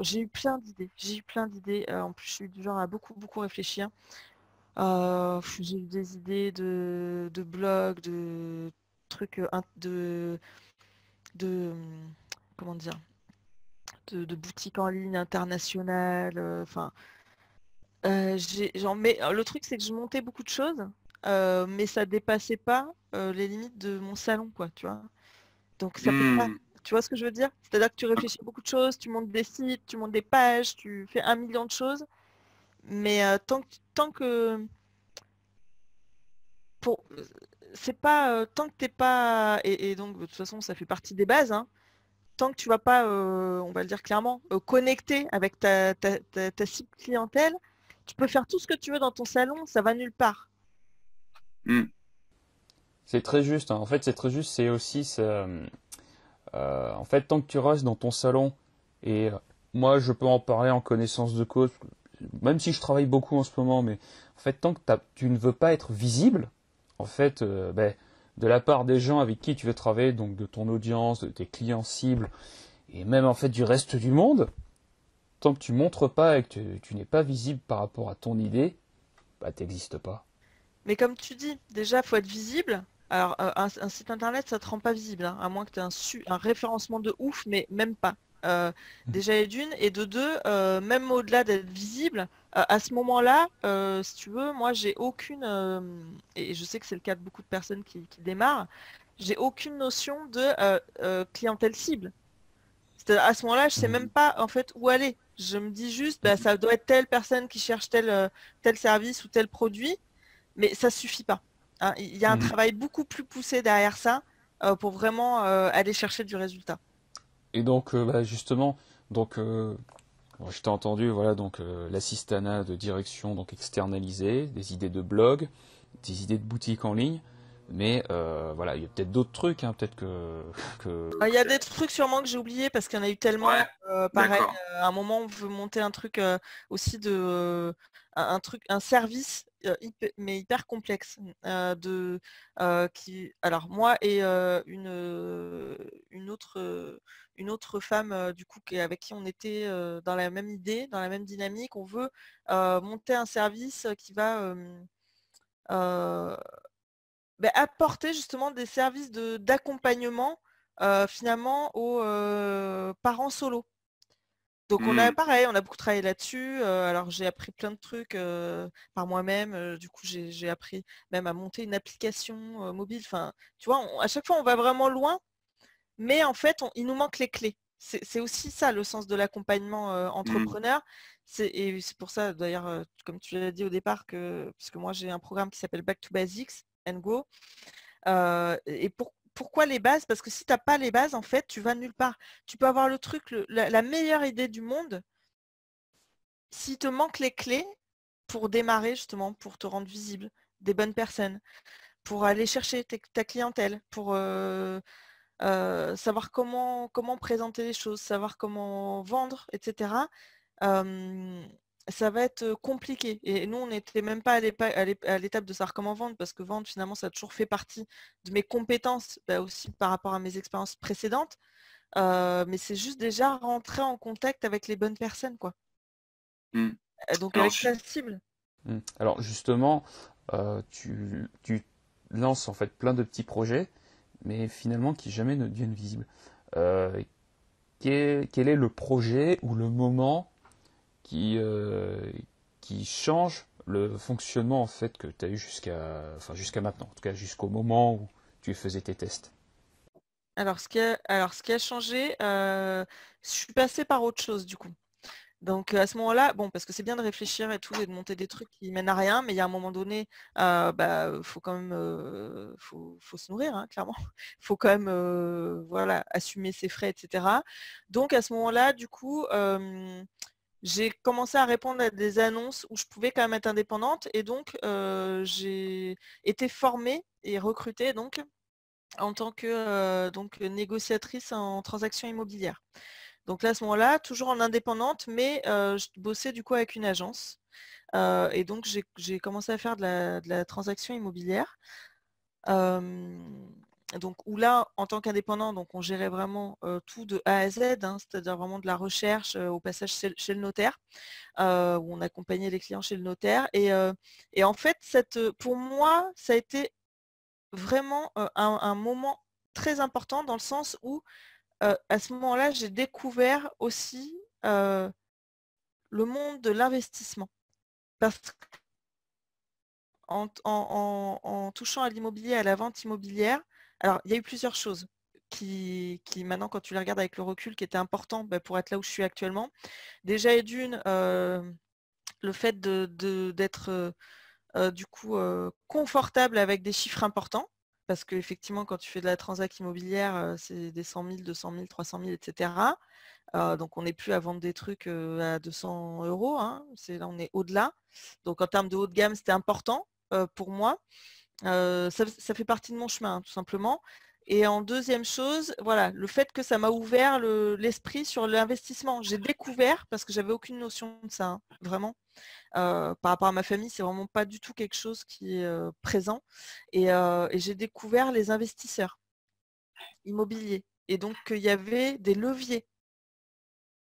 j'ai eu plein d'idées. J'ai eu plein d'idées. en plus, je suis du genre à beaucoup, beaucoup réfléchir. j'ai eu des idées de, de blogs, de truc euh, de, de comment dire de, boutique en ligne internationale. Euh, enfin, euh, mais le truc c'est que je montais beaucoup de choses, euh, mais ça dépassait pas les limites de mon salon, quoi, tu vois. Donc hmm. Tu vois ce que je veux dire C'est-à-dire que tu réfléchis beaucoup de choses, tu montes des sites, tu montes des pages, tu fais un million de choses. Mais tant que, tant que pour, c'est pas euh, tant que t'es pas et, donc de toute façon ça fait partie des bases. Hein, tant que tu vas pas, euh, on va le dire clairement, euh, connecter avec ta, ta, cible clientèle, tu peux faire tout ce que tu veux dans ton salon, ça va nulle part. Hmm. C'est très juste. Hein. En fait, c'est très juste. C'est aussi, en fait, tant que tu restes dans ton salon et moi, je peux en parler en connaissance de cause, même si je travaille beaucoup en ce moment, mais en fait, tant que tu ne veux pas être visible, en fait, euh, ben, de la part des gens avec qui tu veux travailler, donc de ton audience, de tes clients cibles, et même en fait du reste du monde, tant que tu montres pas et que tu, n'es pas visible par rapport à ton idée, bah t'existe pas. Mais comme tu dis, déjà faut être visible. Alors euh, un, site internet ça te rend pas visible, hein, à moins que tu aies un, su un référencement de ouf, mais même pas. Euh, mmh. déjà et d'une, et de deux, même au-delà d'être visible euh, à ce moment-là, euh, si tu veux, moi j'ai aucune, euh, et je sais que c'est le cas de beaucoup de personnes qui, démarrent, j'ai aucune notion de clientèle cible. cest à ce moment-là, je ne sais mmh. même pas en fait où aller. Je me dis juste, bah, ça doit être telle personne qui cherche tel, tel service ou tel produit, mais ça suffit pas. Hein. Il y a un mmh. travail beaucoup plus poussé derrière ça pour vraiment aller chercher du résultat. Et donc, bah, justement, donc, Bon, je t'ai entendu, voilà, donc euh, l'assistanat de direction donc externalisée, des idées de blog, des idées de boutique en ligne. Mais euh, voilà, il y a peut-être d'autres trucs, hein, peut-être que, ah, Il y a des trucs sûrement que j'ai oublié parce qu'il y en a eu tellement. Euh, pareil, à un moment, on veut monter un truc aussi de un truc, un service euh, mais hyper complexe. Euh, de, euh, qui, alors moi et une, une, autre, une autre femme du coup, avec qui on était dans la même idée, dans la même dynamique, on veut monter un service qui va bah, apporter justement des services d'accompagnement de, finalement aux parents solos. Donc on mmh. a pareil, on a beaucoup travaillé là-dessus. Euh, alors j'ai appris plein de trucs euh, par moi-même. Euh, du coup j'ai appris même à monter une application mobile. Enfin, tu vois, à chaque fois on va vraiment loin, mais en fait il nous manque les clés. C'est aussi ça le sens de l'accompagnement mmh. entrepreneur. Et c'est pour ça d'ailleurs, comme tu l'as dit au départ, que puisque moi j'ai un programme qui s'appelle Back to Basics and Go. et pour pourquoi les bases Parce que si tu n'as pas les bases, en fait, tu vas nulle part. Tu peux avoir le truc, la, meilleure idée du monde. S'il te manque les clés pour démarrer, justement, pour te rendre visible, des bonnes personnes, pour aller chercher ta clientèle, pour euh, euh, savoir comment, comment présenter les choses, savoir comment vendre, etc ça va être compliqué. Et nous, on n'était même pas à l'étape de savoir comment vendre, parce que vendre, finalement, ça a toujours fait partie de mes compétences, bah, aussi par rapport à mes expériences précédentes. mais c'est juste déjà rentrer en contact avec les bonnes personnes, quoi. Mmh. Donc avec la cible. Mmh. Alors justement, tu, lances en fait plein de petits projets, mais finalement qui jamais ne deviennent visibles. quel, est le projet ou le moment qui, euh, qui change le fonctionnement en fait que tu as eu jusqu'à jusqu'à maintenant, en tout cas jusqu'au moment où tu faisais tes tests alors ce, qui a, alors, ce qui a changé, euh, je suis passée par autre chose du coup. Donc à ce moment-là, bon, parce que c'est bien de réfléchir et tout, et de monter des trucs qui mènent à rien, mais il y a un moment donné, il euh, bah, faut quand même faut, se nourrir, hein, clairement. Il faut quand même voilà, assumer ses frais, etc. Donc à ce moment-là, du coup, j'ai commencé à répondre à des annonces où je pouvais quand même être indépendante et donc euh, j'ai été formée et recrutée donc en tant que euh, donc, négociatrice en transaction immobilière. Donc là à ce moment-là, toujours en indépendante, mais euh, je bossais du coup avec une agence. et donc j'ai commencé à faire de la, de la transaction immobilière donc où là, en tant qu'indépendant, donc on gérait vraiment tout de A à Z, hein, c'est-à-dire vraiment de la recherche au passage chez, le notaire, où on accompagnait les clients chez le notaire. Et, en fait, pour moi, ça a été vraiment un, moment très important dans le sens où à ce moment-là, j'ai découvert aussi le monde de l'investissement. Parce qu'en en, touchant à l'immobilier, à la vente immobilière, alors, il y a eu plusieurs choses qui, maintenant, quand tu les regardes avec le recul, qui étaient importantes bah, pour être là où je suis actuellement. Déjà, et d'une, euh, le fait d'être euh, euh, du coup confortable avec des chiffres importants, parce qu'effectivement, quand tu fais de la transaction immobilière, c'est des 100 000, 200 000, 300 000, etc. donc on n'est plus à vendre des trucs à 200 euros, hein. là on est au-delà. Donc en termes de haut de gamme, c'était important pour moi ça, fait partie de mon chemin, tout simplement. Et en deuxième chose, voilà, le fait que ça m'a ouvert l'esprit sur l'investissement. J'ai découvert, parce que j'avais aucune notion de ça, hein, vraiment. par rapport à ma famille, c'est vraiment pas du tout quelque chose qui est présent. Et, et j'ai découvert les investisseurs immobiliers. Et donc qu'il y avait des leviers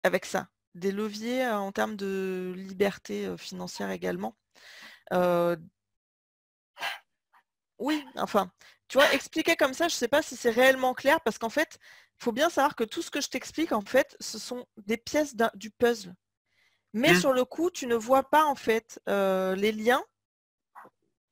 avec ça, des leviers en termes de liberté financière également. Oui, enfin, tu vois, expliquer comme ça, je ne sais pas si c'est réellement clair, parce qu'en fait, il faut bien savoir que tout ce que je t'explique, en fait, ce sont des pièces du puzzle. Mais mmh. sur le coup, tu ne vois pas, en fait, euh, les liens.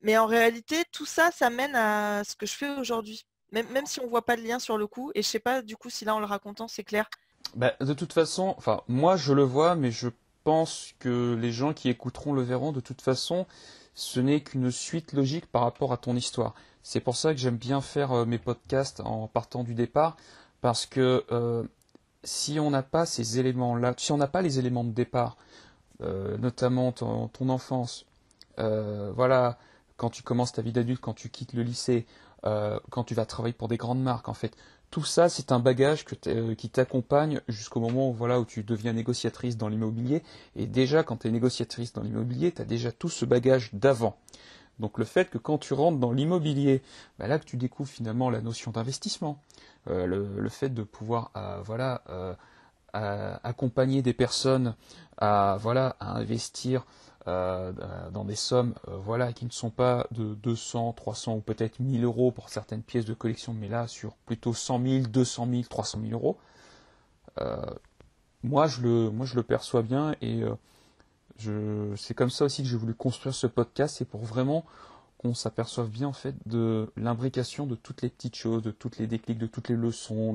Mais en réalité, tout ça, ça mène à ce que je fais aujourd'hui. Même, même si on ne voit pas de lien sur le coup, et je ne sais pas, du coup, si là, en le racontant, c'est clair. Bah, de toute façon, enfin, moi, je le vois, mais je pense que les gens qui écouteront le verront, de toute façon, ce n'est qu'une suite logique par rapport à ton histoire. C'est pour ça que j'aime bien faire euh, mes podcasts en partant du départ, parce que euh, si on n'a pas ces éléments-là, si on n'a pas les éléments de départ, euh, notamment ton, enfance, voilà, quand tu commences ta vie d'adulte, quand tu quittes le lycée, quand tu vas travailler pour des grandes marques, en fait, tout ça, c'est un bagage euh, qui t'accompagne jusqu'au moment où, tu deviens négociatrice dans l'immobilier. Et déjà, quand tu es négociatrice dans l'immobilier, tu as déjà tout ce bagage d'avant. Donc le fait que quand tu rentres dans l'immobilier, bah là que tu découvres finalement la notion d'investissement, euh, le, fait de pouvoir euh, accompagner des personnes voilà, à investir euh, euh, dans des sommes euh, voilà, qui ne sont pas de 200, 300 ou peut-être 1000 euros pour certaines pièces de collection, mais là sur plutôt 100 000, 200 000, 300 000 euros. moi, je le, moi, je le perçois bien et c'est comme ça aussi que j'ai voulu construire ce podcast, c'est pour vraiment qu'on s'aperçoive bien en fait de l'imbrication de toutes les petites choses, de toutes les déclics, de toutes les leçons,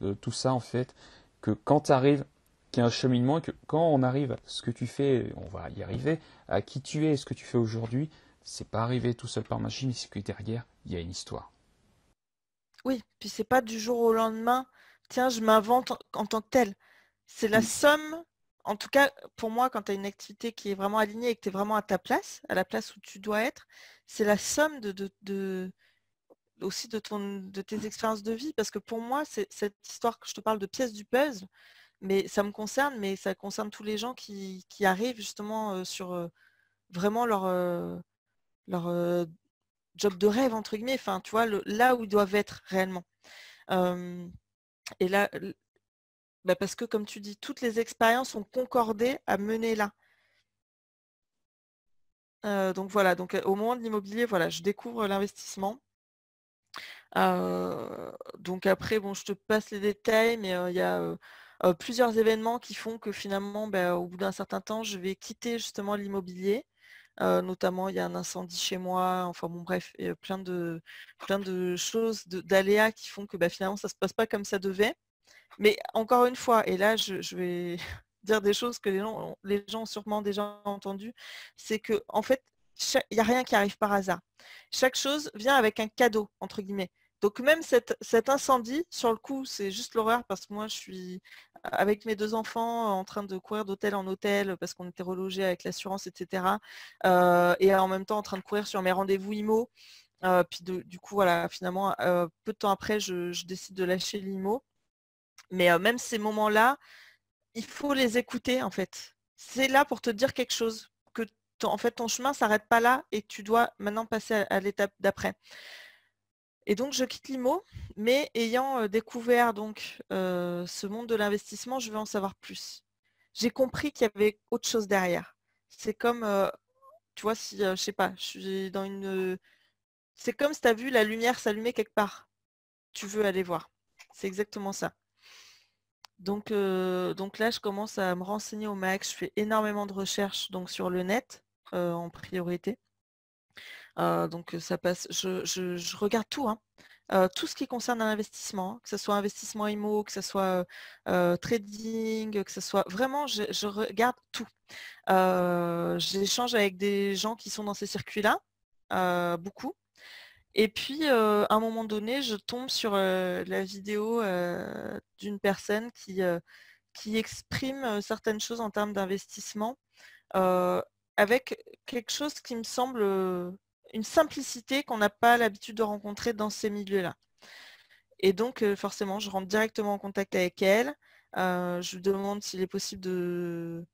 de, tout ça en fait, que quand tu arrives qui un cheminement que quand on arrive à ce que tu fais, on va y arriver, à qui tu es, ce que tu fais aujourd'hui, c'est pas arrivé tout seul par machine, c'est que derrière, il y a une histoire. Oui, puis c'est pas du jour au lendemain, tiens, je m'invente en tant que tel. C'est la somme, en tout cas pour moi, quand tu as une activité qui est vraiment alignée et que tu es vraiment à ta place, à la place où tu dois être, c'est la somme de, de aussi de, ton, de tes expériences de vie. Parce que pour moi, c'est cette histoire que je te parle de pièces du puzzle, mais ça me concerne, mais ça concerne tous les gens qui, qui arrivent justement sur vraiment leur, leur job de rêve, entre guillemets, enfin, tu vois, là où ils doivent être réellement. et là, bah, parce que comme tu dis, toutes les expériences sont concordées à mener là. donc voilà, donc au moment de l'immobilier, voilà, je découvre l'investissement. donc après, bon, je te passe les détails, mais il y a euh, plusieurs événements qui font que finalement, ben, au bout d'un certain temps, je vais quitter justement l'immobilier. Euh, notamment, il y a un incendie chez moi. Enfin bon, bref, et, plein de plein de choses, d'aléas qui font que ben, finalement, ça se passe pas comme ça devait. Mais encore une fois, et là, je, vais dire des choses que les gens, ont sûrement déjà entendues, c'est que en fait, il n'y a rien qui arrive par hasard. Chaque chose vient avec un cadeau, entre guillemets. Donc même cet incendie, sur le coup, c'est juste l'horreur parce que moi, je suis avec mes deux enfants en train de courir d'hôtel en hôtel parce qu'on était relogé avec l'assurance, etc. Euh, et en même temps en train de courir sur mes rendez-vous IMO. Euh, puis du coup, voilà, finalement, euh, peu de temps après, je, décide de lâcher l'IMO. Mais même ces moments-là, il faut les écouter en fait. C'est là pour te dire quelque chose, que ton, en fait ton chemin s'arrête pas là et tu dois maintenant passer à l'étape d'après. Et donc je quitte l'IMO, mais ayant euh, découvert donc euh, ce monde de l'investissement, je veux en savoir plus. J'ai compris qu'il y avait autre chose derrière. C'est comme, euh, tu vois, si, je sais pas, je suis dans une... c'est comme si tu as vu la lumière s'allumer quelque part. Tu veux aller voir. C'est exactement ça. Donc, donc là, je commence à me renseigner au max. Je fais énormément de recherches donc, sur le net en priorité donc ça passe, je, regarde tout, hein. tout ce qui concerne un investissement, hein, que ce soit investissement IMO, que ce soit trading, que ce soit vraiment, je, je regarde tout. J'échange avec des gens qui sont dans ces circuits-là, beaucoup. Et puis, à un moment donné, je tombe sur la vidéo d'une personne qui, qui exprime certaines choses en termes d'investissement avec quelque chose qui me semble une simplicité qu'on n'a pas l'habitude de rencontrer dans ces milieux-là. Et donc, euh, forcément, je rentre directement en contact avec elle. Euh, je lui demande s'il est possible de,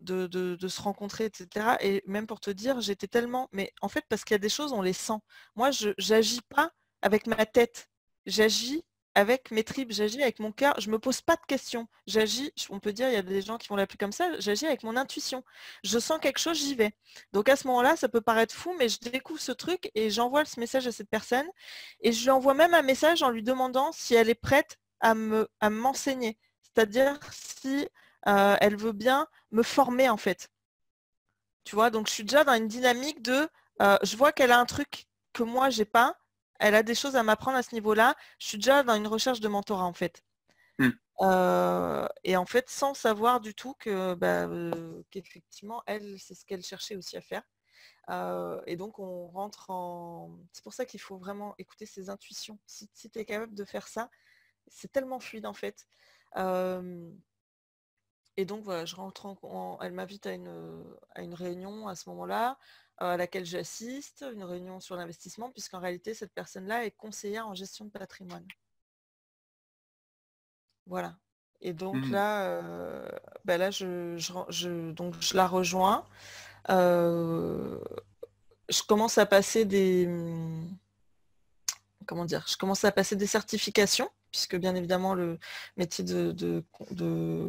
de, de, se rencontrer, etc. Et même pour te dire, j'étais tellement... Mais en fait, parce qu'il y a des choses, on les sent. Moi, je n'agis pas avec ma tête. J'agis avec mes tripes, j'agis avec mon cœur, je ne me pose pas de questions. J'agis, on peut dire, il y a des gens qui vont l'appeler comme ça, j'agis avec mon intuition. Je sens quelque chose, j'y vais. Donc à ce moment-là, ça peut paraître fou, mais je découvre ce truc et j'envoie ce message à cette personne. Et je lui envoie même un message en lui demandant si elle est prête à m'enseigner. Me, C'est-à-dire si euh, elle veut bien me former en fait. Tu vois, donc je suis déjà dans une dynamique de euh, je vois qu'elle a un truc que moi j'ai pas, elle a des choses à m'apprendre à ce niveau-là. Je suis déjà dans une recherche de mentorat en fait. Hmm. Euh, et en fait, sans savoir du tout que bah, euh, qu'effectivement, elle, c'est ce qu'elle cherchait aussi à faire. Euh, et donc on rentre en. C'est pour ça qu'il faut vraiment écouter ses intuitions. Si, tu es capable de faire ça, c'est tellement fluide en fait. Et donc voilà, je rentre en. Elle m'invite à une réunion à ce moment-là à laquelle j'assiste, une réunion sur l'investissement, puisqu'en réalité, cette personne-là est conseillère en gestion de patrimoine. Voilà. Et donc mmh. là, euh, bah là je, je, donc je la rejoins. Euh, je commence à passer des... Hum, comment dire Je commence à passer des certifications puisque bien évidemment le métier de,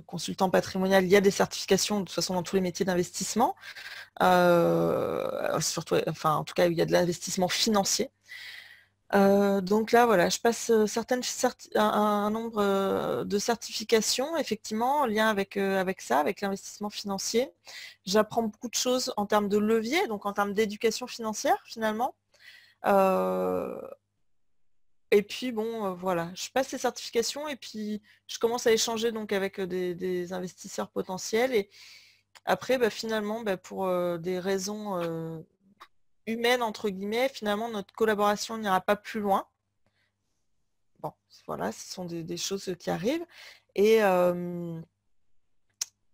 consultant patrimonial, il y a des certifications de toute façon dans tous les métiers d'investissement, euh, surtout, enfin en tout cas il y a de l'investissement financier. Euh, donc là voilà, je passe euh, un, nombre de certifications, effectivement, en lien avec, ça, avec l'investissement financier. J'apprends beaucoup de choses en termes de levier, donc en termes d'éducation financière finalement. Et puis bon, euh, voilà, je passe les certifications et puis je commence à échanger donc avec des, investisseurs potentiels. Et après, bah, finalement, bah, pour des raisons humaines entre guillemets, finalement notre collaboration n'ira pas plus loin. Bon, voilà, ce sont des, choses qui arrivent. Et,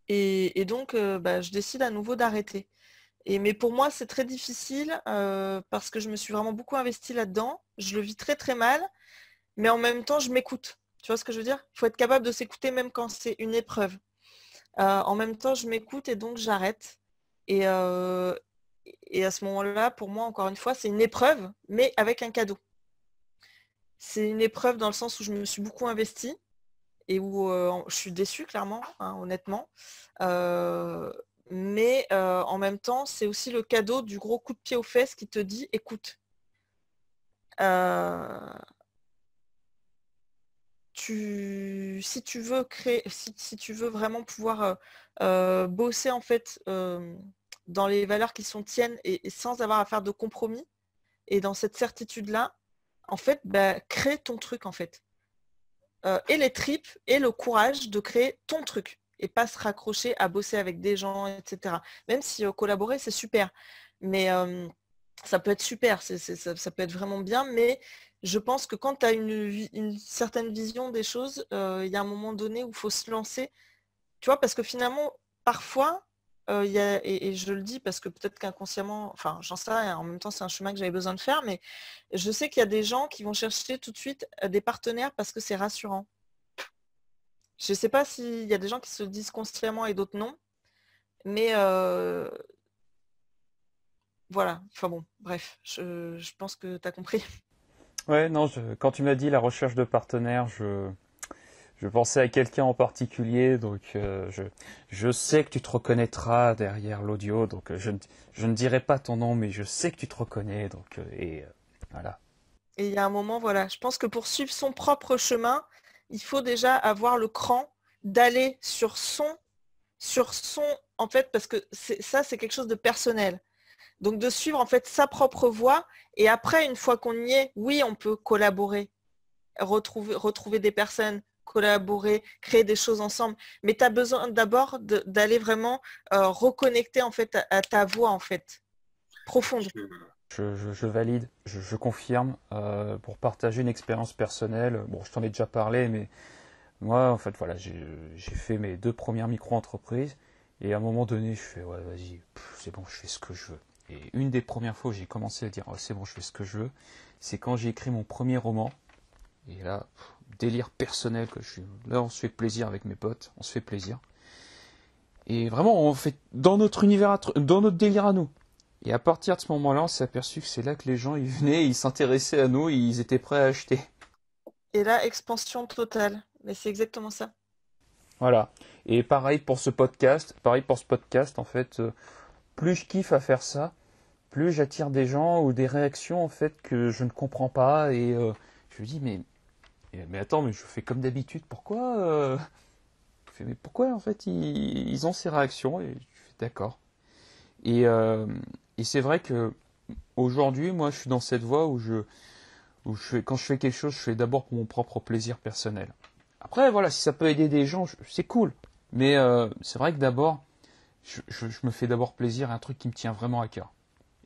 et, donc, bah, je décide à nouveau d'arrêter mais pour moi, c'est très difficile euh, parce que je me suis vraiment beaucoup investie là-dedans. Je le vis très très mal, mais en même temps, je m'écoute. Tu vois ce que je veux dire Il faut être capable de s'écouter même quand c'est une épreuve. Euh, en même temps, je m'écoute et donc j'arrête. Euh, et, à ce moment-là, pour moi, encore une fois, c'est une épreuve, mais avec un cadeau. C'est une épreuve dans le sens où je me suis beaucoup investie et où je suis déçue, clairement, hein, honnêtement mais euh, en même temps, c'est aussi le cadeau du gros coup de pied aux fesses qui te dit écoute, euh, si tu veux vraiment pouvoir euh, bosser en fait dans les valeurs qui sont tiennes et, sans avoir à faire de compromis, et dans cette certitude-là, en fait, bah, crée ton truc en fait. et les tripes et le courage de créer ton truc et pas se raccrocher à bosser avec des gens, etc. Même si euh, collaborer, c'est super. Mais ça peut être super, c'est ça, peut être vraiment bien, mais je pense que quand tu as une, certaine vision des choses, euh, il y a un moment donné où il faut se lancer. Tu vois, parce que finalement, parfois, euh, et, et, je le dis parce que peut-être qu'inconsciemment, enfin j'en sais rien, en même temps c'est un chemin que j'avais besoin de faire, mais je sais qu'il y a des gens qui vont chercher tout de suite des partenaires parce que c'est rassurant. Je ne sais pas s'il y a des gens qui se disent consciemment et d'autres non, mais euh, voilà, enfin bon, bref, je, pense que tu as compris. Ouais, non, quand tu m'as dit la recherche de partenaires, je, pensais à quelqu'un en particulier, donc euh, je, sais que tu te reconnaîtras derrière l'audio, donc euh, je, je, ne dirai pas ton nom, mais je sais que tu te reconnais, donc et voilà. Et il y a un moment, voilà, je pense que pour suivre son propre chemin, il faut déjà avoir le cran d'aller sur son, sur son, en fait, parce que ça, c'est quelque chose de personnel. Donc de suivre en fait sa propre voie et après, une fois qu'on y est, oui, on peut collaborer, retrouver, retrouver des personnes, collaborer, créer des choses ensemble. Mais tu as besoin d'abord d'aller vraiment euh, reconnecter en fait à, ta voix en fait profonde je, valide, je, confirme euh, pour partager une expérience personnelle. Bon, je t'en ai déjà parlé, mais moi, en fait, voilà, j'ai fait mes deux premières micro-entreprises et à un moment donné, je fais, ouais, vas-y, c'est bon, je fais ce que je veux. Et une des premières fois où j'ai commencé à dire, oh, c'est bon, je fais ce que je veux, c'est quand j'ai écrit mon premier roman. Et là, délire personnel que je suis. Là, on se fait plaisir avec mes potes, on se fait plaisir. Et vraiment, on fait dans notre univers, dans notre délire à nous. Et à partir de ce moment-là, on s'est aperçu que c'est là que les gens ils venaient, ils s'intéressaient à nous, ils étaient prêts à acheter. Et là, expansion totale. Mais c'est exactement ça. Voilà. Et pareil pour ce podcast. Pareil pour ce podcast, en fait. Euh, plus je kiffe à faire ça, plus j'attire des gens ou des réactions, en fait, que je ne comprends pas. Et euh, je me dis, mais, mais attends, mais je fais comme d'habitude. Pourquoi euh, Mais pourquoi, en fait, ils, ont ces réactions Et je fais, d'accord. Et, et c'est vrai que aujourd'hui, moi, je suis dans cette voie où je, je fais, quand je fais quelque chose, je fais d'abord pour mon propre plaisir personnel. Après, voilà, si ça peut aider des gens, c'est cool. Mais euh, c'est vrai que d'abord, je, me fais d'abord plaisir à un truc qui me tient vraiment à cœur.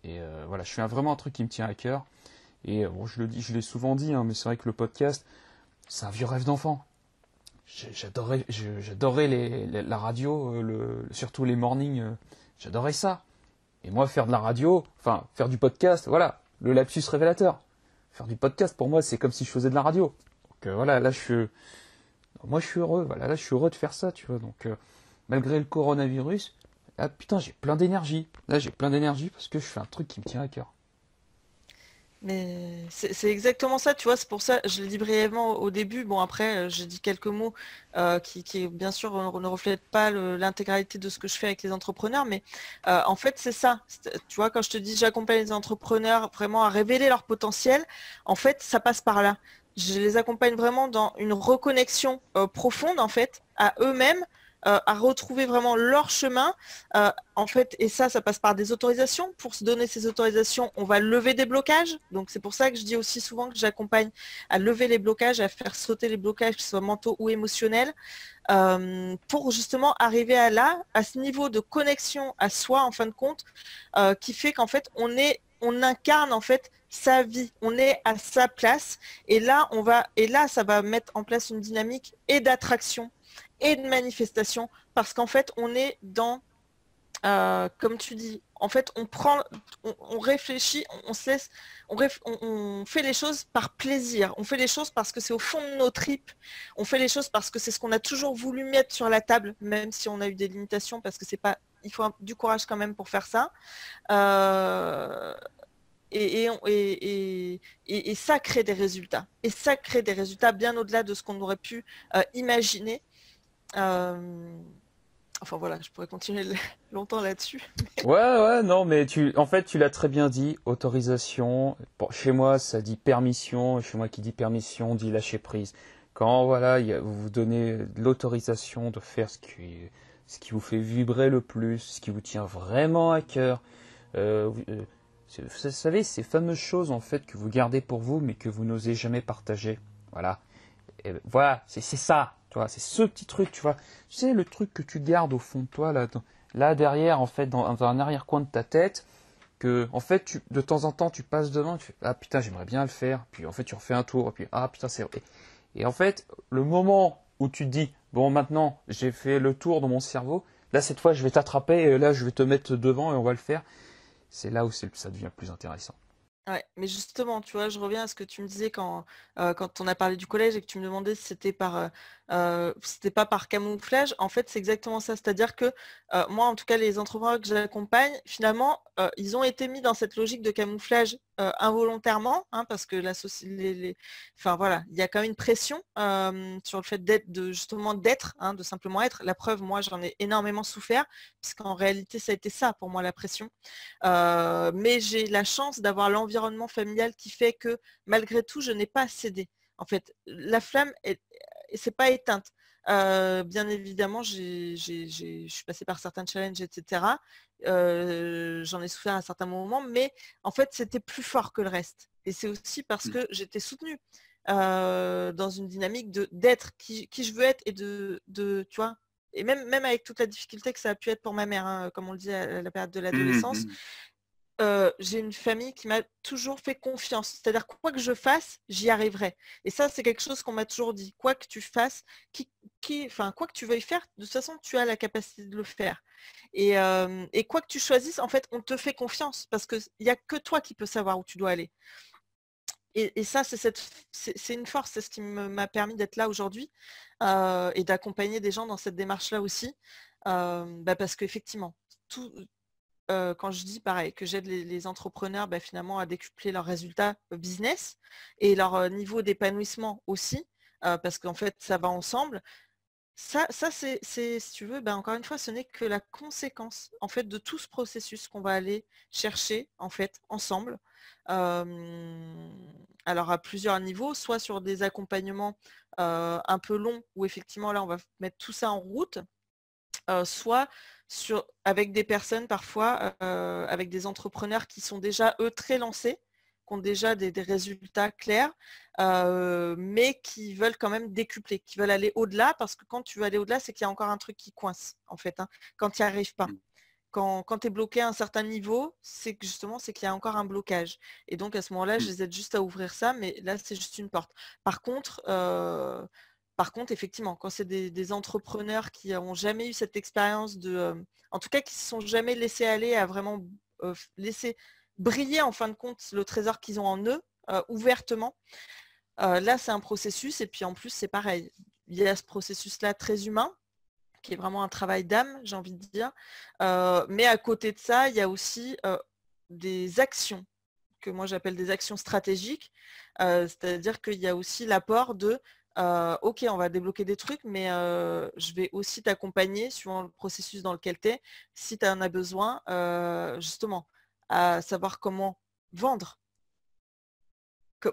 Et euh, voilà, je fais vraiment un truc qui me tient à cœur. Et euh, je le dis, je l'ai souvent dit, hein, mais c'est vrai que le podcast, c'est un vieux rêve d'enfant. J'adorais, j'adorais la radio, surtout les mornings. J'adorais ça. Et moi, faire de la radio, enfin, faire du podcast, voilà, le lapsus révélateur. Faire du podcast, pour moi, c'est comme si je faisais de la radio. Donc euh, voilà, là, je suis... Moi, je suis heureux, voilà, là, je suis heureux de faire ça, tu vois. Donc, euh, malgré le coronavirus, là, ah, putain, j'ai plein d'énergie. Là, j'ai plein d'énergie parce que je fais un truc qui me tient à cœur. Mais c'est exactement ça, tu vois, c'est pour ça, je l'ai dit brièvement au début, bon après euh, j'ai dit quelques mots euh, qui, bien sûr ne reflètent pas l'intégralité de ce que je fais avec les entrepreneurs, mais euh, en fait c'est ça, tu vois, quand je te dis j'accompagne les entrepreneurs vraiment à révéler leur potentiel, en fait ça passe par là. Je les accompagne vraiment dans une reconnexion profonde en fait à eux-mêmes, euh, à retrouver vraiment leur chemin. Euh, en fait, et ça, ça passe par des autorisations. Pour se donner ces autorisations, on va lever des blocages. Donc c'est pour ça que je dis aussi souvent que j'accompagne à lever les blocages, à faire sauter les blocages, qu'ils soient mentaux ou émotionnels, euh, pour justement arriver à là, à ce niveau de connexion à soi, en fin de compte, qui fait qu'en fait, on est on incarne en fait sa vie, on est à sa place et là on va et là ça va mettre en place une dynamique et d'attraction et de manifestation, parce qu'en fait, on est dans, euh, comme tu dis, en fait, on prend, on, réfléchit, on, se laisse, on, on, fait les choses par plaisir, on fait les choses parce que c'est au fond de nos tripes, on fait les choses parce que c'est ce qu'on a toujours voulu mettre sur la table, même si on a eu des limitations, parce que c'est pas, il faut du courage quand même pour faire ça. Euh, et, et, et, et, ça crée des résultats. Et ça crée des résultats bien au-delà de ce qu'on aurait pu euh, imaginer. Euh, enfin voilà, je pourrais continuer longtemps là-dessus. Ouais, ouais, non, mais tu, en fait, tu l'as très bien dit, autorisation. chez moi, ça dit permission. Chez moi, qui dit permission, dit lâcher prise. Quand voilà, vous vous donnez l'autorisation de faire ce qui, ce qui vous fait vibrer le plus, ce qui vous tient vraiment à cœur. Euh, euh, vous, savez, ces fameuses choses en fait que vous gardez pour vous, mais que vous n'osez jamais partager. Voilà, voilà, c'est ça, c'est ce petit truc, tu vois. c'est le truc que tu gardes au fond de toi, là, là derrière, en fait, dans, un arrière-coin de ta tête, que, en fait, tu, de temps en temps, tu passes devant, tu fais, ah putain, j'aimerais bien le faire. Puis, en fait, tu refais un tour, et puis, ah putain, c'est. Et, et en fait, le moment où tu te dis, bon, maintenant, j'ai fait le tour de mon cerveau, là, cette fois, je vais t'attraper, et là, je vais te mettre devant, et on va le faire. C'est là où ça devient plus intéressant. Ouais, mais justement, tu vois, je reviens à ce que tu me disais quand, euh, quand on a parlé du collège et que tu me demandais si c'était par euh, euh, c'était pas par camouflage. En fait, c'est exactement ça. C'est-à-dire que moi, en tout cas, les entrepreneurs que j'accompagne, finalement, ils ont été mis dans cette logique de camouflage involontairement, hein, parce que la société, enfin voilà, il y a quand même une pression sur le fait d'être, de justement d'être, hein, de simplement être. La preuve, moi, j'en ai énormément souffert, puisqu'en réalité, ça a été ça pour moi la pression. mais j'ai la chance d'avoir l'environnement familial qui fait que malgré tout, je n'ai pas cédé. En fait, la flamme, elle, elle, pas éteinte bien évidemment, je suis passée par certains challenges, etc. J'en ai souffert à certains moments, mais en fait, c'était plus fort que le reste. Et c'est aussi parce mmh. que j'étais soutenue dans une dynamique d'être qui, je veux être et de, de tu vois, et même, même avec toute la difficulté que ça a pu être pour ma mère, hein, comme on le dit à la période de mmh l'adolescence, mmh euh, j'ai une famille qui m'a toujours fait confiance. C'est-à-dire, quoi que je fasse, j'y arriverai. Et ça, c'est quelque chose qu'on m'a toujours dit. Quoi que tu fasses, qui, enfin, quoi que tu veuilles faire, de toute façon, tu as la capacité de le faire. Et, euh, quoi que tu choisisses, en fait, on te fait confiance parce qu'il n'y a que toi qui peux savoir où tu dois aller. Et, ça, c'est une force, c'est ce qui m'a permis d'être là aujourd'hui euh, et d'accompagner des gens dans cette démarche-là aussi, bah, parce qu'effectivement, tout, euh, quand je dis pareil, que j'aide les, entrepreneurs bah, finalement à décupler leurs résultats euh, business et leur euh, niveau d'épanouissement aussi, parce qu'en fait, ça va ensemble. Ça, c'est, si tu veux, ben, encore une fois, ce n'est que la conséquence en fait, de tout ce processus qu'on va aller chercher en fait, ensemble. alors à plusieurs niveaux, soit sur des accompagnements un peu longs où effectivement là on va mettre tout ça en route, soit avec des personnes parfois, euh, avec des entrepreneurs qui sont déjà, eux, très lancés, qui ont déjà des, résultats clairs, euh, mais qui veulent quand même décupler, qui veulent aller au-delà, parce que quand tu veux aller au-delà, c'est qu'il y a encore un truc qui coince, en fait, hein, quand tu n'y arrives pas. Mm. Quand, tu es bloqué à un certain niveau, c'est que justement, c'est qu'il y a encore un blocage. Et donc, à ce moment-là, je les aide juste à ouvrir ça, mais là, c'est juste une porte. Par contre, euh, par contre, effectivement, quand c'est des, entrepreneurs qui n'ont jamais eu cette expérience de, euh, en tout cas, qui se sont jamais laissés aller à vraiment euh, laisser briller en fin de compte le trésor qu'ils ont en eux euh, ouvertement. là, c'est un processus et puis en plus, c'est pareil. Il y a ce processus-là très humain qui est vraiment un travail d'âme, j'ai envie de dire. mais à côté de ça, il y a aussi des actions que moi j'appelle des actions stratégiques, c'est-à-dire qu'il y a aussi l'apport de ok, on va débloquer des trucs, mais je vais aussi t'accompagner suivant le processus dans lequel tu es, si tu en as besoin, justement, à savoir comment vendre.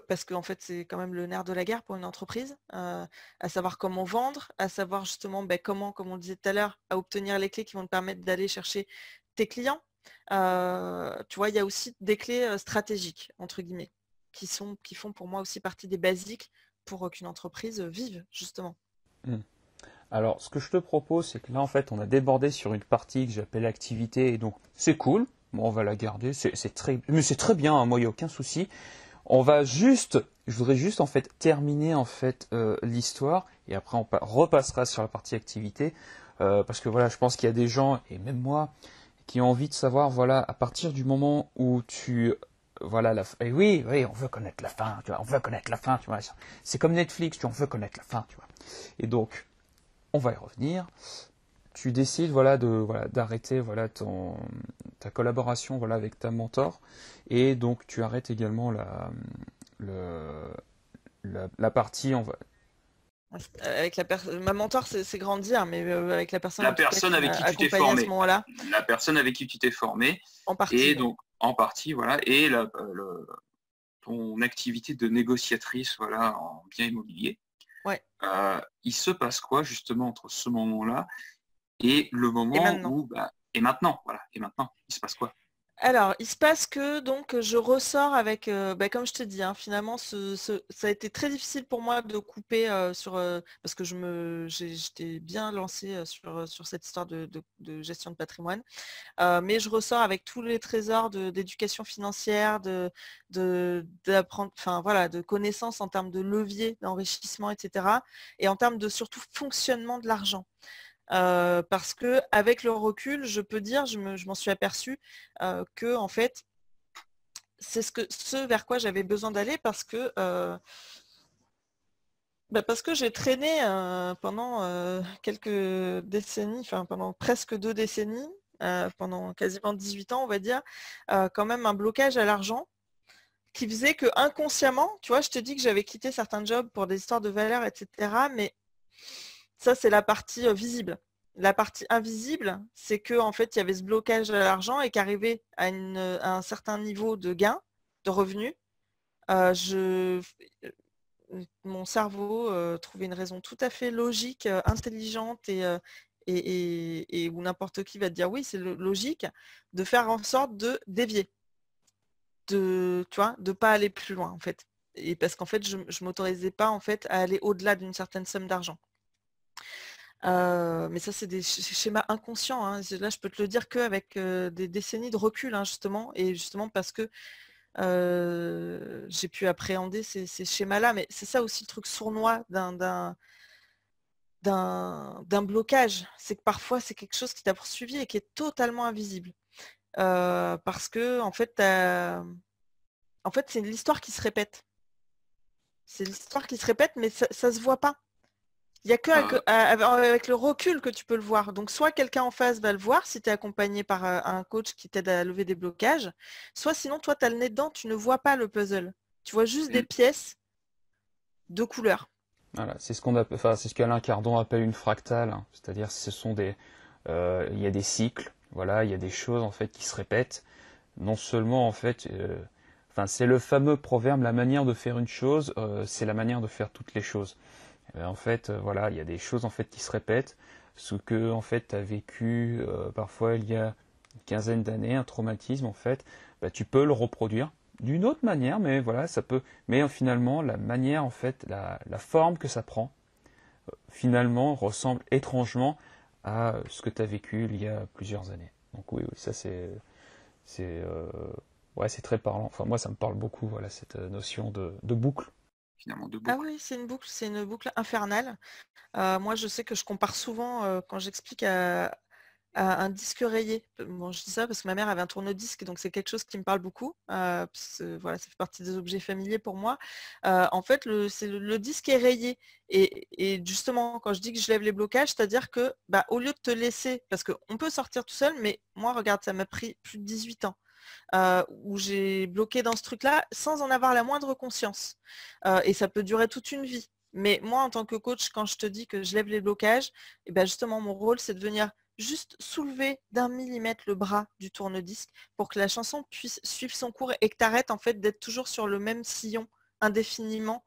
parce qu'en fait, c'est quand même le nerf de la guerre pour une entreprise, à savoir comment vendre, à savoir justement ben, comment, comme on le disait tout à l'heure, à obtenir les clés qui vont te permettre d'aller chercher tes clients. tu vois, il y a aussi des clés stratégiques, entre guillemets, qui, sont, qui font pour moi aussi partie des basiques pour qu'une entreprise vive, justement. Hmm. Alors, ce que je te propose, c'est que là, en fait, on a débordé sur une partie que j'appelle activité, et donc c'est cool, on va la garder, c'est très, mais c'est très bien, hein, moi, il n'y a aucun souci. On va juste, je voudrais juste en fait terminer en fait euh, l'histoire, et après on repassera sur la partie activité, euh, parce que voilà, je pense qu'il y a des gens, et même moi, qui ont envie de savoir, voilà, à partir du moment où tu voilà la et oui oui on veut connaître la fin tu vois on veut connaître la fin tu vois c'est comme Netflix tu en on veut connaître la fin tu vois et donc on va y revenir tu décides voilà de voilà d'arrêter voilà ton ta collaboration voilà avec ta mentor et donc tu arrêtes également la le, la, partie on va avec la ma mentor c'est grandir hein, mais euh, avec la personne la personne avec qui tu t'es formé la personne avec qui tu t'es formé en partie et donc en partie, voilà, et la, euh, ton activité de négociatrice, voilà, en bien immobilier. Ouais. Euh, il se passe quoi justement entre ce moment-là et le moment où bah, et maintenant, voilà, et maintenant, il se passe quoi alors, il se passe que donc je ressors avec, euh, bah, comme je te dis, hein, finalement, ça a été très difficile pour moi de couper euh, sur euh, parce que je me, j'étais bien lancée sur, cette histoire de, gestion de patrimoine, mais je ressors avec tous les trésors d'éducation financière, de, d'apprendre, enfin voilà, de connaissances en termes de levier d'enrichissement, etc. Et en termes de surtout fonctionnement de l'argent. Euh, parce que avec le recul, je peux dire, je m'en suis aperçue euh, que en fait, c'est ce, vers quoi j'avais besoin d'aller parce que euh, bah, parce que j'ai traîné pendant quelques décennies, enfin pendant presque deux décennies, pendant quasiment 18 ans on va dire, quand même un blocage à l'argent qui faisait que inconsciemment, tu vois, je te dis que j'avais quitté certains jobs pour des histoires de valeur, etc. Mais ça, c'est la partie euh, visible. La partie invisible, c'est qu'en en fait, il y avait ce blocage à l'argent et qu'arrivé à, euh, un certain niveau de gain, de revenus, euh, mon cerveau trouvait une raison tout à fait logique, intelligente et, et, où n'importe qui va te dire oui, c'est logique, de faire en sorte de dévier, de ne pas aller plus loin en fait. Et parce qu'en fait, je ne m'autorisais pas en fait à aller au-delà d'une certaine somme d'argent. Euh, mais ça, c'est des schémas inconscients. Hein. Là, je peux te le dire qu'avec euh, des décennies de recul, hein, justement, et justement parce que euh, j'ai pu appréhender ces, schémas-là. Mais c'est ça aussi le truc sournois d'un blocage. C'est que parfois, c'est quelque chose qui t'a poursuivi et qui est totalement invisible. parce que, en fait, en fait c'est l'histoire qui se répète. C'est l'histoire qui se répète, mais ça ne se voit pas. Il n'y a que euh, euh, avec, le recul que tu peux le voir. Donc, soit quelqu'un en face va le voir si tu es accompagné par euh, un coach qui t'aide à lever des blocages, soit sinon, toi, tu as le nez dedans, tu ne vois pas le puzzle. Tu vois juste des pièces de couleur. Voilà, c'est ce qu'on enfin, c'est ce qu'Alain Cardon appelle une fractale, hein. c'est-à-dire ce sont des, il y a des cycles, voilà, il y a des choses en fait qui se répètent. Non seulement en fait, enfin, c'est le fameux proverbe, la manière de faire une chose, c'est la manière de faire toutes les choses. Euh, en fait, euh, voilà, il y a des choses en fait qui se répètent, ce que en fait tu as vécu euh, parfois il y a une quinzaine d'années, un traumatisme en fait, bah, tu peux le reproduire d'une autre manière, mais voilà, ça peut. Mais finalement, la manière en fait, la, forme que ça prend, finalement ressemble étrangement à ce que tu as vécu il y a plusieurs années. Donc oui, oui ça c'est c'est ouais, c'est très parlant. Enfin moi ça me parle beaucoup voilà cette notion de boucle de ah boucle. Ah oui, c'est une boucle, c'est une boucle infernale. Euh, moi, je sais que je compare souvent euh, quand j'explique à, un disque rayé. Bon, je dis ça parce que ma mère avait un tourne-disque, donc c'est quelque chose qui me parle beaucoup. Euh, voilà, ça fait partie des objets familiers pour moi. en fait, le, le, disque est rayé. Et, justement, quand je dis que je lève les blocages, c'est-à-dire que bah, au lieu de te laisser, parce qu'on peut sortir tout seul, mais moi, regarde, ça m'a pris plus de 18 ans. Euh, où j'ai bloqué dans ce truc-là sans en avoir la moindre conscience. Euh, et ça peut durer toute une vie. Mais moi, en tant que coach, quand je te dis que je lève les blocages, et eh ben justement, mon rôle, c'est de venir juste soulever d'un millimètre le bras du tourne-disque pour que la chanson puisse suivre son cours et que tu arrêtes en fait d'être toujours sur le même sillon indéfiniment.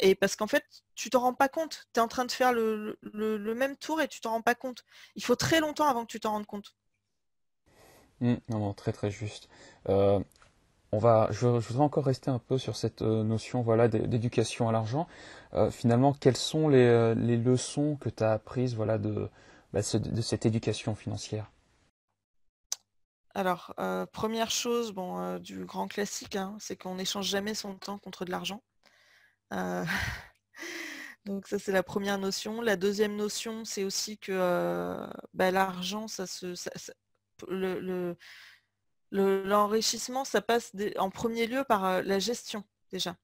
Et parce qu'en fait, tu t'en rends pas compte. Tu es en train de faire le, même tour et tu t'en rends pas compte. Il faut très longtemps avant que tu t'en rendes compte. Hum, non, non, très très juste. Euh, on va, je, voudrais encore rester un peu sur cette euh, notion voilà, d'éducation à l'argent. Euh, finalement, quelles sont les, leçons que tu as apprises voilà, bah, de, cette éducation financière Alors, première chose, bon, du grand classique, hein, c'est qu'on n'échange jamais son temps contre de l'argent. Donc ça, c'est la première notion. La deuxième notion, c'est aussi que bah, l'argent, ça, se l'enrichissement, ça passe en premier lieu par euh, la gestion déjà,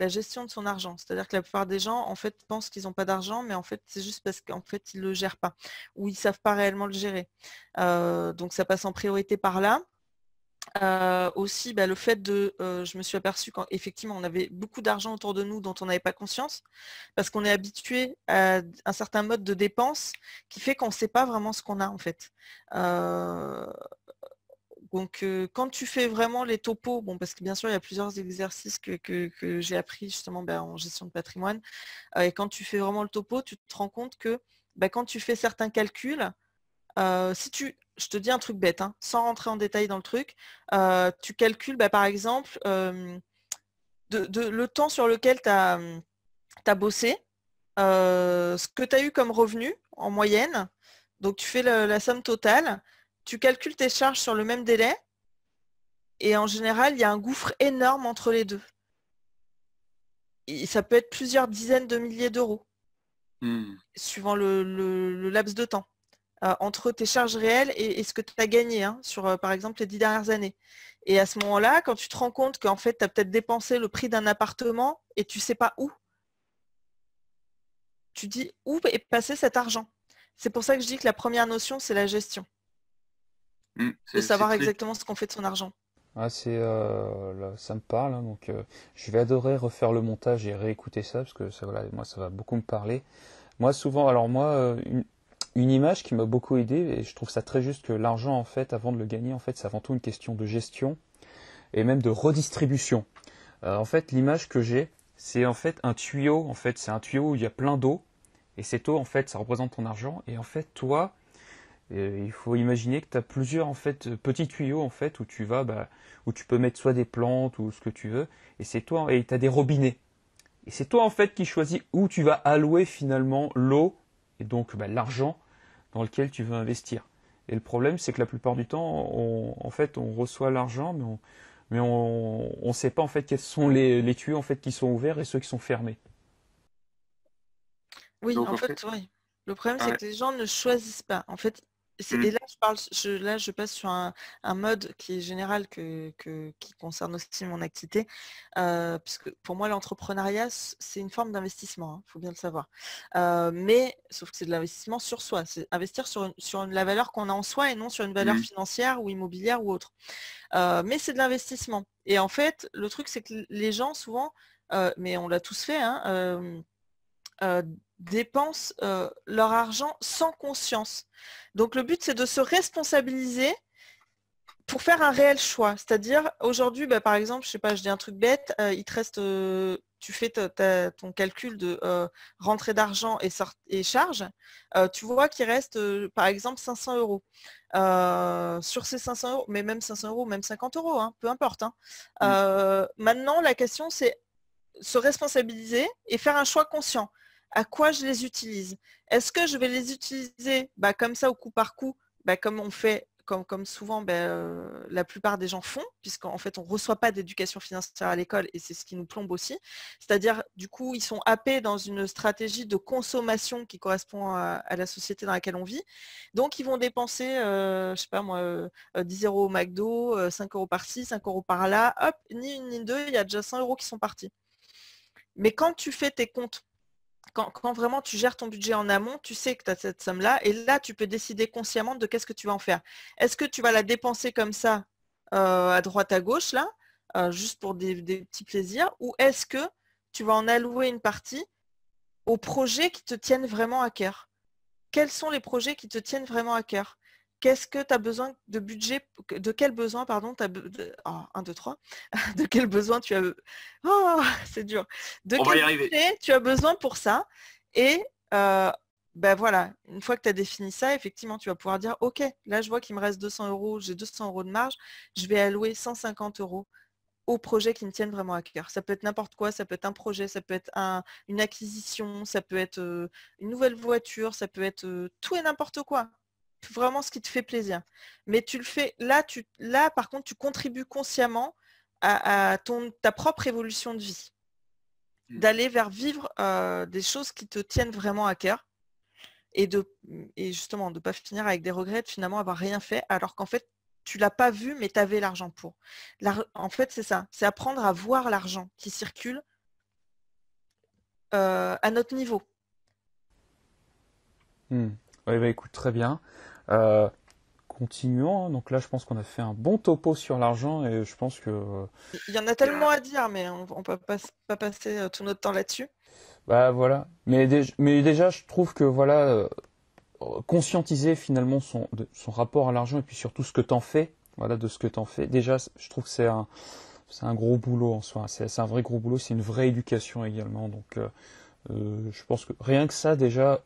la gestion de son argent. C'est-à-dire que la plupart des gens, en fait, pensent qu'ils n'ont pas d'argent, mais en fait, c'est juste parce qu'en fait, ils ne le gèrent pas ou ils ne savent pas réellement le gérer. Euh, donc, ça passe en priorité par là. Euh, aussi bah, le fait de, euh, je me suis aperçue qu'effectivement on avait beaucoup d'argent autour de nous dont on n'avait pas conscience, parce qu'on est habitué à un certain mode de dépense qui fait qu'on ne sait pas vraiment ce qu'on a en fait. Euh, donc quand tu fais vraiment les topos, bon parce que bien sûr il y a plusieurs exercices que, j'ai appris justement bah, en gestion de patrimoine, et quand tu fais vraiment le topo, tu te rends compte que bah, quand tu fais certains calculs, si tu je te dis un truc bête, hein, sans rentrer en détail dans le truc, euh, tu calcules bah, par exemple euh, le temps sur lequel tu as, bossé, euh, ce que tu as eu comme revenu en moyenne, donc tu fais la somme totale, tu calcules tes charges sur le même délai, et en général, il y a un gouffre énorme entre les deux. Et ça peut être plusieurs dizaines de milliers d'euros, hmm. suivant le laps de temps. Euh, entre tes charges réelles et, ce que tu as gagné hein, sur, euh, par exemple, les dix dernières années. Et à ce moment-là, quand tu te rends compte qu'en fait, tu as peut-être dépensé le prix d'un appartement et tu ne sais pas où, tu dis où est passé cet argent. C'est pour ça que je dis que la première notion, c'est la gestion. Mmh, de savoir exactement ce qu'on fait de son argent. Ah, euh, ça me parle, hein, donc je vais adorer refaire le montage et réécouter ça parce que ça, voilà, moi, ça va beaucoup me parler. Moi, souvent, alors moi, une image qui m'a beaucoup aidé et je trouve ça très juste que l'argent en fait avant de le gagner en fait c'est avant tout une question de gestion et même de redistribution. en fait l'image que j'ai c'est en fait un tuyau en fait c'est un tuyau où il y a plein d'eau et cette eau en fait ça représente ton argent et en fait toi il faut imaginer que tu as plusieurs en fait petits tuyaux en fait où tu vas où tu peux mettre soit des plantes ou ce que tu veux et c'est toi et tu as des robinets et c'est toi en fait qui choisis où tu vas allouer finalement l'eau et donc bah, l'argent dans lequel tu veux investir. Et le problème, c'est que la plupart du temps, en fait, on reçoit l'argent, mais on ne sait pas en fait quels sont les, les, tuyaux en fait qui sont ouverts et ceux qui sont fermés. Oui, en, fait, oui. Le problème, c'est que les gens ne choisissent pas. En fait, Mmh. Et là, je, passe sur un, mode qui est général, que, qui concerne aussi mon activité, puisque pour moi, l'entrepreneuriat, c'est une forme d'investissement, il hein, faut bien le savoir. mais, sauf que c'est de l'investissement sur soi, c'est investir sur, la valeur qu'on a en soi et non sur une valeur mmh. financière ou immobilière ou autre. mais c'est de l'investissement. Et en fait, le truc, c'est que les gens, souvent, mais on l'a tous fait, hein, dépensent euh, leur argent sans conscience. Donc le but, c'est de se responsabiliser pour faire un réel choix. C'est-à-dire, aujourd'hui, bah, par exemple, je sais pas, je dis un truc bête, euh, il te reste, euh, tu fais ton calcul de rentrée d'argent et, charges charge, tu vois qu'il reste, par exemple, 500 euros. sur ces 500 euros, mais même 500 euros, même 50 euros, hein, peu importe. Hein. Mm. Maintenant, la question, c'est se responsabiliser et faire un choix conscient à quoi je les utilise. Est-ce que je vais les utiliser bah, comme ça au coup par coup, bah, comme on fait, comme, comme souvent bah, euh, la plupart des gens font, puisqu'en fait on ne reçoit pas d'éducation financière à l'école et c'est ce qui nous plombe aussi. C'est-à-dire, du coup, ils sont happés dans une stratégie de consommation qui correspond à, la société dans laquelle on vit. Donc ils vont dépenser, euh, je sais pas moi, 10 euh, euros au McDo, 5 euros par-ci, 5 euros par-là, hop, ni une ni deux, il y a déjà 100 euros qui sont partis. Mais quand tu fais tes comptes quand, vraiment tu gères ton budget en amont, tu sais que tu as cette somme-là, et là, tu peux décider consciemment de qu'est-ce que tu vas en faire. Est-ce que tu vas la dépenser comme ça, euh, à droite, à gauche, là, euh, juste pour des, des, petits plaisirs, ou est-ce que tu vas en allouer une partie aux projets qui te tiennent vraiment à cœur Quels sont les projets qui te tiennent vraiment à cœur qu'est-ce que tu as besoin de budget, de quel besoin, pardon, tu as ah, un, deux, trois. de quel besoin tu as oh, c'est dur. De On quel budget tu as besoin pour ça et euh, ben voilà, une fois que tu as défini ça, effectivement, tu vas pouvoir dire, OK, là, je vois qu'il me reste 200 euros, j'ai 200 euros de marge, je vais allouer 150 euros aux projet qui me tiennent vraiment à cœur. Ça peut être n'importe quoi, ça peut être un projet, ça peut être une acquisition, ça peut être euh, une nouvelle voiture, ça peut être euh, tout et n'importe quoi vraiment ce qui te fait plaisir. Mais tu le fais, là, tu, là par contre, tu contribues consciemment à, ton, ta propre évolution de vie. Mm. D'aller vers vivre euh, des choses qui te tiennent vraiment à cœur. Et, de, et justement, de ne pas finir avec des regrets de finalement avoir rien fait, alors qu'en fait, tu l'as pas vu, mais tu avais l'argent pour. en fait, c'est ça. C'est apprendre à voir l'argent qui circule euh, à notre niveau. Mm. Oui, bah, écoute, très bien. Euh, continuons. Hein. Donc là, je pense qu'on a fait un bon topo sur l'argent et je pense que. Euh, Il y en a tellement à dire, mais on ne peut pas, passer euh, tout notre temps là-dessus. Bah voilà. Mais, déjà, je trouve que voilà, conscientiser finalement son, rapport à l'argent et puis surtout ce que t'en fais, voilà, de ce que t'en fais. Déjà, je trouve que c'est un, gros boulot en soi. C'est un vrai gros boulot. C'est une vraie éducation également. Donc, je pense que rien que ça, déjà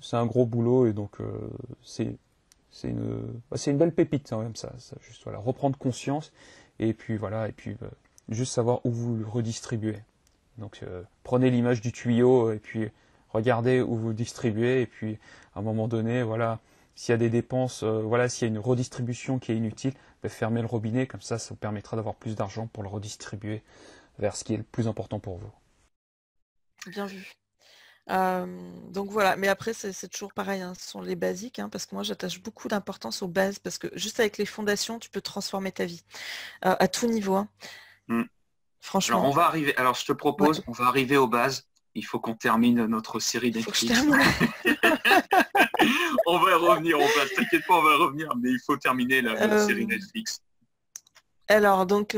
c'est un gros boulot et donc euh, c'est c'est une, bah, c'est une belle pépite quand hein, même ça, juste voilà reprendre conscience et puis voilà et puis bah, juste savoir où vous le redistribuez donc euh, prenez l'image du tuyau et puis regardez où vous distribuez et puis à un moment donné voilà s'il y a des dépenses euh, voilà s'il y a une redistribution qui est inutile bah, fermez le robinet comme ça ça vous permettra d'avoir plus d'argent pour le redistribuer vers ce qui est le plus important pour vous bien vu donc voilà, mais après c'est toujours pareil, hein, ce sont les basiques, hein, parce que moi j'attache beaucoup d'importance aux bases, parce que juste avec les fondations, tu peux transformer ta vie à tout niveau. Hein. Mmh. Franchement. Alors on va arriver. Alors je te propose, on va arriver aux bases. Il faut qu'on termine notre série Netflix. on va revenir, on va t'inquiète pas, on va revenir, mais il faut terminer la, série Netflix. Alors donc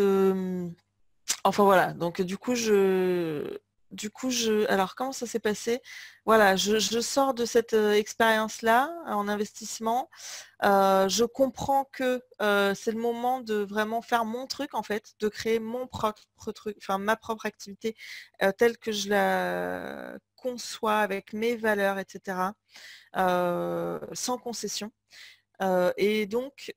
enfin voilà, donc du coup je du coup, alors comment ça s'est passé Voilà, je, sors de cette euh, expérience-là euh, en investissement. Euh, je comprends que c'est le moment de vraiment faire mon truc en fait, de créer mon propre truc, enfin ma propre activité telle que je la conçois avec mes valeurs, etc. sans concession. et donc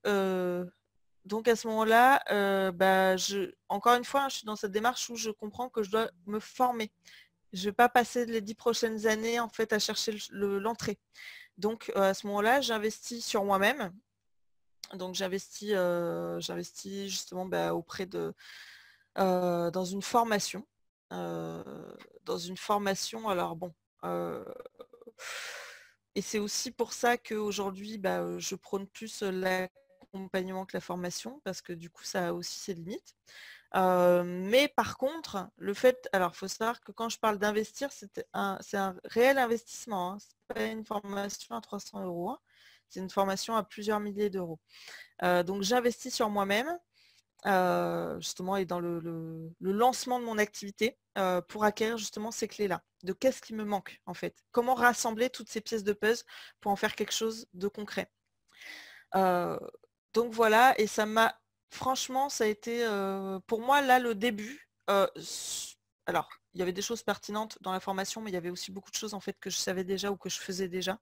donc à ce moment-là, euh, bah, je, encore une fois, hein, je suis dans cette démarche où je comprends que je dois me former. Je ne vais pas passer les dix prochaines années en fait à chercher l'entrée. donc euh, à ce moment-là, j'investis sur moi-même. Donc j'investis, euh, justement bah, auprès de dans une formation. dans une formation, alors bon. et c'est aussi pour ça qu'aujourd'hui, bah, je prône plus la que la formation, parce que du coup, ça a aussi ses limites. Euh, mais par contre, le fait, alors faut savoir que quand je parle d'investir, c'est un, un, réel investissement. Hein. pas une formation à 300 euros, hein. c'est une formation à plusieurs milliers d'euros. Euh, donc j'investis sur moi-même, euh, justement, et dans le, lancement de mon activité pour acquérir justement ces clés-là. De qu'est-ce qui me manque en fait Comment rassembler toutes ces pièces de puzzle pour en faire quelque chose de concret donc voilà, et ça m'a, franchement, ça a été euh, pour moi là le début. Euh, alors, il y avait des choses pertinentes dans la formation, mais il y avait aussi beaucoup de choses en fait que je savais déjà ou que je faisais déjà. Mmh.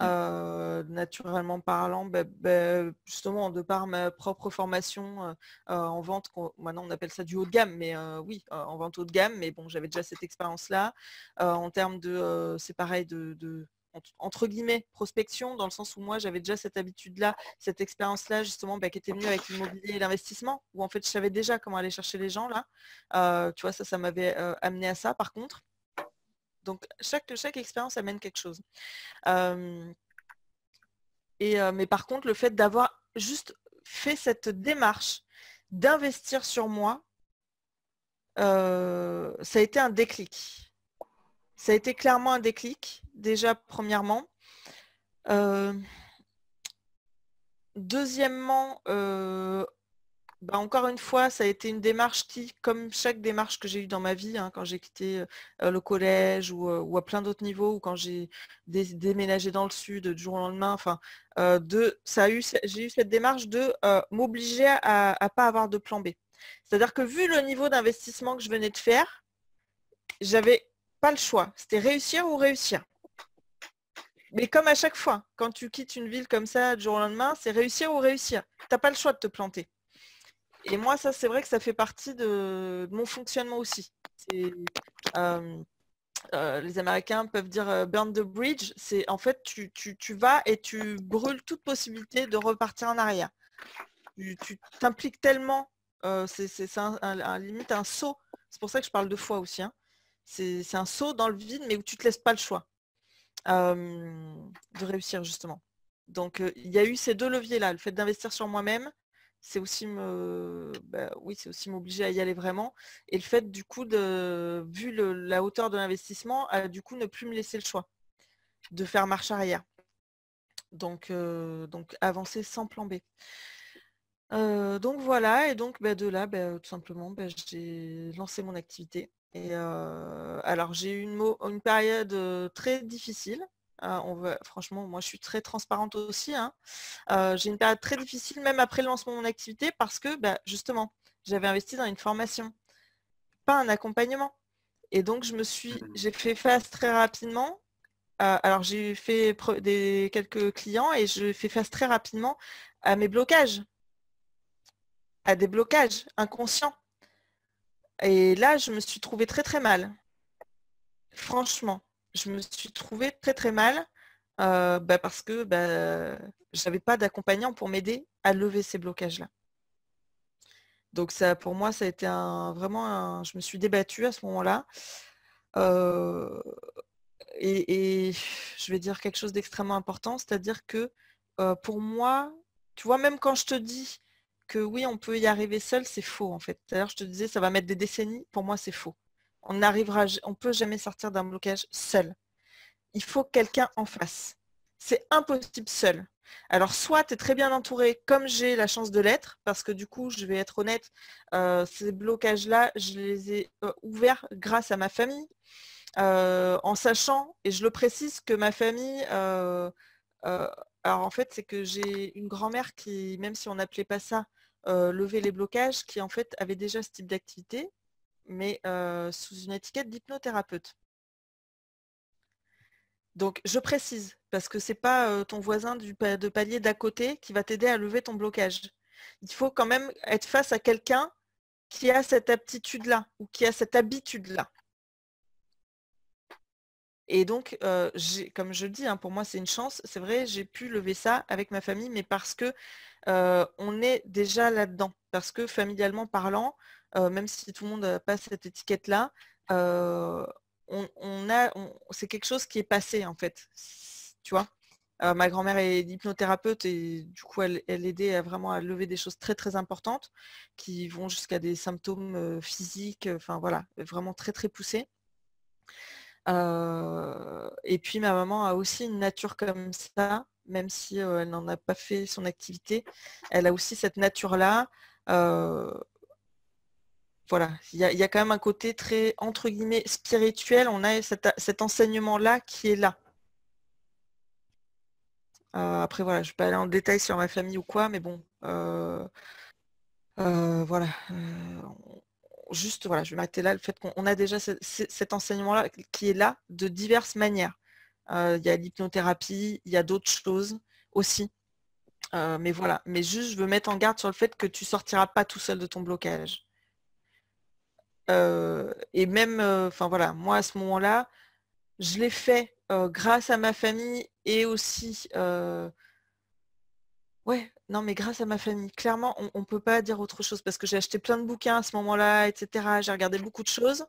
Euh, naturellement parlant, bah, bah, justement de par ma propre formation en vente, maintenant on appelle ça du haut de gamme, mais oui, en vente haut de gamme, mais bon, j'avais déjà cette expérience-là. en termes de, c'est pareil, de entre guillemets, prospection, dans le sens où moi, j'avais déjà cette habitude-là, cette expérience-là, justement, bah, qui était venue avec l'immobilier et l'investissement, où en fait, je savais déjà comment aller chercher les gens, là. Euh, tu vois, ça, ça m'avait euh, amené à ça, par contre. Donc, chaque, chaque expérience amène quelque chose. Euh, et, mais par contre, le fait d'avoir juste fait cette démarche d'investir sur moi, ça a été un déclic ça a été clairement un déclic, déjà premièrement. Euh, deuxièmement, euh, bah, encore une fois, ça a été une démarche qui, comme chaque démarche que j'ai eue dans ma vie, hein, quand j'ai quitté euh, le collège ou, à plein d'autres niveaux, ou quand j'ai déménagé dans le sud du jour au lendemain, enfin, j'ai eu cette démarche de m'obliger à ne pas avoir de plan B. C'est-à-dire que vu le niveau d'investissement que je venais de faire, j'avais pas le choix. C'était réussir ou réussir. Mais comme à chaque fois, quand tu quittes une ville comme ça du jour au lendemain, c'est réussir ou réussir. Tu n'as pas le choix de te planter. Et moi, ça, c'est vrai que ça fait partie de, mon fonctionnement aussi. Euh, euh, les Américains peuvent dire euh, burn the bridge. C'est en fait, tu, tu, vas et tu brûles toute possibilité de repartir en arrière. Tu t'impliques tellement, c'est un, un, limite un saut. C'est pour ça que je parle de foi aussi. Hein. C'est un saut dans le vide, mais où tu ne te laisses pas le choix de réussir, justement. Donc, il y a eu ces deux leviers-là. Le fait d'investir sur moi-même, c'est aussi me, bah oui, c'est aussi m'obliger à y aller vraiment. Et le fait, du coup, de, vu la hauteur de l'investissement, du coup ne plus me laisser le choix de faire marche arrière. Donc, donc avancer sans plan B. donc voilà, et donc bah, de là, bah, tout simplement, j'ai lancé mon activité et alors j'ai eu une, une, période très difficile. Hein, on franchement, moi je suis très transparente aussi. Hein. Euh, j'ai une période très difficile même après le lancement de mon activité parce que bah, justement, j'avais investi dans une formation, pas un accompagnement. Et donc je me suis, mmh j'ai fait face très rapidement. alors j'ai fait des, quelques clients et je fais face très rapidement à mes blocages, à des blocages inconscients et là, je me suis trouvée très très mal. Franchement, je me suis trouvée très très mal euh, bah, parce que bah, je n'avais pas d'accompagnant pour m'aider à lever ces blocages-là. Donc pour moi, ça a été vraiment Je me suis débattue à ce moment-là. Euh, et, je vais dire quelque chose d'extrêmement important, c'est-à-dire que euh, pour moi, tu vois, même quand je te dis que oui, on peut y arriver seul, c'est faux en fait. D'ailleurs, je te disais, ça va mettre des décennies. Pour moi, c'est faux. On n'arrivera, on peut jamais sortir d'un blocage seul. Il faut quelqu'un en face. C'est impossible seul. Alors, soit tu es très bien entouré, comme j'ai la chance de l'être, parce que du coup, je vais être honnête, euh, ces blocages-là, je les ai euh, ouverts grâce à ma famille, euh, en sachant, et je le précise, que ma famille alors en fait, c'est que j'ai une grand-mère qui, même si on n'appelait pas ça lever les blocages, qui en fait avait déjà ce type d'activité, mais sous une étiquette d'hypnothérapeute. Donc je précise, parce que ce n'est pas ton voisin de palier d'à côté qui va t'aider à lever ton blocage. Il faut quand même être face à quelqu'un qui a cette aptitude-là ou qui a cette habitude-là. Et donc, euh, comme je le dis, hein, pour moi, c'est une chance. C'est vrai, j'ai pu lever ça avec ma famille, mais parce que euh, on est déjà là-dedans. Parce que familialement parlant, euh, même si tout le monde n'a pas cette étiquette-là, c'est quelque chose qui est passé, en fait. Tu vois ma grand-mère est hypnothérapeute et du coup elle, elle aidait à vraiment à lever des choses très très importantes qui vont jusqu'à des symptômes physiques, enfin voilà, vraiment très très poussés et puis ma maman a aussi une nature comme ça, même si elle n'en a pas fait son activité, elle a aussi cette nature-là. voilà, il y, a quand même un côté très, entre guillemets, spirituel, on a cet, enseignement-là qui est là. après, voilà, je ne vais pas aller en détail sur ma famille ou quoi, mais bon, voilà, juste, voilà, je vais m'arrêter là, le fait qu'on a déjà cet enseignement-là qui est là de diverses manières. Euh, il y a l'hypnothérapie, il y a d'autres choses aussi. Euh, mais voilà, mais juste, je veux mettre en garde sur le fait que tu sortiras pas tout seul de ton blocage. Euh, et même, enfin voilà, moi à ce moment-là, je l'ai fait grâce à ma famille et aussi, ouais, non, mais grâce à ma famille. Clairement, on ne peut pas dire autre chose parce que j'ai acheté plein de bouquins à ce moment-là, etc. J'ai regardé beaucoup de choses.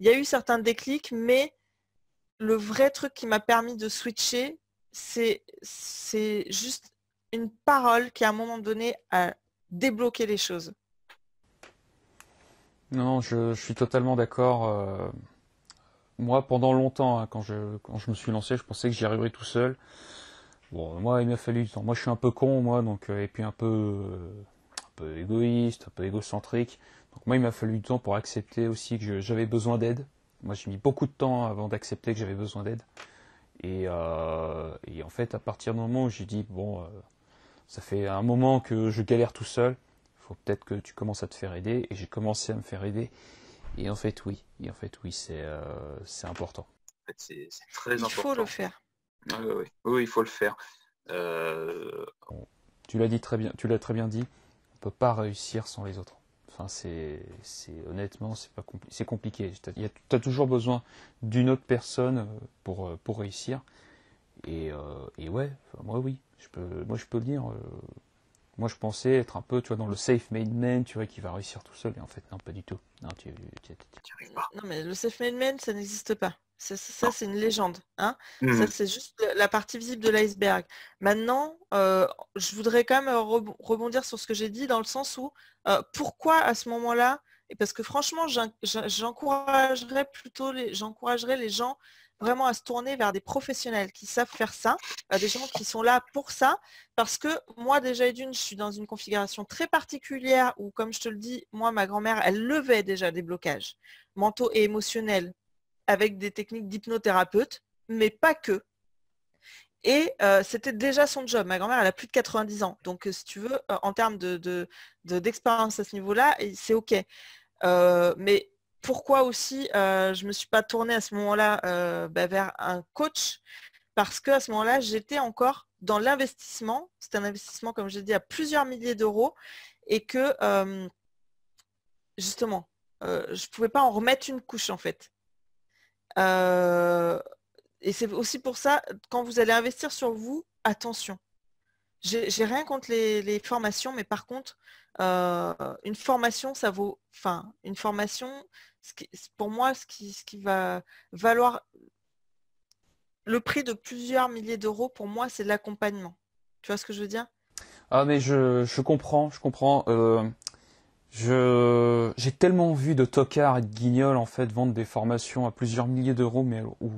Il y a eu certains déclics, mais le vrai truc qui m'a permis de switcher, c'est juste une parole qui, à un moment donné, a débloqué les choses. Non, je, je suis totalement d'accord. Euh, moi, pendant longtemps, hein, quand je, quand je me suis lancé, je pensais que j'y arriverais tout seul moi, il m'a fallu du temps. Moi, je suis un peu con, moi, donc, euh, et puis un peu, euh, un peu égoïste, un peu égocentrique. Donc, moi, il m'a fallu du temps pour accepter aussi que j'avais besoin d'aide. Moi, j'ai mis beaucoup de temps avant d'accepter que j'avais besoin d'aide. Et, euh, en fait, à partir du moment où j'ai dit, bon, ça fait un moment que je galère tout seul, il faut peut-être que tu commences à te faire aider. Et j'ai commencé à me faire aider. Et en fait, oui, et en fait, oui, c'est important. c'est très important. Il faut le faire. Oui, il faut le faire. Euh, tu l'as dit très bien, tu l'as très bien dit. On peut pas réussir sans les autres. Enfin, c'est, honnêtement, c'est pas c'est compliqué. Tu as toujours besoin d'une autre personne euh, pour euh, pour réussir. Et, ouais, moi oui, je peux, moi je peux le dire. moi je pensais être un peu, tu vois, dans le safe made man, tu vois, qui va réussir tout seul. Et en fait, non, pas du tout. Non, tu, non mais le safe made man, ça n'existe pas. Ça, c'est une légende. Hein. Mmh. c'est juste la partie visible de l'iceberg. Maintenant, euh, je voudrais quand même euh, rebondir sur ce que j'ai dit dans le sens où euh, pourquoi à ce moment-là parce que franchement, j'encouragerais plutôt les, les gens vraiment à se tourner vers des professionnels qui savent faire ça, des gens qui sont là pour ça, parce que moi déjà et d'une, je suis dans une configuration très particulière où, comme je te le dis, moi, ma grand-mère, elle levait déjà des blocages mentaux et émotionnels avec des techniques d'hypnothérapeute, mais pas que. Et euh, c'était déjà son job. Ma grand-mère, elle a plus de 90 ans. Donc, euh, si tu veux, euh, en termes d'expérience de, à ce niveau-là, c'est OK. mais pourquoi aussi je ne me suis pas tournée à ce moment-là bah, vers un coach Parce qu'à ce moment-là, j'étais encore dans l'investissement. C'est un investissement, comme j'ai dit, à plusieurs milliers d'euros. Et que, justement, je ne pouvais pas en remettre une couche, en fait. Euh, et c'est aussi pour ça, quand vous allez investir sur vous, attention. J'ai rien contre les, formations, mais par contre, euh, une formation, ça vaut. Enfin, une formation, ce pour moi, ce qui, va valoir le prix de plusieurs milliers d'euros, pour moi, c'est l'accompagnement. Tu vois ce que je veux dire ah, mais je, comprends, je comprends. Euh, je, j'ai tellement vu de tocards et de guignols en fait vendre des formations à plusieurs milliers d'euros, mais où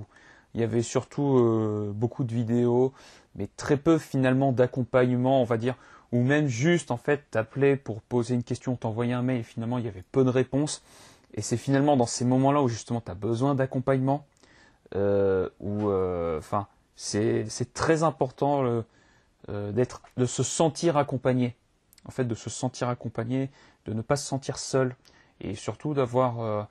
il y avait surtout euh, beaucoup de vidéos, mais très peu finalement d'accompagnement, on va dire, ou même juste en fait t'appeler pour poser une question, t'envoyer un mail, finalement il y avait peu de réponses. Et c'est finalement dans ces moments-là où justement tu as besoin d'accompagnement, euh, où euh, enfin c'est, très important d'être, de se sentir accompagné. En fait, de se sentir accompagné, de ne pas se sentir seul et surtout d'avoir euh,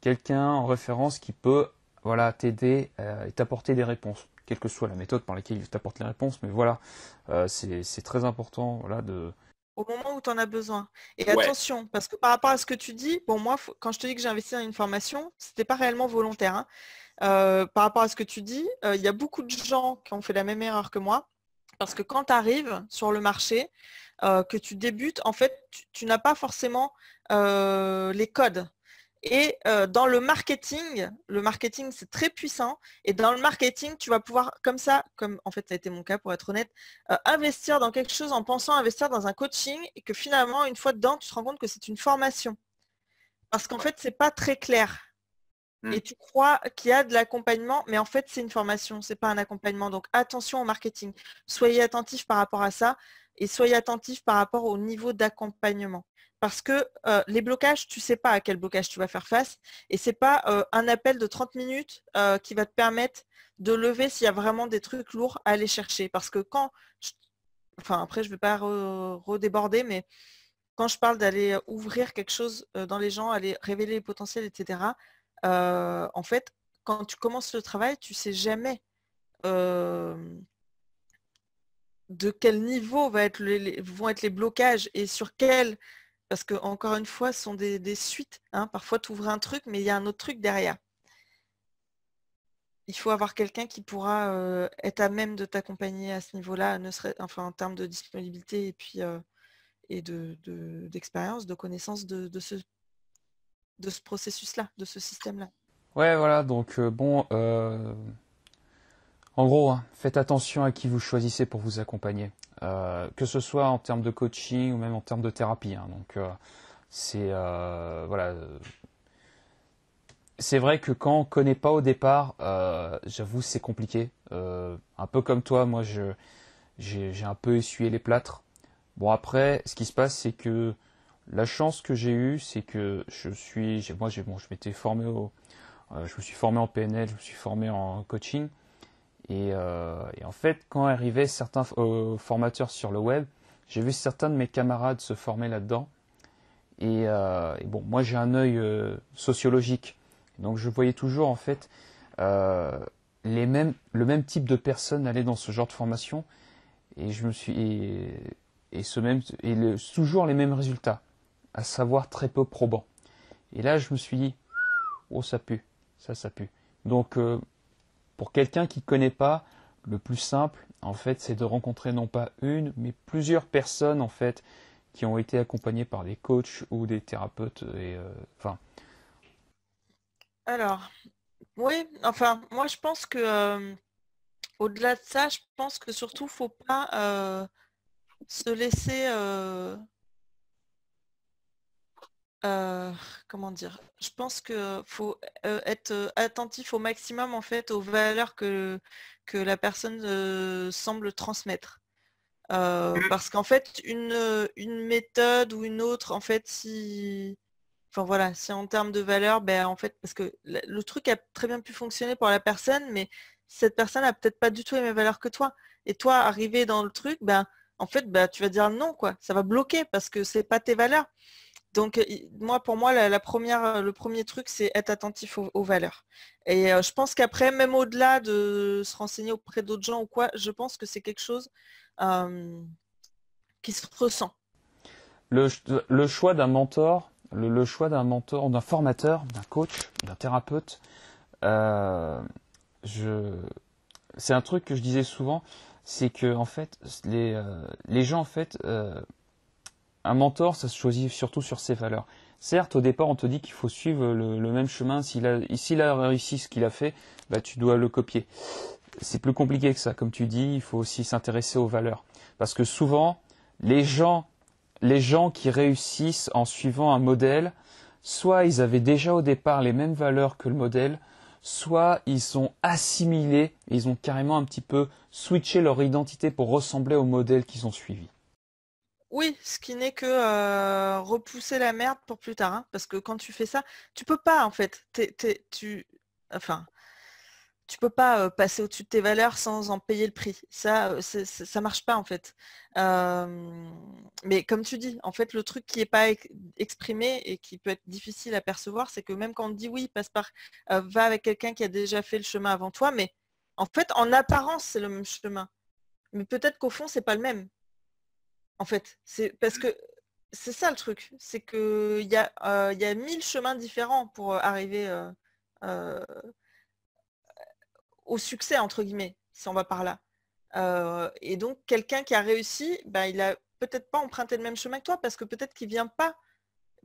quelqu'un en référence qui peut voilà t'aider euh, et t'apporter des réponses, quelle que soit la méthode par laquelle il t'apporte les réponses. Mais voilà, euh, c'est très important de au moment où tu en as besoin. Et attention, parce que par rapport à ce que tu dis, bon moi quand je te dis que j'ai investi dans une formation, c'était pas réellement volontaire. Hein. par rapport à ce que tu dis, il y a beaucoup de gens qui ont fait la même erreur que moi, parce que quand tu arrives sur le marché, euh, que tu débutes, en fait, tu, n'as pas forcément euh, les codes. Et euh, dans le marketing, le marketing c'est très puissant. Et dans le marketing, tu vas pouvoir, comme ça, comme en fait ça a été mon cas pour être honnête, investir dans quelque chose en pensant investir dans un coaching et que finalement, une fois dedans, tu te rends compte que c'est une formation. Parce qu'en fait, ce n'est pas très clair. Hmm. Et tu crois qu'il y a de l'accompagnement, mais en fait, c'est une formation, ce n'est pas un accompagnement. Donc attention au marketing. Soyez attentif par rapport à ça et soyez attentif par rapport au niveau d'accompagnement. Parce que euh, les blocages, tu ne sais pas à quel blocage tu vas faire face. Et ce n'est pas euh, un appel de 30 minutes euh, qui va te permettre de lever s'il y a vraiment des trucs lourds à aller chercher. Parce que quand, enfin après je ne vais pas redéborder, mais quand je parle d'aller ouvrir quelque chose dans les gens, aller révéler les potentiels, etc., en fait, quand tu commences le travail, tu ne sais jamais de quel niveau vont être les blocages et sur quel, parce que encore une fois, ce sont des, suites. Hein. Parfois, tu ouvres un truc, mais il y a un autre truc derrière. Il faut avoir quelqu'un qui pourra euh, être à même de t'accompagner à ce niveau-là, serait, enfin en termes de disponibilité et puis euh, et d'expérience, de, de connaissance de, ce, de ce processus-là, de ce système-là. Ouais, voilà. Donc euh, bon en gros, hein, faites attention à qui vous choisissez pour vous accompagner, euh, que ce soit en termes de coaching ou même en termes de thérapie. Hein. donc, euh, c'est euh, voilà. C'est vrai que quand on ne connaît pas au départ, j'avoue c'est compliqué. un peu comme toi, moi je j'ai un peu essuyé les plâtres. Bon après, ce qui se passe c'est que la chance que j'ai eue, c'est que je suis, moi j'ai bon, je m'étais formé au, je me suis formé en PNL, je me suis formé en coaching. Euh, et, en fait, quand arrivaient certains euh, formateurs sur le web, j'ai vu certains de mes camarades se former là-dedans. Et, euh, bon, moi j'ai un œil sociologique, donc je voyais toujours en fait les mêmes, le même type de personnes aller dans ce genre de formation, et je me suis et, ce même et toujours les mêmes résultats, à savoir très peu probants. Et là, je me suis dit, oh ça pue, ça ça pue. Donc pour quelqu'un qui ne connaît pas, le plus simple, en fait, c'est de rencontrer non pas une, mais plusieurs personnes, en fait, qui ont été accompagnées par des coachs ou des thérapeutes. Et, euh, enfin... Alors, oui, enfin, moi, je pense que, euh, au-delà de ça, je pense que surtout, il ne faut pas euh, se laisser euh, comment dire Je pense qu'il faut euh, être euh, attentif au maximum en fait aux valeurs que, que la personne semble transmettre. Mmh. parce qu'en fait, une, méthode ou une autre, en fait, si. Enfin voilà, si en termes de valeur ben en fait, parce que le truc a très bien pu fonctionner pour la personne, mais cette personne a peut-être pas du tout les mêmes valeurs que toi. Et toi, arrivé dans le truc, ben, en fait, ben, tu vas dire non, quoi. Ça va bloquer parce que c'est pas tes valeurs. Donc euh, moi, pour moi, la, première, euh, le premier truc, c'est être attentif aux, valeurs. Et euh, je pense qu'après, même au-delà de se renseigner auprès d'autres gens ou quoi, je pense que c'est quelque chose qui se ressent. Le, choix d'un mentor, le, choix d'un mentor, d'un formateur, d'un coach, d'un thérapeute, je... c'est un truc que je disais souvent, c'est que en fait, les, les gens en fait un mentor, ça se choisit surtout sur ses valeurs. Certes, au départ, on te dit qu'il faut suivre le, même chemin. S'il a, a, réussi ce qu'il a fait, bah, tu dois le copier. C'est plus compliqué que ça. Comme tu dis, il faut aussi s'intéresser aux valeurs. Parce que souvent, les gens, les gens qui réussissent en suivant un modèle, soit ils avaient déjà au départ les mêmes valeurs que le modèle, soit ils sont assimilés, ils ont carrément un petit peu switché leur identité pour ressembler au modèle qu'ils ont suivi. Oui, ce qui n'est que repousser la merde pour plus tard. Hein, parce que quand tu fais ça, tu peux pas en fait. tu, enfin, tu peux pas passer au-dessus de tes valeurs sans en payer le prix. Ça, ne ça marche pas en fait. mais comme tu dis, en fait, le truc qui n'est pas exprimé et qui peut être difficile à percevoir, c'est que même quand on dit oui, passe par, va avec quelqu'un qui a déjà fait le chemin avant toi, mais en fait, en apparence, c'est le même chemin. Mais peut-être qu'au fond, c'est pas le même en fait. C'est parce que c'est ça le truc, c'est qu'il euh, y, a, mille chemins différents pour euh, arriver euh, au succès, entre guillemets, si on va par là. et donc quelqu'un qui a réussi, ben il a peut-être pas emprunté le même chemin que toi, parce que peut-être qu'il vient pas,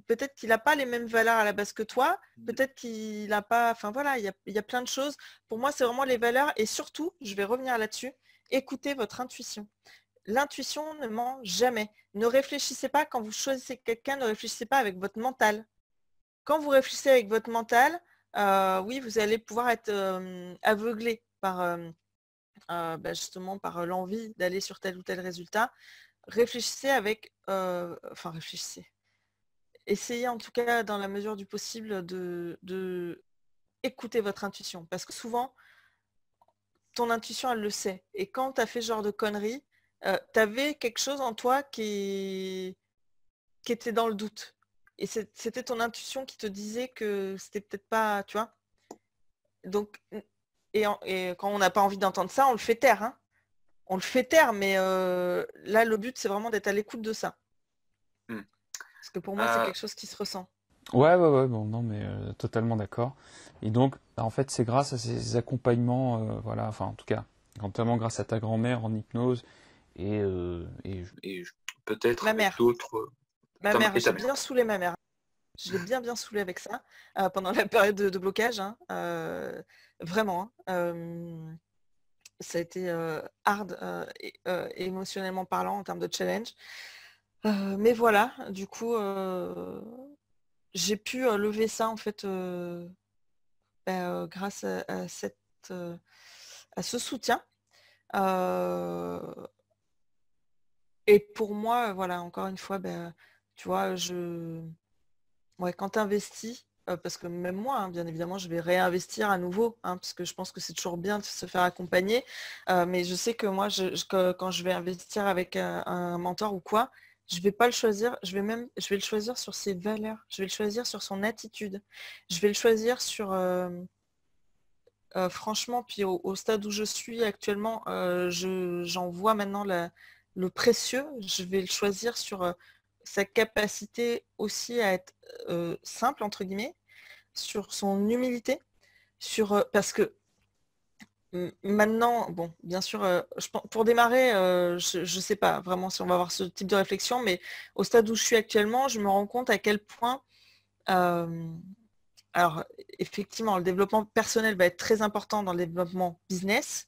peut-être qu'il n'a pas les mêmes valeurs à la base que toi, mmh. peut-être qu'il n'a pas, enfin voilà, il y a, y a plein de choses. Pour moi, c'est vraiment les valeurs, et surtout, je vais revenir là-dessus, écoutez votre intuition. L'intuition ne ment jamais. Ne réfléchissez pas quand vous choisissez quelqu'un, ne réfléchissez pas avec votre mental. Quand vous réfléchissez avec votre mental, euh, oui, vous allez pouvoir être euh, aveuglé par euh, bah, justement par l'envie d'aller sur tel ou tel résultat. Réfléchissez avec, enfin réfléchissez. Essayez en tout cas dans la mesure du possible de, écouter votre intuition. Parce que souvent, ton intuition, elle le sait. Et quand tu as fait ce genre de conneries, euh, tu avais quelque chose en toi qui, qui était dans le doute. Et c'était ton intuition qui te disait que c'était peut-être pas, tu vois. Donc, et, quand on n'a pas envie d'entendre ça, on le fait taire. Hein. On le fait taire, mais euh, là, le but, c'est vraiment d'être à l'écoute de ça. Hmm. Parce que pour moi, c'est euh. quelque chose qui se ressent. Ouais, ouais, ouais, bon, non, mais totalement d'accord. Et donc, en fait, c'est grâce à ces accompagnements, voilà, enfin, en tout cas, notamment grâce à ta grand-mère en hypnose et, euh, peut-être d'autres. Euh, ma mère, j'ai bien saoulé ma mère. j'ai bien bien saoulé avec ça euh, pendant la période de, blocage. Hein, vraiment. Hein. ça a été hard émotionnellement parlant en termes de challenge. mais voilà, du coup, j'ai pu lever ça en fait ben, grâce à, cette, à ce soutien. Et pour moi, voilà, encore une fois, ben, tu vois, je. Ouais, quand tu investis, euh, parce que même moi, hein, bien évidemment, je vais réinvestir à nouveau, hein, parce que je pense que c'est toujours bien de se faire accompagner. Euh, mais je sais que moi, quand je vais investir avec euh, un mentor ou quoi, je ne vais pas le choisir, je vais même, je vais le choisir sur ses valeurs, je vais le choisir sur son attitude, je vais le choisir sur. franchement, puis au, stade où je suis actuellement, j'en vois maintenant la, le précieux, je vais le choisir sur euh, sa capacité aussi à être euh, simple, entre guillemets, sur son humilité, sur, euh, parce que maintenant, bon, bien sûr, pour démarrer, je ne sais pas vraiment si on va avoir ce type de réflexion, mais au stade où je suis actuellement, je me rends compte à quel point, alors effectivement, le développement personnel va être très important dans le développement business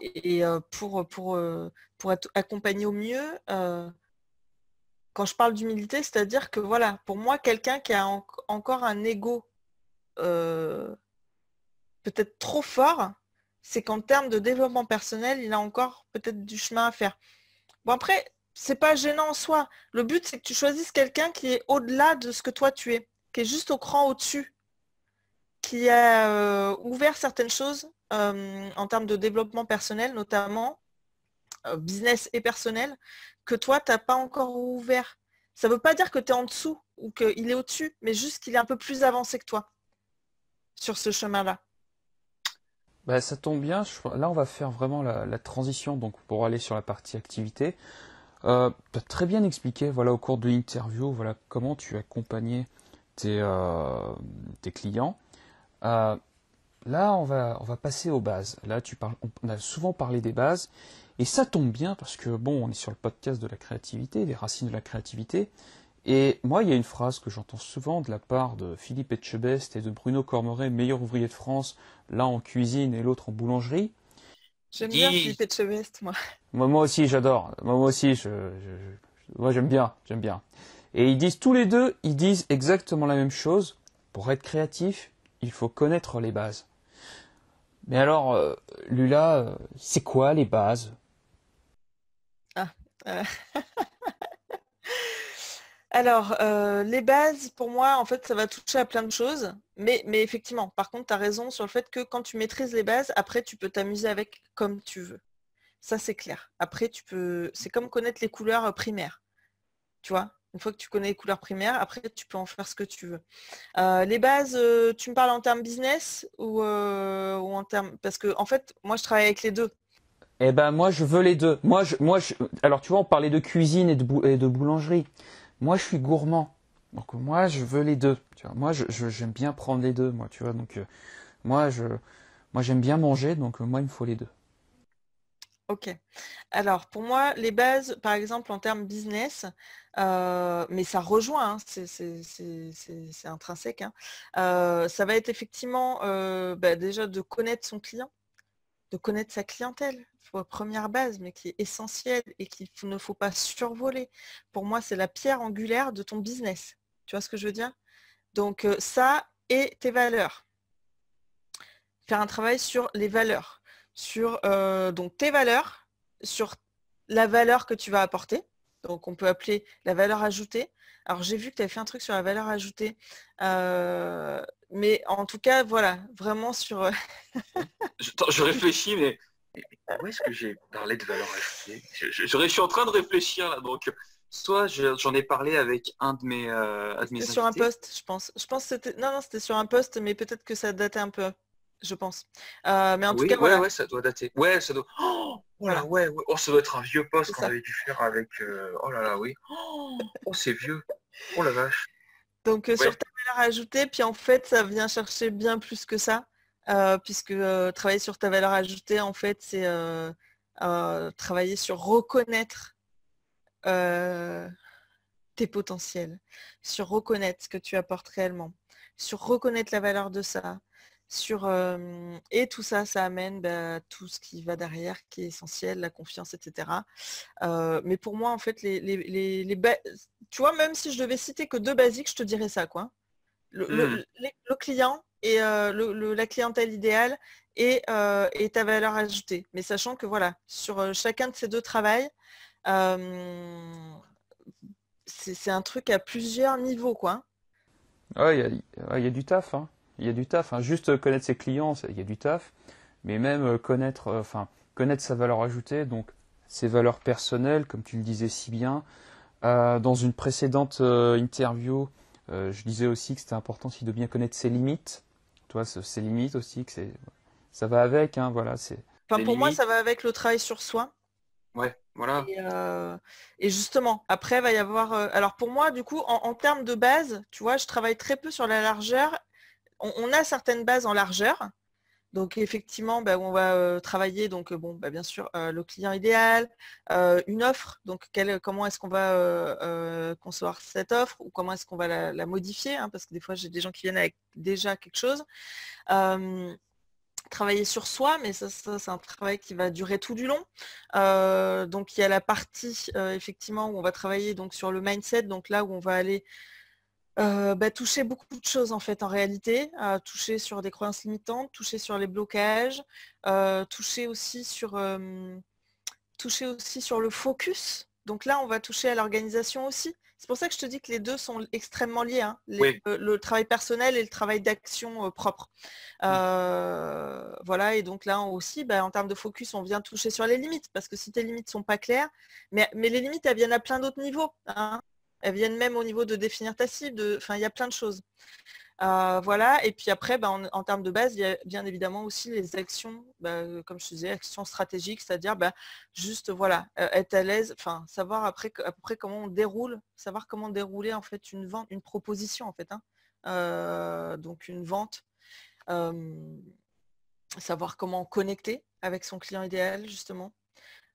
et euh, pour, pour, euh, pour accompagner au mieux, euh, quand je parle d'humilité, c'est-à-dire que voilà, pour moi, quelqu'un qui a encore un ego peut-être trop fort, c'est qu'en termes de développement personnel, il a encore peut-être du chemin à faire. Bon après, c'est pas gênant en soi. Le but, c'est que tu choisisses quelqu'un qui est au-delà de ce que toi tu es, qui est juste au cran au-dessus qui a euh, ouvert certaines choses euh, en termes de développement personnel, notamment euh, business et personnel, que toi, tu n'as pas encore ouvert. Ça ne veut pas dire que tu es en dessous ou qu'il est au-dessus, mais juste qu'il est un peu plus avancé que toi sur ce chemin-là. Bah, ça tombe bien. Là, on va faire vraiment la, transition donc, pour aller sur la partie activité. tu as très bien expliqué voilà, au cours de l'interview voilà, comment tu accompagnais tes clients. Euh, là, on va, on va passer aux bases. Là, tu parles, on a souvent parlé des bases. Et ça tombe bien parce que, bon, on est sur le podcast de la créativité, des racines de la créativité. Et moi, il y a une phrase que j'entends souvent de la part de Philippe Etchebest et de Bruno Cormoré meilleur ouvrier de France, l'un en cuisine et l'autre en boulangerie. J'aime bien Philippe Etchebest, moi. Moi, aussi, j'adore. Moi, aussi, moi, j'aime bien, j'aime bien. Et ils disent tous les deux, ils disent exactement la même chose. Pour être créatif, il faut connaître les bases. Mais alors, euh, Lula, euh, c'est quoi les bases ah, euh. Alors, les bases, pour moi, en fait, ça va toucher à plein de choses. Mais, mais effectivement, par contre, tu as raison sur le fait que quand tu maîtrises les bases, après, tu peux t'amuser avec comme tu veux. Ça, c'est clair. Après, tu peux. C'est comme connaître les couleurs primaires. Tu vois, une fois que tu connais les couleurs primaires, après, tu peux en faire ce que tu veux. Euh, les bases, euh, tu me parles en termes business euh, ou, en termes... Parce que, en fait, moi, je travaille avec les deux. Eh ben, moi, je veux les deux. Moi, je, moi, je... Alors, tu vois, on parlait de cuisine et de, et de boulangerie. Moi, je suis gourmand. Donc moi, je veux les deux. Tu vois. Moi, j'aime bien prendre les deux. Moi, tu vois. Donc moi, je, moi, j'aime bien manger. Donc moi, il me faut les deux. Ok. Alors pour moi, les bases, par exemple en termes business, euh, mais ça rejoint, hein, c'est intrinsèque, hein, euh, ça va être effectivement euh, bah, déjà de connaître son client, de connaître sa clientèle, première base, mais qui est essentielle et qu'il ne faut pas survoler. Pour moi, c'est la pierre angulaire de ton business. Tu vois ce que je veux dire Donc ça et tes valeurs. Faire un travail sur les valeurs sur euh, donc, tes valeurs, sur la valeur que tu vas apporter. Donc, on peut appeler la valeur ajoutée. Alors, j'ai vu que tu as fait un truc sur la valeur ajoutée. Euh, mais en tout cas, voilà, vraiment sur... Euh, je, réfléchis, mais où est-ce que j'ai parlé de valeur ajoutée je, suis en train de réfléchir, là. Donc, soit j'en ai parlé avec un de mes, euh, C'était Sur un poste, je pense. Je pense c'était... Non, non, c'était sur un poste, mais peut-être que ça datait un peu je pense. Euh, mais en tout cas, ça doit dater. Ouais, ça doit. Oh, voilà, ouais, ouais. Oh, ça doit être un vieux poste qu'on avait dû faire avec. Euh, oh là là, oui. Oh, c'est vieux. Oh la vache. Donc euh, sur ta valeur ajoutée, puis en fait, ça vient chercher bien plus que ça, puisque travailler sur ta valeur ajoutée, en fait, c'est travailler sur reconnaître tes potentiels, sur reconnaître ce que tu apportes réellement, sur reconnaître la valeur de ça, sur, et tout ça, ça amène bah, tout ce qui va derrière, qui est essentiel, la confiance, etc. mais pour moi, en fait, les, tu vois, même si je devais citer que deux basiques, je te dirais ça, quoi. Le, mmh. client et la clientèle idéale et, ta valeur ajoutée. Mais sachant que voilà, sur chacun de ces deux travails, c'est un truc à plusieurs niveaux, quoi. Il y, y, a du taf, hein il y a du taf. Hein. Juste euh, connaître ses clients, il y a du taf. Mais même euh, connaître, euh, enfin, connaître sa valeur ajoutée, donc ses valeurs personnelles, comme tu le disais si bien. dans une précédente interview, je disais aussi que c'était important de bien connaître ses limites. Toi, ses limites aussi, que c'est, ça va avec, hein, voilà. C'est. Enfin, pour moi, ça va avec le travail sur soi. Ouais, voilà. Et, justement, après, va y avoir. alors pour moi, du coup, en, en termes de base, tu vois, je travaille très peu sur la largeur on, a certaines bases en largeur. Donc effectivement, bah, on va euh, travailler donc euh, bon, bah, bien sûr euh, le client idéal, une offre. Donc comment est-ce qu'on va concevoir cette offre ou comment est-ce qu'on va la, modifier hein, Parce que des fois j'ai des gens qui viennent avec déjà quelque chose. travailler sur soi, mais ça, ça c'est un travail qui va durer tout du long. donc il y a la partie effectivement où on va travailler donc sur le mindset, donc là où on va aller euh, bah, toucher beaucoup de choses en fait en réalité, euh, toucher sur des croyances limitantes, toucher sur les blocages, euh, toucher, aussi sur, toucher aussi sur le focus. Donc là, on va toucher à l'organisation aussi. C'est pour ça que je te dis que les deux sont extrêmement liés, hein. le, travail personnel et le travail d'action propre. Mmh. Voilà, et donc là aussi, bah, en termes de focus, on vient toucher sur les limites, parce que si tes limites ne sont pas claires, mais, les limites, elles viennent à plein d'autres niveaux. Hein elles viennent même au niveau de définir ta cible, enfin il y a plein de choses. Euh, voilà, et puis après, bah, en, termes de base, il y a bien évidemment aussi les actions, bah, euh, comme je disais, actions stratégiques, c'est-à-dire bah, juste voilà, euh, être à l'aise, enfin savoir après, après comment on déroule, savoir comment dérouler en fait une vente, une proposition en fait, hein. donc une vente, savoir comment connecter avec son client idéal justement,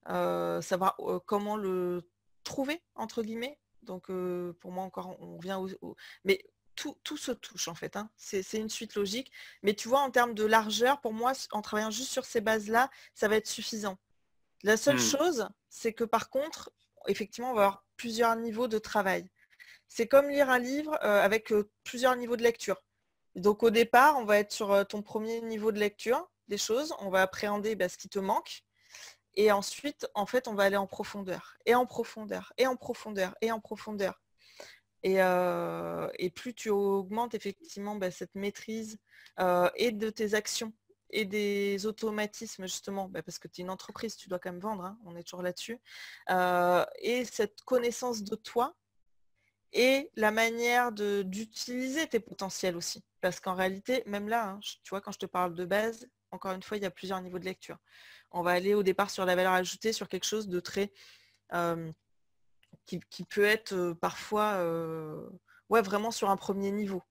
savoir comment le trouver entre guillemets, donc pour moi encore, on vient au, Mais tout, tout, se touche en fait. Hein. C'est une suite logique. Mais tu vois, en termes de largeur, pour moi, en travaillant juste sur ces bases-là, ça va être suffisant. La seule mmh. chose, c'est que par contre, effectivement, on va avoir plusieurs niveaux de travail. C'est comme lire un livre avec plusieurs niveaux de lecture. Donc au départ, on va être sur ton premier niveau de lecture des choses, on va appréhender bah, ce qui te manque, et ensuite, en fait, on va aller en profondeur, et en profondeur, et en profondeur, et en profondeur. Et, euh, plus tu augmentes effectivement bah, cette maîtrise euh, et de tes actions et des automatismes justement, bah, parce que tu es une entreprise, tu dois quand même vendre, hein, on est toujours là-dessus, euh, et cette connaissance de toi et la manière d'utiliser tes potentiels aussi. Parce qu'en réalité, même là, hein, tu vois, quand je te parle de base, encore une fois, il y a plusieurs niveaux de lecture. On va aller au départ sur la valeur ajoutée, sur quelque chose de très euh, qui, peut être euh, parfois euh, ouais, vraiment sur un premier niveau.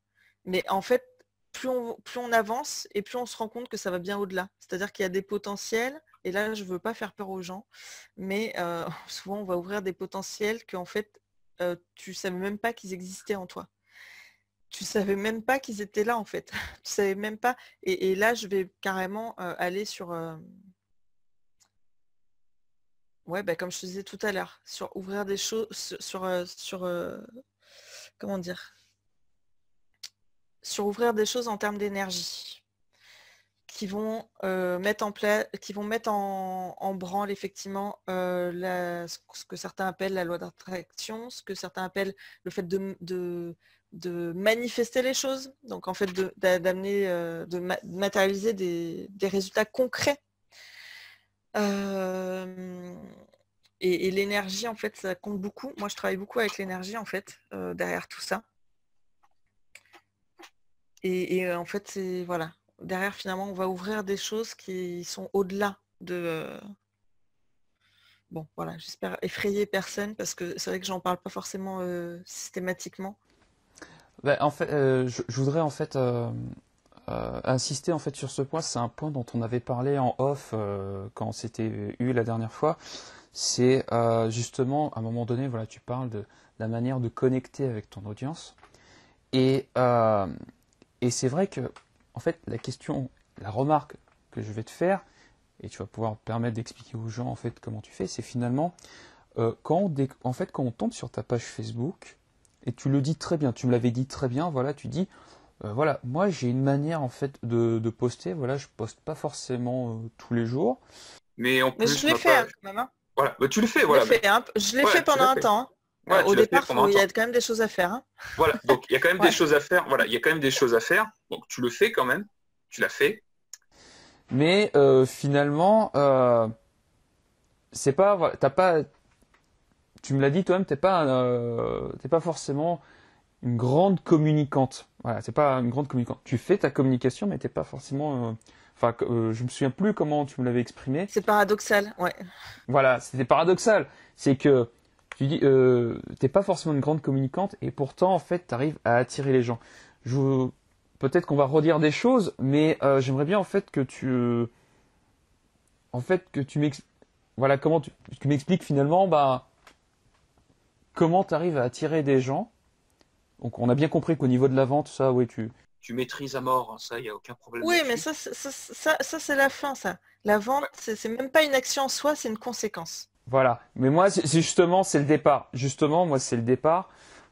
Mais en fait, plus on, plus on avance et plus on se rend compte que ça va bien au-delà. C'est-à-dire qu'il y a des potentiels, et là je ne veux pas faire peur aux gens, mais souvent on va ouvrir des potentiels en fait tu ne savais même pas qu'ils existaient en toi. Tu ne savais même pas qu'ils étaient là en fait. tu savais même pas. Et, là je vais carrément aller sur, ouais, bah, comme je te disais tout à l'heure, sur ouvrir des choses, sur, sur comment dire, sur ouvrir des choses en termes d'énergie qui vont mettre en place qui vont mettre en, branle effectivement ce que certains appellent la loi d'attraction, ce que certains appellent le fait de, de, manifester les choses, donc en fait de, matérialiser des, résultats concrets et, l'énergie, en fait, ça compte beaucoup. Moi, je travaille beaucoup avec l'énergie, en fait, euh, derrière tout ça. Et, euh, en fait, c'est voilà. Derrière, finalement, on va ouvrir des choses qui sont au-delà de. Euh, bon, voilà, j'espère effrayer personne parce que c'est vrai que j'en parle pas forcément systématiquement. Bah, en fait, je, voudrais en fait euh, insister en fait sur ce point. C'est un point dont on avait parlé en off euh, quand c'était eu la dernière fois. C'est euh, justement à un moment donné, voilà, tu parles de la manière de connecter avec ton audience. Et, c'est vrai que en fait la question, la remarque que je vais te faire, et tu vas pouvoir permettre d'expliquer aux gens en fait comment tu fais, c'est finalement quand on en fait quand on tombe sur ta page Facebook et tu le dis très bien, tu me l'avais dit très bien, voilà, tu dis euh, voilà, moi j'ai une manière en fait de, de, poster. Voilà, je poste pas forcément euh, tous les jours. Mais en je l'ai fait quand même. Hein. Voilà, bah, tu le fais, voilà. Je l'ai fait, hein. pendant un temps. Hein. au départ, il y a quand même des choses à faire. Voilà, donc il y a quand même des choses à faire. Voilà, il y a quand même des choses à faire. Donc tu le fais quand même. Tu l'as fait. Mais euh, finalement, c'est pas, voilà, t'as pas. Tu me l'as dit toi-même, t'es pas, t'es pas forcément une grande communicante. Voilà, c'est pas une grande communicante. Tu fais ta communication, mais t'es pas forcément. Euh, enfin, euh, je me souviens plus comment tu me l'avais exprimé. C'est paradoxal, ouais. Voilà, c'était paradoxal. C'est que tu dis, euh, t'es pas forcément une grande communicante, et pourtant, en fait, t'arrives à attirer les gens. Je peut-être qu'on va redire des choses, mais euh, j'aimerais bien en fait que tu, euh, en fait, que tu m'expliques. Voilà, comment tu, tu m'expliques finalement, bah, comment t'arrives à attirer des gens donc on a bien compris qu'au niveau de la vente, ça, oui, tu... Tu maîtrises à mort, hein, ça, il n'y a aucun problème. Oui, mais ça, ça, c'est la fin, ça. La vente, ce c'est même pas une action en soi, c'est une conséquence. Voilà. Mais moi, c'est justement, c'est le départ. Justement, moi, c'est le départ.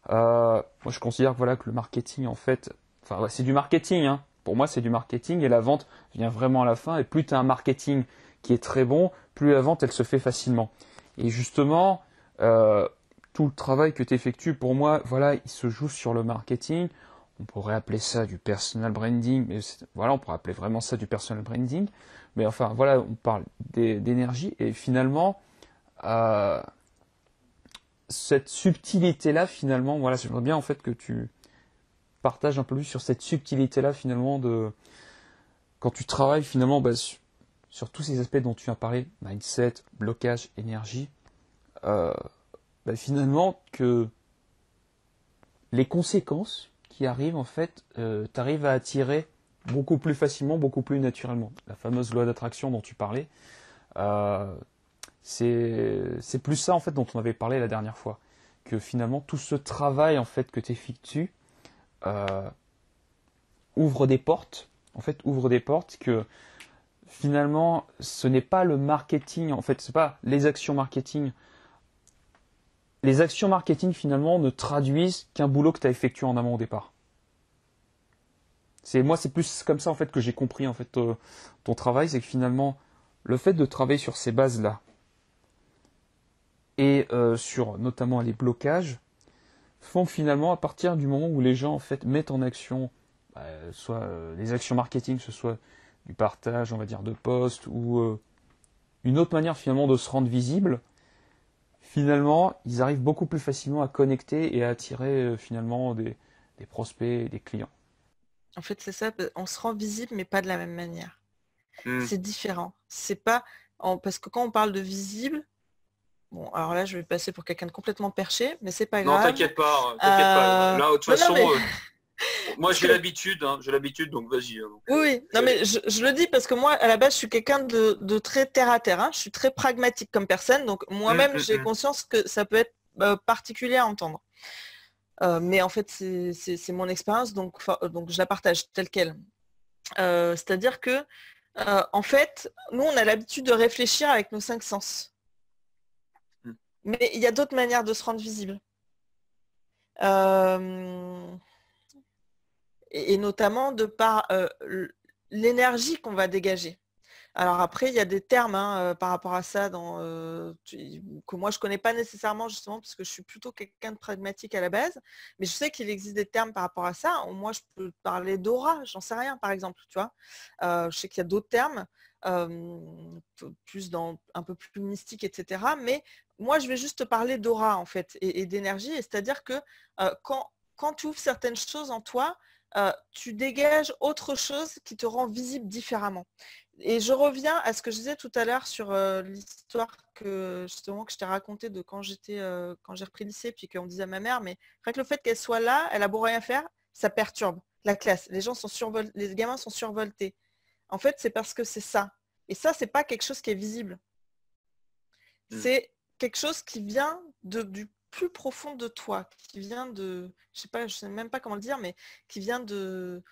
Euh, moi, je considère voilà, que le marketing, en fait, enfin, c'est du marketing. Hein. Pour moi, c'est du marketing et la vente vient vraiment à la fin. Et plus tu as un marketing qui est très bon, plus la vente, elle se fait facilement. Et justement, euh, tout le travail que tu effectues, pour moi, voilà, il se joue sur le marketing. On pourrait appeler ça du personal branding, mais voilà, on pourrait appeler vraiment ça du personal branding. Mais enfin, voilà, on parle d'énergie et finalement, euh, cette subtilité-là, finalement, voilà, j'aimerais bien en fait que tu partages un peu plus sur cette subtilité-là, finalement, de quand tu travailles finalement bah, sur tous ces aspects dont tu as parlé, mindset, blocage, énergie. Euh, bah, finalement que les conséquences qui arrivent, en fait, euh, à attirer beaucoup plus facilement, beaucoup plus naturellement. La fameuse loi d'attraction dont tu parlais, euh, c'est plus ça, en fait, dont on avait parlé la dernière fois. Que finalement, tout ce travail, en fait, que tu effectues, euh, ouvre des portes, en fait, ouvre des portes que finalement, ce n'est pas le marketing, en fait, c'est pas les actions marketing les actions marketing finalement ne traduisent qu'un boulot que tu as effectué en amont au départ. C'est moi, c'est plus comme ça en fait que j'ai compris en fait euh, ton travail, c'est que finalement le fait de travailler sur ces bases là et euh, sur notamment les blocages font finalement à partir du moment où les gens en fait mettent en action bah, soit euh, les actions marketing, ce soit du partage, on va dire de postes ou une autre manière finalement de se rendre visible, finalement, ils arrivent beaucoup plus facilement à connecter et à attirer euh, finalement des, des prospects et des clients. En fait, c'est ça, on se rend visible, mais pas de la même manière. Hmm. C'est différent. C'est pas. En... Parce que quand on parle de visible, bon, alors là, je vais passer pour quelqu'un de complètement perché, mais c'est pas grave. Non, t'inquiète pas, hein, t'inquiète pas. Euh, là, de toute façon, euh, moi j'ai l'habitude, hein, j'ai l'habitude, donc vas-y. Hein, oui, euh, non mais je, le dis parce que moi à la base je suis quelqu'un de, très terre à terre, hein. je suis très pragmatique comme personne, donc moi-même mm, mm, j'ai mm. conscience que ça peut être bah, particulier à entendre. Euh, mais en fait c'est mon expérience, donc, euh, donc je la partage telle qu'elle. C'est-à-dire que en fait, nous on a l'habitude de réfléchir avec nos cinq sens. Mais il y a d'autres manières de se rendre visible et, notamment de par euh, l'énergie qu'on va dégager. Alors après, il y a des termes hein, euh, par rapport à ça dans, euh, que moi, je ne connais pas nécessairement justement parce que je suis plutôt quelqu'un de pragmatique à la base, mais je sais qu'il existe des termes par rapport à ça. Moi, je peux parler d'aura, j'en sais rien par exemple, tu vois. je sais qu'il y a d'autres termes, plus dans, un peu plus mystique, etc. Mais moi, je vais juste parler d'aura en fait et, et d'énergie, c'est-à-dire que quand, quand tu ouvres certaines choses en toi, euh, tu dégages autre chose qui te rend visible différemment. Et je reviens à ce que je disais tout à l'heure sur euh, l'histoire que justement que je t'ai racontée de quand j'étais euh, quand j'ai repris le lycée puis qu'on disait à ma mère, mais avec le fait qu'elle soit là, elle a beau rien faire, ça perturbe la classe. Les gens sont survol... les gamins sont survoltés. En fait, c'est parce que c'est ça. Et ça, c'est pas quelque chose qui est visible. Mmh. C'est quelque chose qui vient de, du plus profond de toi, qui vient de, je sais pas, je sais même pas comment le dire, mais qui vient de,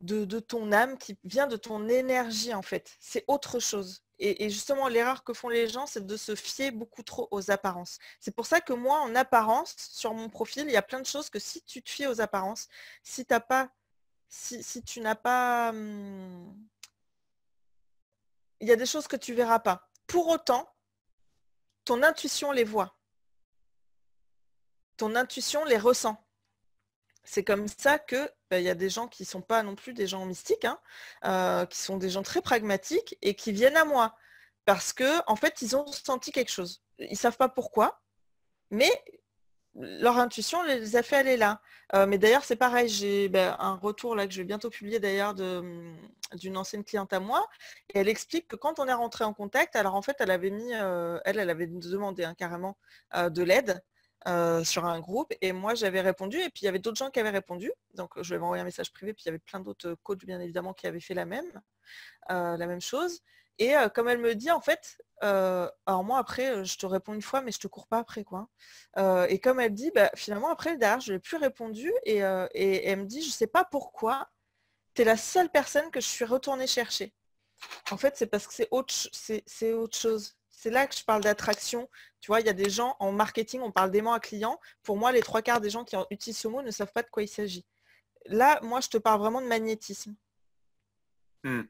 de, ton âme, qui vient de ton énergie en fait. C'est autre chose. Et, justement, l'erreur que font les gens, c'est de se fier beaucoup trop aux apparences. C'est pour ça que moi, en apparence, sur mon profil, il y a plein de choses que si tu te fies aux apparences, si t'as pas, si, tu n'as pas, hmm, il y a des choses que tu verras pas. Pour autant, ton intuition les voit ton intuition les ressent. C'est comme ça que ben, il y a des gens qui ne sont pas non plus des gens mystiques, hein, euh, qui sont des gens très pragmatiques et qui viennent à moi parce que en fait ils ont senti quelque chose. Ils savent pas pourquoi, mais leur intuition les a fait aller là. Euh, mais d'ailleurs, c'est pareil, j'ai ben, un retour là que je vais bientôt publier d'ailleurs hum, d'une ancienne cliente à moi. Et elle explique que quand on est rentré en contact, alors en fait, elle avait mis, euh, elle, elle avait demandé un hein, carrément de l'aide. Euh, sur un groupe et moi j'avais répondu et puis il y avait d'autres gens qui avaient répondu. Donc je lui avais envoyé un message privé, puis il y avait plein d'autres coachs bien évidemment qui avaient fait la même, euh, la même chose. Et euh, comme elle me dit en fait, alors moi après je te réponds une fois mais je te cours pas après quoi. Hein. et comme elle dit, bah, finalement après le derrière je n'ai plus répondu et, elle me dit je sais pas pourquoi, tu es la seule personne que je suis retournée chercher. En fait c'est parce que c'est autre, c'est autre chose c'est là que je parle d'attraction. Tu vois, il y a des gens en marketing, on parle d'aimant à client. Pour moi, les trois quarts des gens qui utilisent ce mot ne savent pas de quoi il s'agit. Là, moi, je te parle vraiment de magnétisme. Hmm.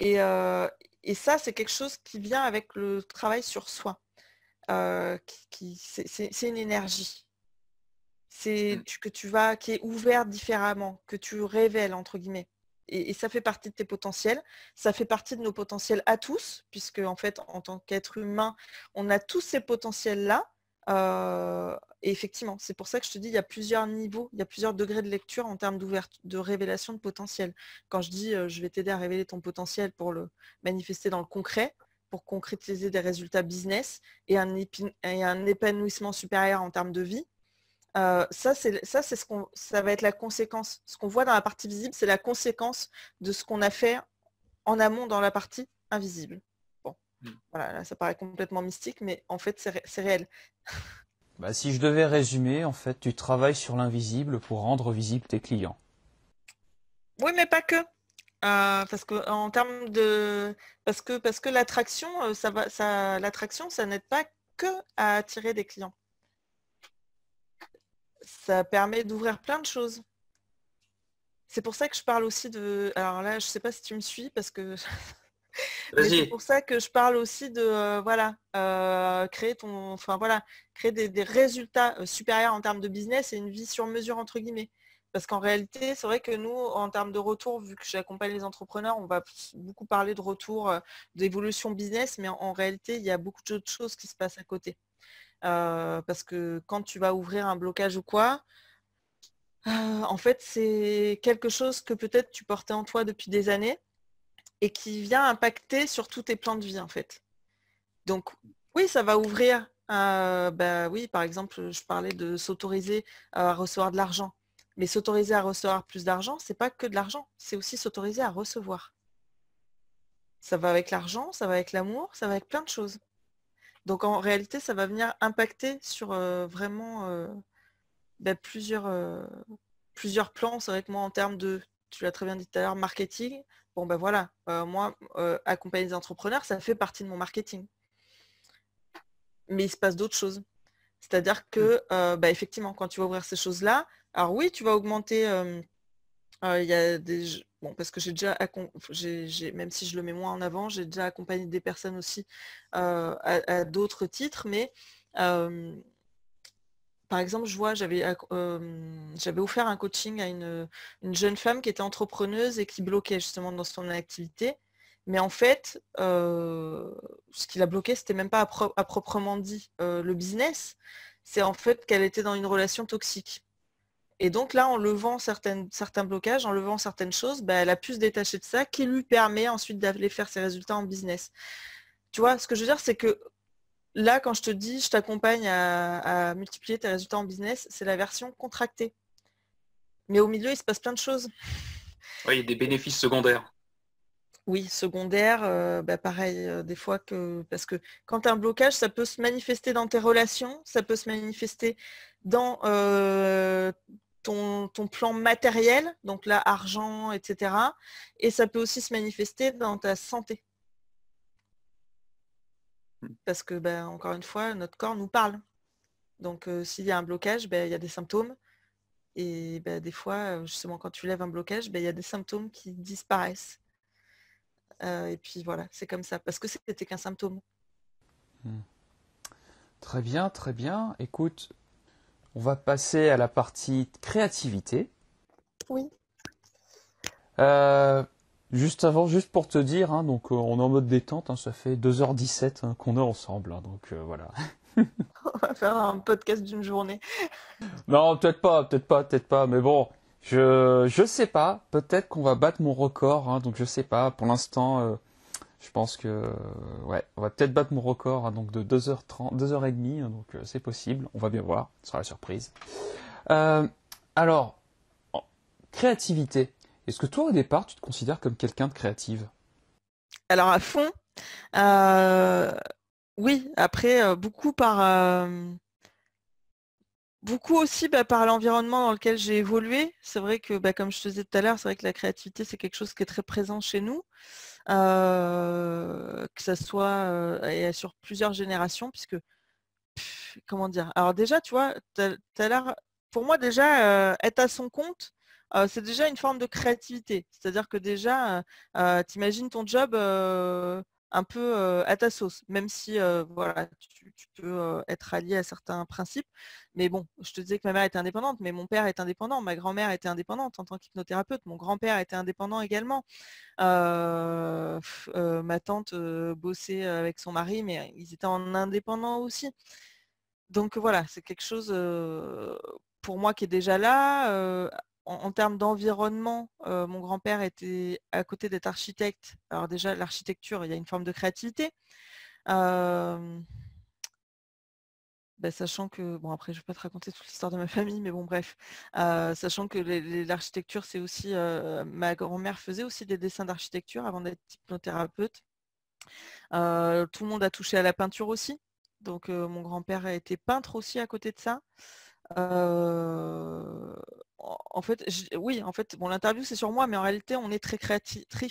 Euh, et, ça, c'est quelque chose qui vient avec le travail sur soi. Euh, qui, c'est une énergie. C'est hmm. que tu vas, qui est ouverte différemment, que tu révèles, entre guillemets et, ça fait partie de tes potentiels, ça fait partie de nos potentiels à tous, puisque en fait, en tant qu'être humain, on a tous ces potentiels-là. Euh, et effectivement, c'est pour ça que je te dis, il y a plusieurs niveaux, il y a plusieurs degrés de lecture en termes de révélation de potentiel. Quand je dis euh, je vais t'aider à révéler ton potentiel pour le manifester dans le concret, pour concrétiser des résultats business et un, et un épanouissement supérieur en termes de vie, euh, ça, c'est ce qu'on, ça va être la conséquence. Ce qu'on voit dans la partie visible, c'est la conséquence de ce qu'on a fait en amont dans la partie invisible. Bon, mm. voilà, ça paraît complètement mystique, mais en fait, c'est, réel. bah, si je devais résumer, en fait, tu travailles sur l'invisible pour rendre visible tes clients. Oui, mais pas que. Euh, parce que en termes de parce que parce que l'attraction euh, ça va ça l'attraction ça n'aide pas que à attirer des clients ça permet d'ouvrir plein de choses. C'est pour ça que je parle aussi de. Alors là, je ne sais pas si tu me suis parce que. c'est pour ça que je parle aussi de euh, voilà euh, créer ton enfin voilà créer des, résultats euh, supérieurs en termes de business et une vie sur mesure entre guillemets parce qu'en réalité c'est vrai que nous en termes de retour vu que j'accompagne les entrepreneurs on va beaucoup parler de retour d'évolution business mais en réalité il y a beaucoup d'autres choses qui se passent à côté euh, parce que quand tu vas ouvrir un blocage ou quoi, euh, en fait, c'est quelque chose que peut-être tu portais en toi depuis des années et qui vient impacter sur tous tes plans de vie, en fait. Donc, oui, ça va ouvrir. Euh, bah, oui, par exemple, je parlais de s'autoriser euh, à recevoir de l'argent. Mais s'autoriser à recevoir plus d'argent, c'est pas que de l'argent, c'est aussi s'autoriser à recevoir. Ça va avec l'argent, ça va avec l'amour, ça va avec plein de choses. Donc en réalité, ça va venir impacter sur euh, vraiment euh, bah, plusieurs, euh, plusieurs plans. C'est vrai que moi, en termes de, tu l'as très bien dit tout à l'heure, marketing, bon ben voilà, moi, accompagner des entrepreneurs, ça fait partie de mon marketing. Mais il se passe d'autres choses. C'est-à-dire mmh. que, bah, effectivement, quand tu vas ouvrir ces choses-là, alors oui, tu vas augmenter, il y a des parce que j'ai déjà, même si je le mets moins en avant, j'ai déjà accompagné des personnes aussi euh, à, d'autres titres, mais par exemple, je vois, j'avais j'avais offert un coaching à une, jeune femme qui était entrepreneuse et qui bloquait justement dans son activité. Mais en fait, ce qui l'a bloqué, c'était même pas à, proprement dit le business. C'est en fait qu'elle était dans une relation toxique. Et donc là, en levant certains blocages, en levant certaines choses, elle bah, a pu se détacher de ça, qui lui permet ensuite d'aller faire ses résultats en business. Tu vois, ce que je veux dire, c'est que là, quand je te dis, je t'accompagne à, multiplier tes résultats en business, c'est la version contractée. Mais au milieu, il se passe plein de choses. Oui, des bénéfices secondaires. Oui, secondaires, euh, bah, pareil, euh, des fois que. Parce que quand tu as un blocage, ça peut se manifester dans tes relations, ça peut se manifester dans euh, ton, plan matériel, donc là, argent, etc. Et ça peut aussi se manifester dans ta santé. Parce que, ben, encore une fois, notre corps nous parle. Donc, euh, s'il y a un blocage, ben, il y a des symptômes. Et ben, des fois, euh, justement, quand tu lèves un blocage, ben, il y a des symptômes qui disparaissent. Euh, et puis voilà, c'est comme ça. Parce que c'était qu'un symptôme. Hmm. Très bien, très bien. Écoute, on va passer à la partie créativité. Oui. Euh, juste avant, juste pour te dire, hein, donc euh, on est en mode détente, hein, ça fait 2h17 hein, qu'on est ensemble, donc euh, voilà. on va faire un podcast d'une journée. non, peut-être pas, peut-être pas, peut-être pas, mais bon, je je sais pas, peut-être qu'on va battre mon record, donc je sais pas. Pour l'instant, je pense que euh, ouais, on va peut-être battre mon record hein, donc de 2h30, 2h30, hein, donc euh, c'est possible, on va bien voir, ce sera la surprise. Euh, alors, créativité. Est-ce que toi au départ tu te considères comme quelqu'un de créative Alors à fond, oui. Après beaucoup par beaucoup aussi bah, par l'environnement dans lequel j'ai évolué. C'est vrai que bah, comme je te disais tout à l'heure, c'est vrai que la créativité c'est quelque chose qui est très présent chez nous que ça soit sur plusieurs générations, puisque comment dire Alors déjà, tu vois, Pour moi, déjà, être à son compte, c'est déjà une forme de créativité. C'est-à-dire que déjà, tu imagines ton job un peu à ta sauce, même si voilà, tu, peux être allié à certains principes. Mais bon, je te disais que ma mère était indépendante, mais mon père est indépendant, ma grand-mère était indépendante en tant qu'hypnothérapeute, mon grand-père était indépendant également. ma tante bossait avec son mari, mais ils étaient en indépendant aussi. Donc voilà, c'est quelque chose pour moi qui est déjà là en, termes d'environnement, euh, mon grand-père était à côté d'être architecte. Alors déjà, l'architecture, il y a une forme de créativité. Euh, bah, sachant que, bon après je ne vais pas te raconter toute l'histoire de ma famille, mais bon bref, euh, sachant que l'architecture, c'est aussi, ma grand-mère faisait aussi des dessins d'architecture avant d'être hypnothérapeute. tout le monde a touché à la peinture aussi. Donc mon grand-père a été peintre aussi à côté de ça. Euh, en fait, oui, en fait, bon, l'interview c'est sur moi, mais en réalité, on est très créatif, très,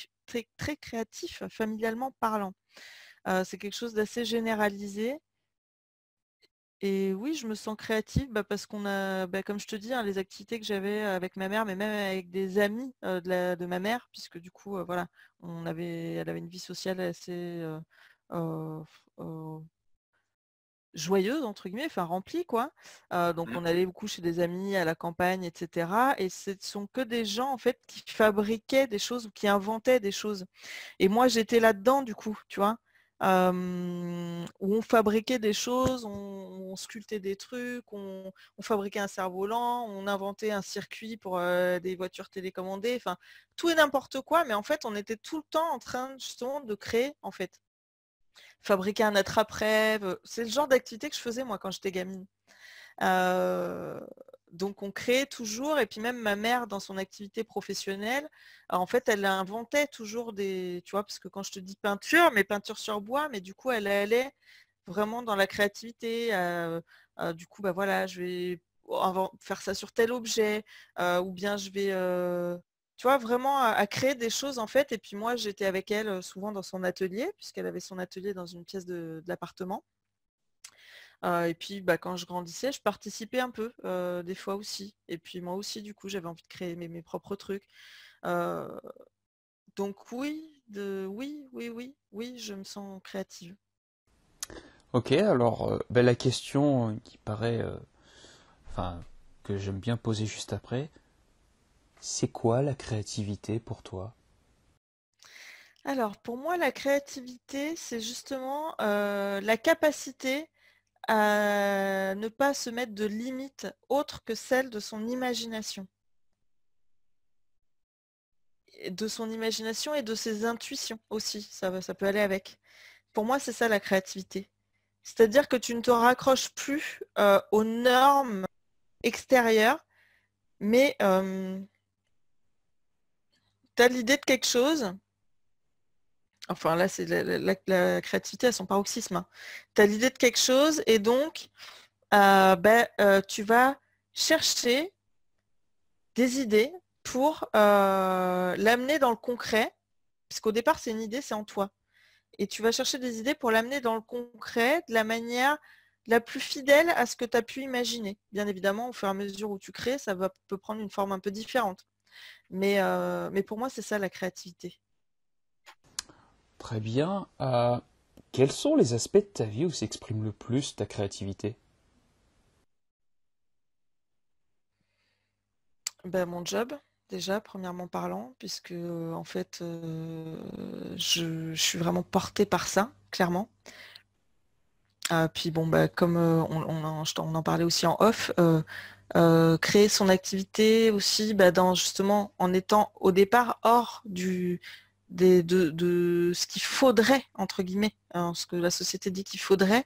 très, créatif euh, familialement parlant. Euh, c'est quelque chose d'assez généralisé. Et oui, je me sens créative bah, parce qu'on a, bah, comme je te dis, hein, les activités que j'avais euh, avec ma mère, mais même avec des amis de, ma mère, puisque du coup, voilà, on avait, elle avait une vie sociale assez joyeuse, entre guillemets, enfin remplie, quoi. donc mmh. on allait beaucoup chez des amis, à la campagne, etc. Et ce ne sont que des gens, en fait, qui fabriquaient des choses ou qui inventaient des choses. Et moi, j'étais là-dedans, du coup, tu vois. où on fabriquait des choses, on, sculptait des trucs, on, fabriquait un cerf-volant, on inventait un circuit pour des voitures télécommandées, enfin tout et n'importe quoi, mais en fait on était tout le temps en train justement de créer en fait fabriquer un attrape-rêve. Euh, c'est le genre d'activité que je faisais moi quand j'étais gamine. Euh, donc on crée toujours, et puis même ma mère dans son activité professionnelle, euh, en fait elle inventait toujours des, tu vois, parce que quand je te dis peinture, mais peinture sur bois, mais du coup elle allait vraiment dans la créativité. du coup, bah voilà, je vais faire ça sur tel objet, ou bien je vais tu vois, vraiment à, créer des choses en fait. Et puis moi, j'étais avec elle euh, souvent dans son atelier, puisqu'elle avait son atelier dans une pièce de, l'appartement. Euh, et puis bah, quand je grandissais, je participais un peu euh, des fois aussi. Et puis moi aussi, du coup, j'avais envie de créer mes, propres trucs. donc oui, de, oui, oui, oui, oui, je me sens créative. Ok, alors ben, la question qui paraît, enfin que j'aime bien poser juste après, c'est quoi la créativité pour toi? Alors, pour moi, la créativité, c'est justement euh, la capacité à ne pas se mettre de limites autres que celles de son imagination. De son imagination et de ses intuitions aussi, ça, ça peut aller avec. Pour moi, c'est ça la créativité. C'est-à-dire que tu ne te raccroches plus euh, aux normes extérieures, mais euh, l'idée de quelque chose, enfin là, c'est la, créativité à son paroxysme. Hein. Tu as l'idée de quelque chose et donc, euh, ben, euh, tu vas chercher des idées pour euh, l'amener dans le concret, puisqu'au départ, c'est une idée, c'est en toi. Et tu vas chercher des idées pour l'amener dans le concret de la manière la plus fidèle à ce que tu as pu imaginer. Bien évidemment, au fur et à mesure où tu crées, ça va, peut prendre une forme un peu différente. Mais, euh, mais pour moi, c'est ça la créativité. Très bien. Euh, quels sont les aspects de ta vie où s'exprime le plus ta créativité ben, Mon job, déjà, premièrement parlant, puisque euh, en fait, je, je, suis vraiment portée par ça, clairement. Ah, puis bon, bah, comme euh, on, en, parlait aussi en off, euh, euh, créer son activité aussi bah, dans, justement en étant au départ hors du, de, ce qu'il faudrait, entre guillemets, hein, ce que la société dit qu'il faudrait,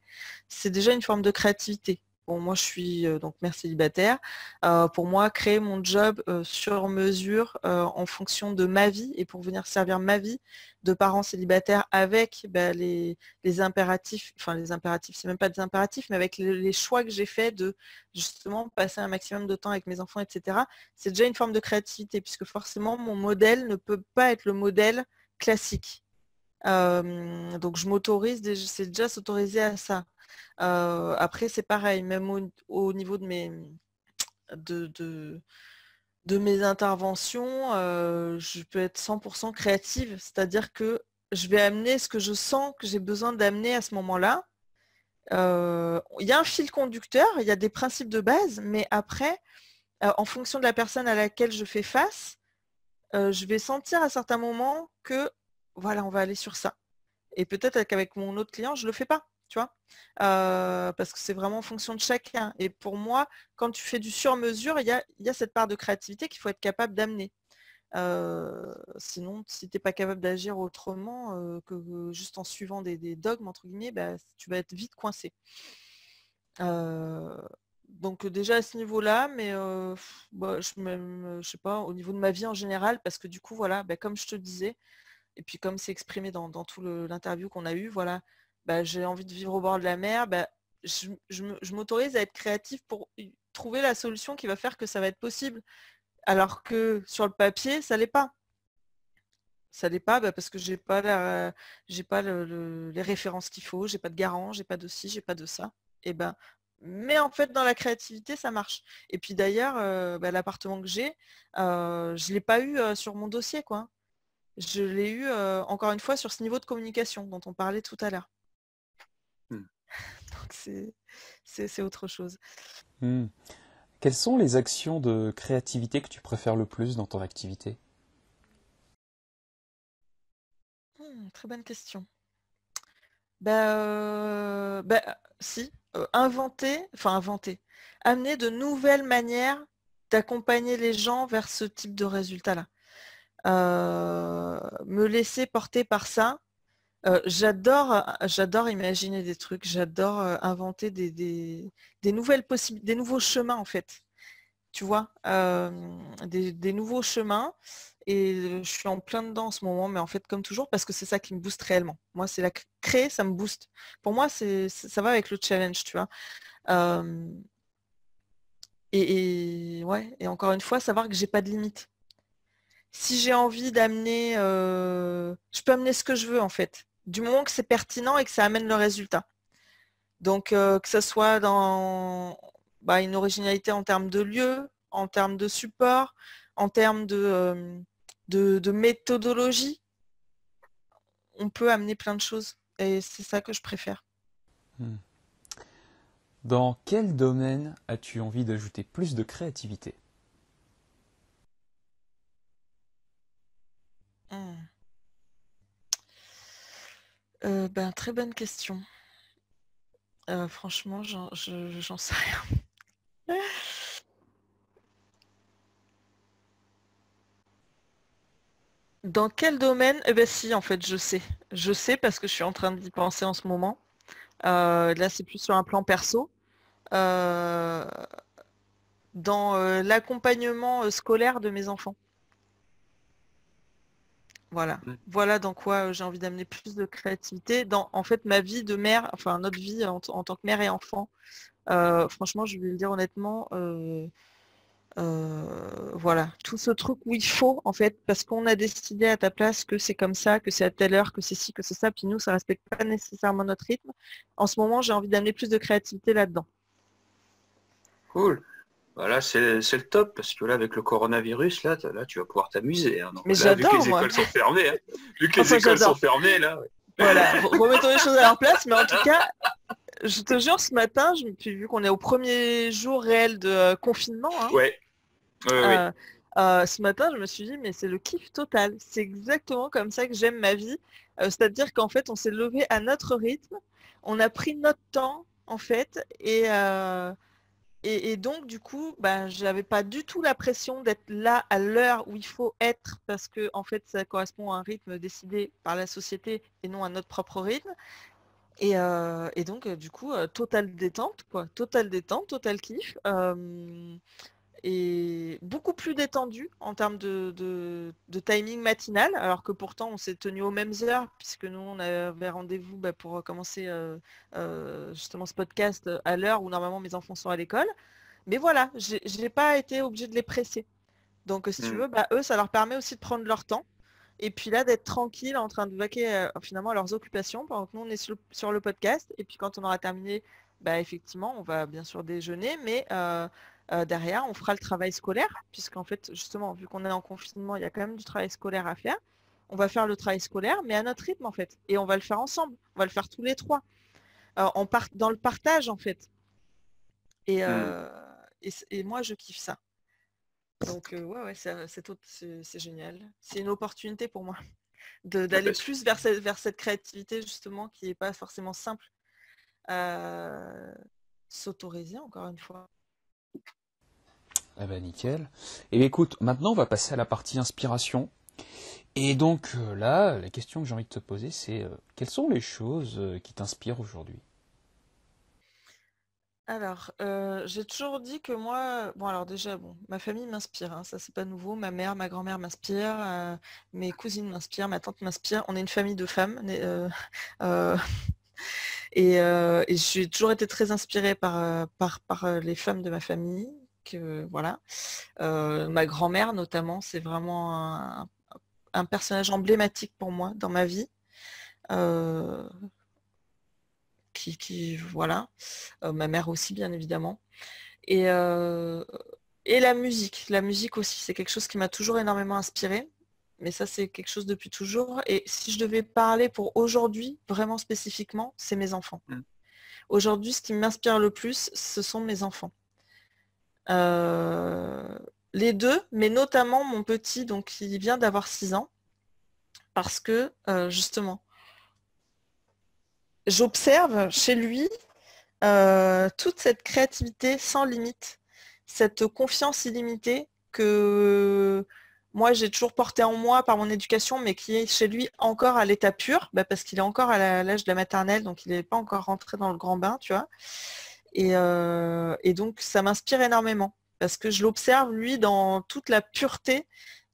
c'est déjà une forme de créativité moi, je suis euh, donc mère célibataire. Euh, pour moi, créer mon job euh, sur mesure en fonction de ma vie et pour venir servir ma vie de parents célibataires avec bah, les, impératifs, enfin les impératifs, c'est même pas des impératifs, mais avec les, les choix que j'ai faits de justement passer un maximum de temps avec mes enfants, etc. C'est déjà une forme de créativité puisque forcément, mon modèle ne peut pas être le modèle classique donc je m'autorise, c'est déjà s'autoriser à ça. après, c'est pareil, même au, niveau de mes, de, de, mes interventions, je peux être 100% créative, c'est-à-dire que je vais amener ce que je sens que j'ai besoin d'amener à ce moment-là. Il y a un fil conducteur, il y a des principes de base, mais après, en fonction de la personne à laquelle je fais face, je vais sentir à certains moments que voilà, on va aller sur ça. Et peut-être qu'avec mon autre client, je ne le fais pas, tu vois, euh, parce que c'est vraiment en fonction de chacun. Et pour moi, quand tu fais du sur-mesure, il y a, cette part de créativité qu'il faut être capable d'amener. Euh, sinon, si tu n'es pas capable d'agir autrement euh, que juste en suivant des, dogmes, entre guillemets, bah, tu vas être vite coincé. donc déjà à ce niveau-là, mais bah, je ne sais pas, au niveau de ma vie en général, parce que du coup, voilà, bah, comme je te disais, et puis comme c'est exprimé dans, tout l'interview qu'on a eu, voilà, bah, j'ai envie de vivre au bord de la mer, bah, je, m'autorise à être créative pour trouver la solution qui va faire que ça va être possible. Alors que sur le papier, ça ne l'est pas. Ça ne l'est pas bah, parce que j'ai pas pas les références qu'il faut, j'ai pas de garant, j'ai pas de ci, j'ai pas de ça. Et ben, mais en fait, dans la créativité, ça marche. Et puis d'ailleurs, euh, l'appartement que j'ai, euh, je ne l'ai pas eu euh, sur mon dossier, quoi je l'ai eu euh, encore une fois sur ce niveau de communication dont on parlait tout à l'heure. Hmm. Donc c'est autre chose. Hmm. Quelles sont les actions de créativité que tu préfères le plus dans ton activité hmm, Très bonne question. Bah, euh, bah, si, euh, inventer, enfin inventer, amener de nouvelles manières d'accompagner les gens vers ce type de résultat-là. Euh, me laisser porter par ça. Euh, j'adore, j'adore imaginer des trucs, j'adore euh, inventer des, des, nouvelles possibilités, des nouveaux chemins en fait tu vois, des, nouveaux chemins. Et je suis en plein dedans en ce moment, mais en fait, comme toujours, parce que c'est ça qui me booste réellement. Moi, c'est la créer, ça me booste. Pour moi, c'est ça va avec le challenge, tu vois. et, et, ouais, et encore une fois, savoir que j'ai pas de limite si j'ai envie d'amener, euh, je peux amener ce que je veux en fait, du moment que c'est pertinent et que ça amène le résultat. Donc euh, que ce soit dans bah, une originalité en termes de lieu, en termes de support, en termes euh, de, de méthodologie, on peut amener plein de choses et c'est ça que je préfère. Hmm. Dans quel domaine as-tu envie d'ajouter plus de créativité Euh, ben, très bonne question. Euh, franchement, j'en sais rien. Dans quel domaine Eh bien si, en fait, je sais. Je sais parce que je suis en train d'y penser en ce moment. Euh, là, c'est plus sur un plan perso. dans l'accompagnement scolaire de mes enfants. Voilà. dans quoi euh, j'ai envie d'amener plus de créativité. Dans en fait ma vie de mère, enfin notre vie en, tant que mère et enfant. Euh, franchement, je vais le dire honnêtement, euh, voilà, tout ce truc où il faut, en fait, parce qu'on a décidé à ta place que c'est comme ça, que c'est à telle heure, que c'est ci, que c'est ça, puis nous, ça respecte pas nécessairement notre rythme. En ce moment, j'ai envie d'amener plus de créativité là-dedans. Cool. Voilà, bah, c'est le top, parce que là, avec le coronavirus, là, tu vas pouvoir t'amuser. Hein. Mais j'adore, les écoles sont fermées, hein. ah, les écoles sont fermées, là... Voilà, remettons les choses à leur place, mais en tout cas, je te jure, ce matin, je, vu qu'on est au premier jour réel de euh, confinement, hein. euh, euh, ce matin, je me suis dit, mais c'est le kiff total. C'est exactement comme ça que j'aime ma vie. C'est-à-dire qu'en fait, on s'est levé à notre rythme, on a pris notre temps, en fait, et et, donc, du coup, ben, je n'avais pas du tout la pression d'être là à l'heure où il faut être, parce que en fait, ça correspond à un rythme décidé par la société et non à notre propre rythme. Et, euh, donc, euh, du coup, euh, totale détente, quoi. Totale détente, total kiff et beaucoup plus détendu en termes de, timing matinal, alors que pourtant on s'est tenu aux mêmes heures, puisque nous on avait rendez-vous bah, pour commencer euh, euh, justement ce podcast à l'heure où normalement mes enfants sont à l'école. Mais voilà, je n'ai pas été obligée de les presser. Donc si tu hmm. veux, bah, eux, ça leur permet aussi de prendre leur temps. Et puis là, d'être tranquille en train de vaquer euh, finalement leurs occupations pendant que nous, on est sur, le podcast. Et puis quand on aura terminé bah, effectivement, on va bien sûr déjeuner, mais euh, derrière, on fera le travail scolaire, puisqu'en fait, justement, vu qu'on est en confinement, il y a quand même du travail scolaire à faire. On va faire le travail scolaire, mais à notre rythme, en fait. Et on va le faire ensemble. On va le faire tous les trois. Euh, on part dans le partage, en fait. Et, euh, hmm. moi, je kiffe ça. Donc, ouais, ouais c'est génial. C'est une opportunité pour moi bah, d'aller plus vers vers cette créativité, justement, qui n'est pas forcément simple. S'autoriser, encore une fois. Ah ben nickel. Et eh écoute, maintenant on va passer à la partie inspiration. Et donc euh, là, la question que j'ai envie de te poser, c'est euh, quelles sont les choses euh, qui t'inspirent aujourd'hui Alors, j'ai toujours dit que moi, bon alors déjà, bon, ma famille m'inspire, hein, ça c'est pas nouveau, ma mère, ma grand-mère m'inspire, mes cousines m'inspirent, ma tante m'inspire, on est une famille de femmes. et, et j'ai toujours été très inspirée par, par, par les femmes de ma famille, euh, voilà. Euh, ma grand-mère notamment, c'est vraiment un, personnage emblématique pour moi dans ma vie. Euh, qui, voilà. ma mère aussi, bien évidemment. Et, et la musique. La musique aussi, c'est quelque chose qui m'a toujours énormément inspiré Mais ça, c'est quelque chose depuis toujours. Et si je devais parler pour aujourd'hui, vraiment spécifiquement, c'est mes enfants. Mmh. Aujourd'hui, ce qui m'inspire le plus, ce sont mes enfants. Euh, les deux, mais notamment mon petit, donc il vient d'avoir 6 ans, parce que euh, justement, j'observe chez lui euh, toute cette créativité sans limite, cette confiance illimitée que moi j'ai toujours portée en moi par mon éducation, mais qui est chez lui encore à l'état pur, bah, parce qu'il est encore à l'âge de la maternelle, donc il n'est pas encore rentré dans le grand bain, tu vois. Euh, et, donc, ça m'inspire énormément parce que je l'observe, lui, dans toute la pureté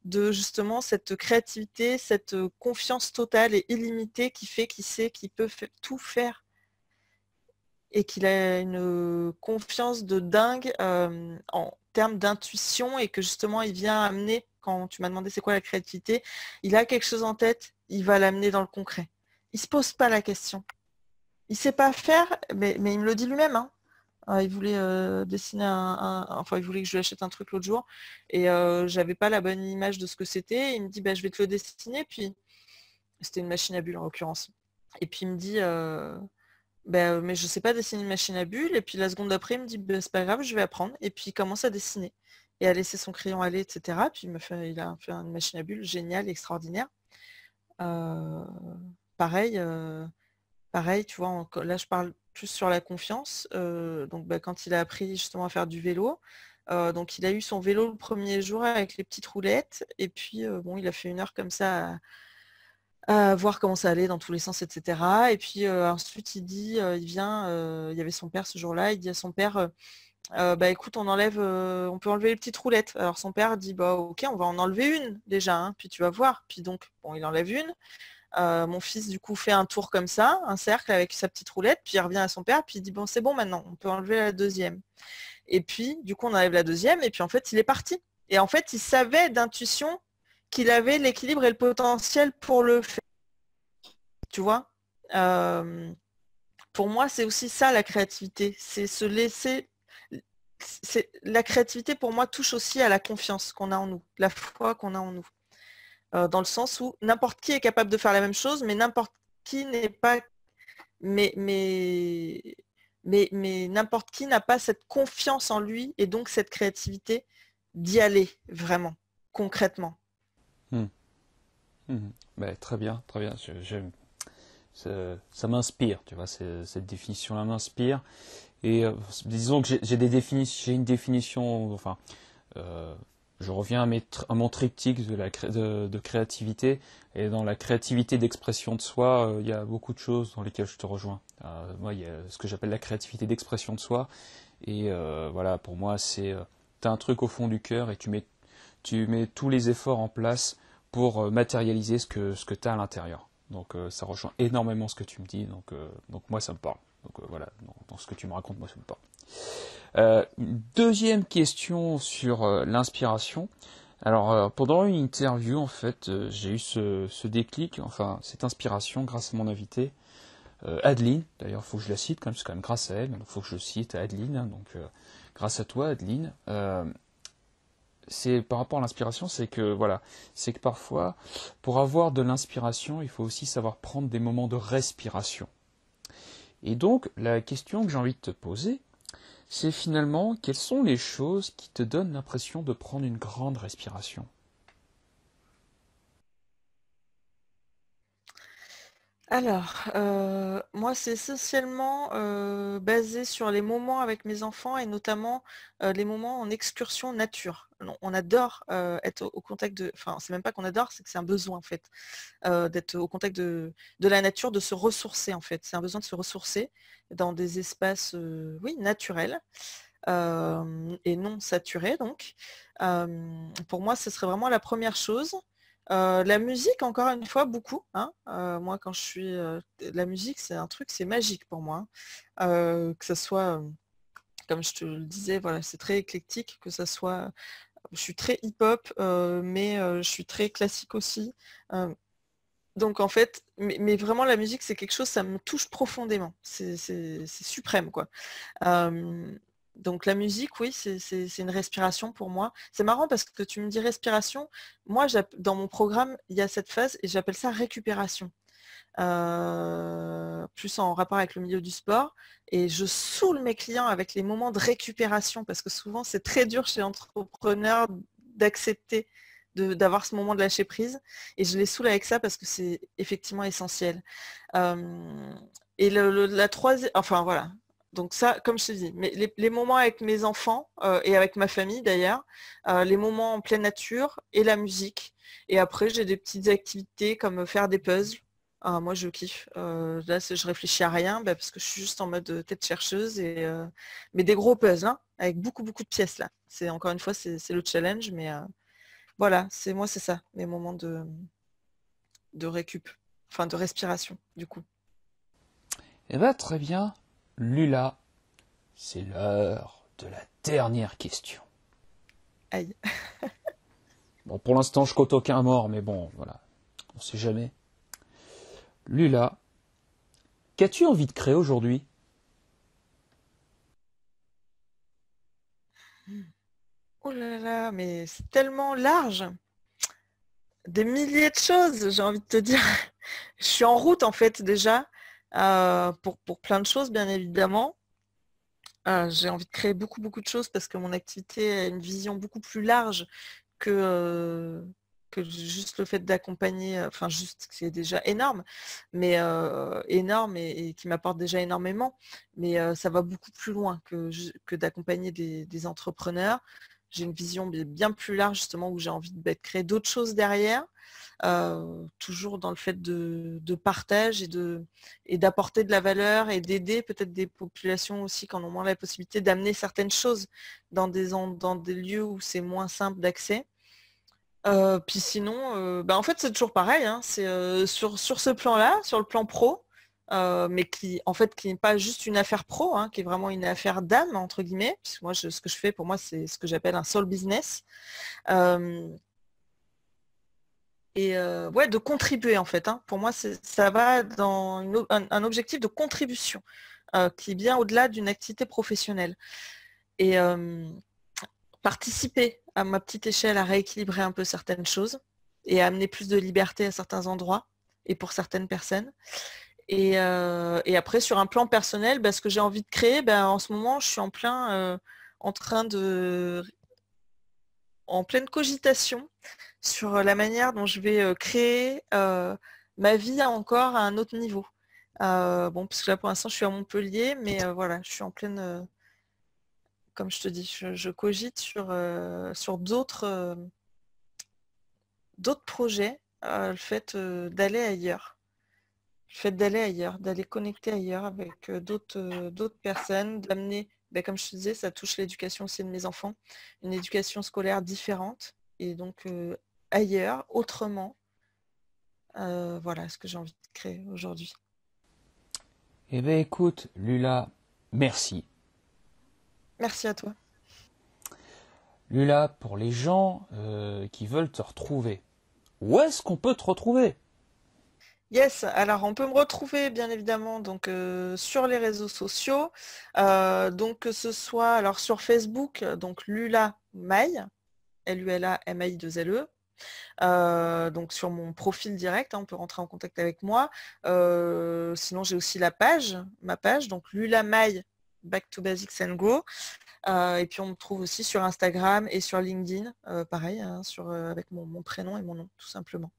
de justement cette créativité, cette euh, confiance totale et illimitée qui fait qu'il sait qu'il peut tout faire et qu'il a une confiance de dingue euh, en termes d'intuition et que justement il vient amener, quand tu m'as demandé c'est quoi la créativité, il a quelque chose en tête, il va l'amener dans le concret. Il ne se pose pas la question. Il ne sait pas faire, mais, il me le dit lui-même. Hein. Hein, il voulait euh, dessiner un, Enfin, il voulait que je lui achète un truc l'autre jour. Et euh, j'avais pas la bonne image de ce que c'était. Il me dit, bah, je vais te le dessiner. Puis, c'était une machine à bulles en l'occurrence. Et puis, il me dit... Ben, mais je sais pas dessiner une machine à bulles. Et puis la seconde après, il me dit, bah, c'est pas grave, je vais apprendre. Et puis il commence à dessiner et à laisser son crayon aller, etc. Puis il, me fait, il a fait une machine à bulles géniale, extraordinaire. pareil, pareil, tu vois, là je parle sur la confiance. donc bah, quand il a appris justement à faire du vélo, donc il a eu son vélo le premier jour avec les petites roulettes. Et puis bon, il a fait une heure comme ça à, voir comment ça allait dans tous les sens, etc. Et puis ensuite il dit, il vient, il y avait son père ce jour-là, il dit à son père. bah écoute, on enlève, on peut enlever les petites roulettes. Alors son père dit bah ok, on va en enlever une déjà, hein, puis tu vas voir. Puis donc bon, il enlève une. Euh, mon fils, du coup, fait un tour comme ça, un cercle avec sa petite roulette, puis il revient à son père, puis il dit, bon, c'est bon maintenant, on peut enlever la deuxième. Et puis, du coup, on enlève la deuxième, et puis en fait, il est parti. Et en fait, il savait d'intuition qu'il avait l'équilibre et le potentiel pour le faire. Tu vois euh, Pour moi, c'est aussi ça la créativité. C'est se laisser. La créativité, pour moi, touche aussi à la confiance qu'on a en nous, la foi qu'on a en nous. Euh, dans le sens où n'importe qui est capable de faire la même chose, mais n'importe qui n'est pas. Mais, mais, mais, mais n'importe qui n'a pas cette confiance en lui et donc cette créativité d'y aller vraiment, concrètement. Hmm. Hmm. Ben, très bien, très bien. Ça, m'inspire, tu vois, cette définition-là m'inspire. Et euh, disons que j'ai des j'ai une définition, enfin, euh, je reviens à, mon triptyque de, créativité. Et dans la créativité d'expression de soi, euh, il y a beaucoup de choses dans lesquelles je te rejoins. Euh, moi, il y a ce que j'appelle la créativité d'expression de soi. Et euh, voilà, pour moi, c'est tu as un truc au fond du cœur et tu mets, tu mets tous les efforts en place pour matérialiser ce que, ce que tu as à l'intérieur. Donc ça rejoint énormément ce que tu me dis. Donc, donc moi, ça me parle. Donc voilà, dans ce que tu me racontes, moi, ça me parle. Euh, deuxième question sur euh, l'inspiration. Alors euh, pendant une interview en fait j'ai eu ce, déclic, enfin cette inspiration grâce à mon invité Adeline. D'ailleurs il faut que je la cite quand même, c'est quand même grâce à elle, il faut que je cite Adeline. Hein, donc grâce à toi Adeline. c'est par rapport à l'inspiration, c'est que voilà, c'est que parfois pour avoir de l'inspiration il faut aussi savoir prendre des moments de respiration. Et donc la question que j'ai envie de te poser c'est finalement quelles sont les choses qui te donnent l'impression de prendre une grande respiration. Alors, euh, moi, c'est essentiellement euh, basé sur les moments avec mes enfants et notamment euh, les moments en excursion nature. On adore être au, contact de, enfin, c'est même pas qu'on adore, c'est que c'est un besoin en fait d'être au contact de, la nature, de se ressourcer en fait. C'est un besoin de se ressourcer dans des espaces, oui, naturels. et non saturés. Donc, pour moi, ce serait vraiment la première chose. Euh, la musique, encore une fois, beaucoup. Hein. Euh, moi, quand je suis... Euh, la musique, c'est un truc, c'est magique pour moi. Hein. que ce soit, comme je te le disais, voilà, c'est très éclectique, que ce soit... Je suis très hip-hop, mais je suis très classique aussi. donc en fait, mais, mais vraiment la musique, c'est quelque chose, ça me touche profondément. C'est suprême, quoi donc la musique, oui, c'est une respiration pour moi. C'est marrant parce que tu me dis respiration. Moi, dans mon programme, il y a cette phase et j'appelle ça récupération. Euh, plus en rapport avec le milieu du sport. Et je saoule mes clients avec les moments de récupération parce que souvent c'est très dur chez l'entrepreneur d'accepter d'avoir ce moment de lâcher prise. Et je les saoule avec ça parce que c'est effectivement essentiel. Euh, et la troisième, enfin voilà, donc ça, comme je te dis, mais les, moments avec mes enfants euh, et avec ma famille d'ailleurs, euh, les moments en pleine nature et la musique. Et après, j'ai des petites activités comme euh, faire des puzzles. moi, je kiffe. là, je réfléchis à rien bah, parce que je suis juste en mode tête chercheuse. Et, mais des gros puzzles, hein, avec beaucoup, beaucoup de pièces là. C'est encore une fois, c'est le challenge, mais voilà, c'est moi, c'est ça, mes moments de, de récup, enfin de respiration, du coup. et eh bien, très bien. Lula, c'est l'heure de la dernière question. Aïe. bon, pour l'instant, je compte aucun mort, mais bon, voilà. On sait jamais. Lula, qu'as-tu envie de créer aujourd'hui hmm. Oh là là, mais c'est tellement large. Des milliers de choses, j'ai envie de te dire. Je suis en route en fait déjà. Euh, pour, plein de choses, bien évidemment. Euh, j'ai envie de créer beaucoup, beaucoup de choses parce que mon activité a une vision beaucoup plus large que, euh, que juste le fait d'accompagner, enfin juste c'est déjà énorme, mais énorme et, qui m'apporte déjà énormément. Mais ça va beaucoup plus loin que, d'accompagner des entrepreneurs j'ai une vision bien plus large justement où j'ai envie de créer d'autres choses derrière, euh, toujours dans le fait de, de partage et d'apporter de, la valeur et d'aider peut-être des populations aussi qui en ont moins la possibilité d'amener certaines choses dans des, lieux où c'est moins simple d'accès. Euh, puis sinon, euh, bah, en fait c'est toujours pareil, hein, c'est sur ce plan-là, sur le plan pro, euh, mais qui en fait qui n'est pas juste une affaire pro, hein, qui est vraiment une affaire d'âme entre guillemets. Puisque moi, ce que je fais pour moi, c'est ce que j'appelle un soul business. Euh, et euh, ouais, de contribuer en fait. Hein. Pour moi, ça va dans un, un, objectif de contribution qui est bien au-delà d'une activité professionnelle. Et participer à ma petite échelle à rééquilibrer un peu certaines choses et à amener plus de liberté à certains endroits et pour certaines personnes. Euh, et, après, sur un plan personnel, bah, ce que j'ai envie de créer, bah, en ce moment, je suis en plein euh, en train de en pleine cogitation sur euh, la manière dont je vais créer ma vie encore à un autre niveau. bon, parce là pour l'instant je suis à Montpellier, mais voilà, je suis en pleine, comme je te dis, je, cogite sur, sur d'autres d'autres projets, le fait d'aller ailleurs le fait d'aller ailleurs, d'aller connecter ailleurs avec d'autres personnes, d'amener, ben comme je te disais, ça touche l'éducation aussi de mes enfants, une éducation scolaire différente et donc ailleurs, autrement. voilà ce que j'ai envie de créer aujourd'hui. Eh bien écoute, Lula, merci. Merci à toi. Lula, pour les gens qui veulent te retrouver, où est-ce qu'on peut te retrouver Yes, alors on peut me retrouver bien évidemment donc, euh, sur les réseaux sociaux, euh, donc que ce soit alors sur Facebook, donc Lula Maille, L-U-L-A-M-A-I-2-L-E, euh, donc sur mon profil direct, hein, on peut rentrer en contact avec moi. sinon j'ai aussi la page, ma page, donc Lula Mai, Back to Basics and Go. et puis on me trouve aussi sur Instagram et sur LinkedIn, pareil, hein, avec mon prénom et mon nom, tout simplement.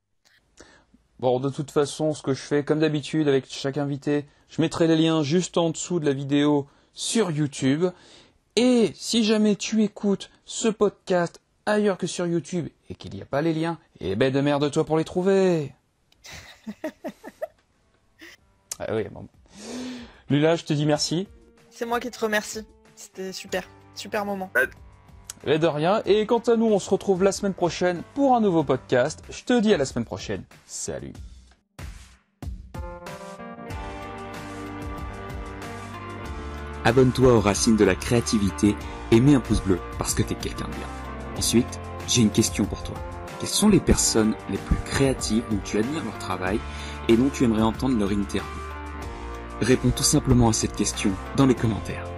Bon, de toute façon, ce que je fais, comme d'habitude, avec chaque invité, je mettrai les liens juste en dessous de la vidéo sur YouTube. Et si jamais tu écoutes ce podcast ailleurs que sur YouTube et qu'il n'y a pas les liens, eh ben de merde toi pour les trouver. ah oui, bon. Lula, je te dis merci. C'est moi qui te remercie. C'était super, super moment. Bah, et de rien. Et quant à nous, on se retrouve la semaine prochaine pour un nouveau podcast. Je te dis à la semaine prochaine. Salut. Abonne-toi aux racines de la créativité et mets un pouce bleu parce que t'es quelqu'un de bien. Ensuite, j'ai une question pour toi. Quelles sont les personnes les plus créatives dont tu admires leur travail et dont tu aimerais entendre leur interview Réponds tout simplement à cette question dans les commentaires.